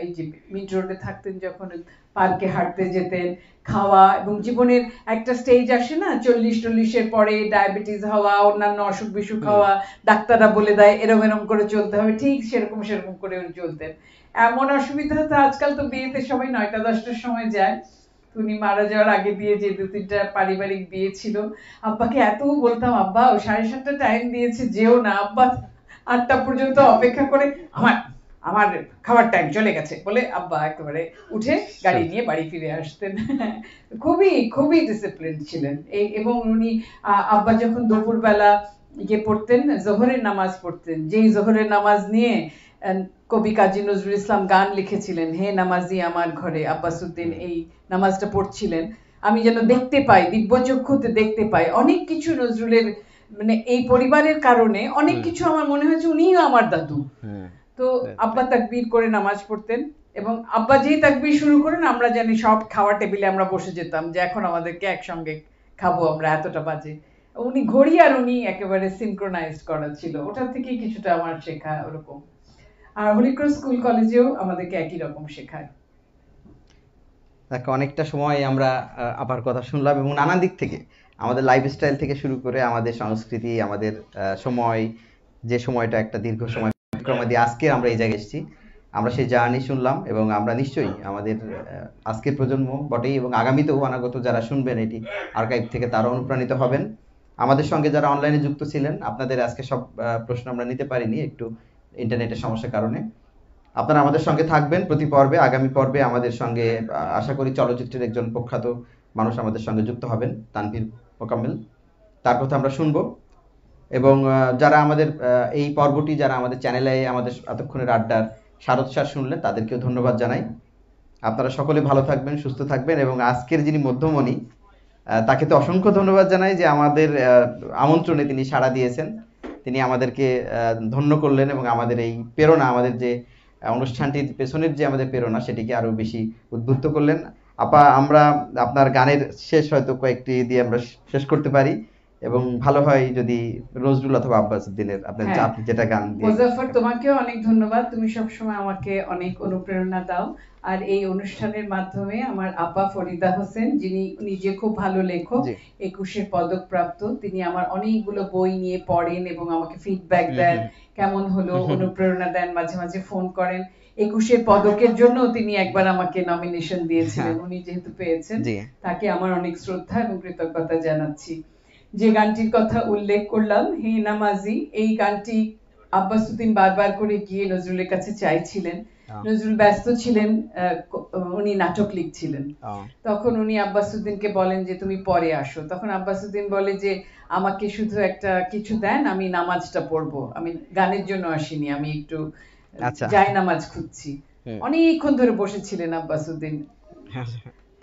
এই যে মিন রোডে থাকতেন যখন পার্কে হাঁটতে যেতেন খাওয়া এবং জীবনের একটা স্টেজ আসে না চল্লিশ চল্লিশের পরে ডায়াবেটিস হওয়া অন্যান্য অসুখ বিসুখ হওয়া ডাক্তাররা বলে দেয় এরম এরম করে চলতে হবে ঠিক সেরকম সেরকম করে উনি চলতেন এমন অসুবিধা তো আজকাল তো বিয়েতে সবাই নয়টা দশটার সময় যায় উনি মারা যাওয়ার আগে দিয়ে যে দু তিনটা পারিবারিক বিয়ে ছিল আব্বাকে এত বলতাম আব্বা সাড়ে সাতটা টাইম দিয়েছে যেও না আব্বা আটটা পর্যন্ত অপেক্ষা করে আমার আমার খাবার টাইম চলে গেছে বলে আব্বা একেবারে উঠে গাড়ি আচ্ছা। নিয়ে বাড়ি ফিরে আসতেন খুবই খুবই ডিসিপ্লিন ছিলেন এই এবং উনি আব্বা যখন দুপুরবেলা ইয়ে পড়তেন জোহরের নামাজ পড়তেন যেই জোহরের নামাজ নিয়ে কবি কাজী নজরুল ইসলাম গান লিখেছিলেন হে নামাজি আমার ঘরে আব্বাসুদ্দিন এই নামাজটা পড়ছিলেন আমি যেন দেখতে পাই দিব্য চক্ষুতে দেখতে পাই অনেক কিছু নজরুলের মানে এই পরিবারের কারণে অনেক কিছু আমার মনে হয়েছে উনি আমার দাদু হ্যাঁ। তো হ্যাঁ, আব্বা তাকবীর করে নামাজ পড়তেন এবং আব্বা যেই তাকবীর শুরু করেন আমরা জানি সব খাওয়া টেবিলে আমরা বসে যেতাম যে এখন আমাদেরকে একসঙ্গে খাবো আমরা এতটা বাজে উনি ঘড়ি আর উনি একেবারে সিনক্রোনাইজড করা ছিল ওটা থেকেই কিছুটা আমার শেখা ওরকম আর হলিক্রস স্কুল কলেজেও আমাদেরকে একই রকম শেখায় দেখো অনেকটা সময় আমরা আবার কথা শুনলাম এবং নানান দিক থেকে আমাদের লাইফস্টাইল থেকে শুরু করে আমাদের সংস্কৃতি আমাদের সময় যে সময়টা একটা দীর্ঘ সময় দিয়ে আজকে আমরা এই জায়গায় এসেছি আমরা সেই জার্নি শুনলাম এবং আমরা নিশ্চয়ই আমাদের আজকের প্রজন্ম বটেই এবং আগামীতেও অনাগত যারা শুনবেন এটি আর্কাইভ থেকে তারা অনুপ্রাণিত হবেন আমাদের সঙ্গে যারা অনলাইনে যুক্ত ছিলেন আপনাদের আজকে সব প্রশ্ন আমরা নিতে পারিনি একটু ইন্টারনেটের সমস্যার কারণে আপনারা আমাদের সঙ্গে থাকবেন প্রতি পর্বে আগামী পর্বে আমাদের সঙ্গে আশা করি চলচ্চিত্রের একজন প্রখ্যাত মানুষ আমাদের সঙ্গে যুক্ত হবেন তানভীর মোকাম্মেল তার কথা আমরা শুনবো এবং যারা আমাদের এই পর্বটি যারা আমাদের চ্যানেলে আমাদের এতক্ষণের আড্ডার সারোৎসার শুনলেন তাদেরকেও ধন্যবাদ জানাই আপনারা সকলে ভালো থাকবেন সুস্থ থাকবেন এবং আজকের যিনি মধ্যমণি তাকে তো অসংখ্য ধন্যবাদ জানাই যে আমাদের আমন্ত্রণে তিনি সাড়া দিয়েছেন তিনি আমাদেরকে ধন্য করলেন এবং আমাদের এই প্রেরণা আমাদের যে অনুষ্ঠানটির পেছনের যে আমাদের প্রেরণা সেটিকে আরও বেশি উদ্বুদ্ধ করলেন আপা আমরা আপনার গানের শেষ হয়তো কয়েকটি দিয়ে আমরা শেষ করতে পারি এবং ভালো হয় যদি নজরুল অথবা আব্বাস দিনের আপনার আপনি হ্যাঁ। যেটা গান দিয়ে মুজাফফর তোমাকে অনেক ধন্যবাদ তুমি সব সময় আমাকে অনেক অনুপ্রেরণা দাও আর এই অনুষ্ঠানের মাধ্যমে আমার আপা ফরিদা হোসেন যিনি নিজে খুব ভালো লেখক একুশে পদক প্রাপ্ত তিনি আমার অনেকগুলো বই নিয়ে পড়েন এবং আমাকে ফিডব্যাক দেন কেমন হলো অনুপ্রেরণা দেন মাঝে মাঝে ফোন করেন একুশের পদকের জন্য তিনি একবার আমাকে নমিনেশন দিয়েছিলেন হ্যাঁ। উনি যেহেতু পেয়েছেন তাকে আমার অনেক শ্রদ্ধা এবং কৃতজ্ঞতা জানাচ্ছি যে গানটির কথা উল্লেখ করলাম হে নামাজি এই গানটি আব্বাসুদ্দিন বারবার করে গিয়ে নজরুলের কাছে চাইছিলেন নজরুল ব্যস্ত ছিলেন উনি নাটক লিখছিলেন তখন উনি আব্বাসুদ্দিনকে বলেন যে তুমি পরে আসো তখন আব্বাসুদ্দিন বলে যে আমাকে শুধু একটা কিছু দেন আমি নামাজটা পড়বো আমি গানের জন্য আসিনি আমি একটু যাই আচ্ছা। নামাজ খুঁজছি অনেকক্ষণ ধরে বসেছিলেন আব্বাস উদ্দিন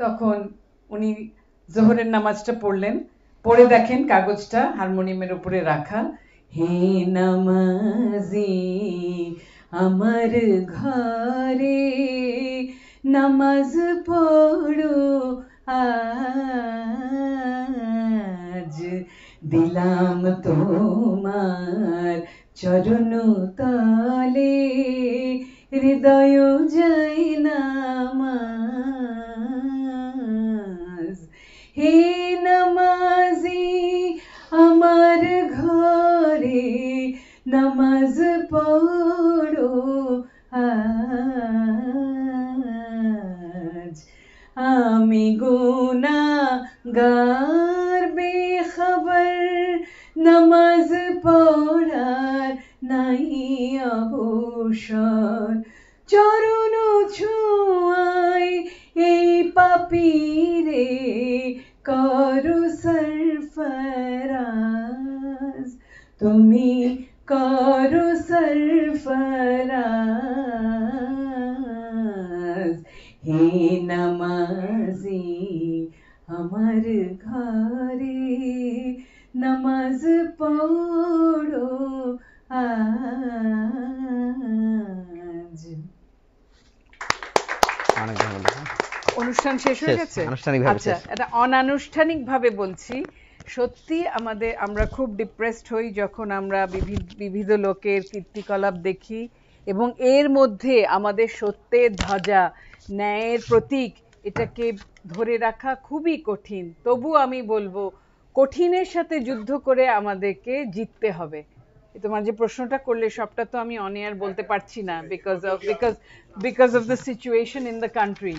তখন উনি জোহরের নামাজটা পড়লেন পড়ে দেখেন কাগজটা হারমোনিয়ামের উপরে রাখা হে নামাজি আমার ঘরে নামাজ পড়ো আজ দিলাম তোমার চরণ তালে হৃদয় যাই নামাজ হে নামাজি আমার ঘরে নামাজ পড়ো আজ আমি গুনা গার বেখবর নামাজ পড়ার নাই অবসর চরণ ছোঁয়ায় এই পাপিরে করো সরফরাজ তুমি করো সরফরাজ হে নামাজি আমার ঘরে নামাজ পড়ো আজ অনুষ্ঠান শেষ হয়ে গেছে আচ্ছা এটা বলছি সত্যি আমাদের আমরা খুব ডিপ্রেসড হই যখন আমরা বিবিধ লোকের কীর্তিকলাপ দেখি এবং এর মধ্যে আমাদের সত্যের ধ্বজা ন্যায়ের প্রতীক এটাকে ধরে রাখা খুবই কঠিন তবু আমি বলবো কঠিনের সাথে যুদ্ধ করে আমাদেরকে জিততে হবে তোমার যে প্রশ্নটা করলে সবটা তো আমি অন এয়ার বলতে পারছি না because of because because of the situation in the country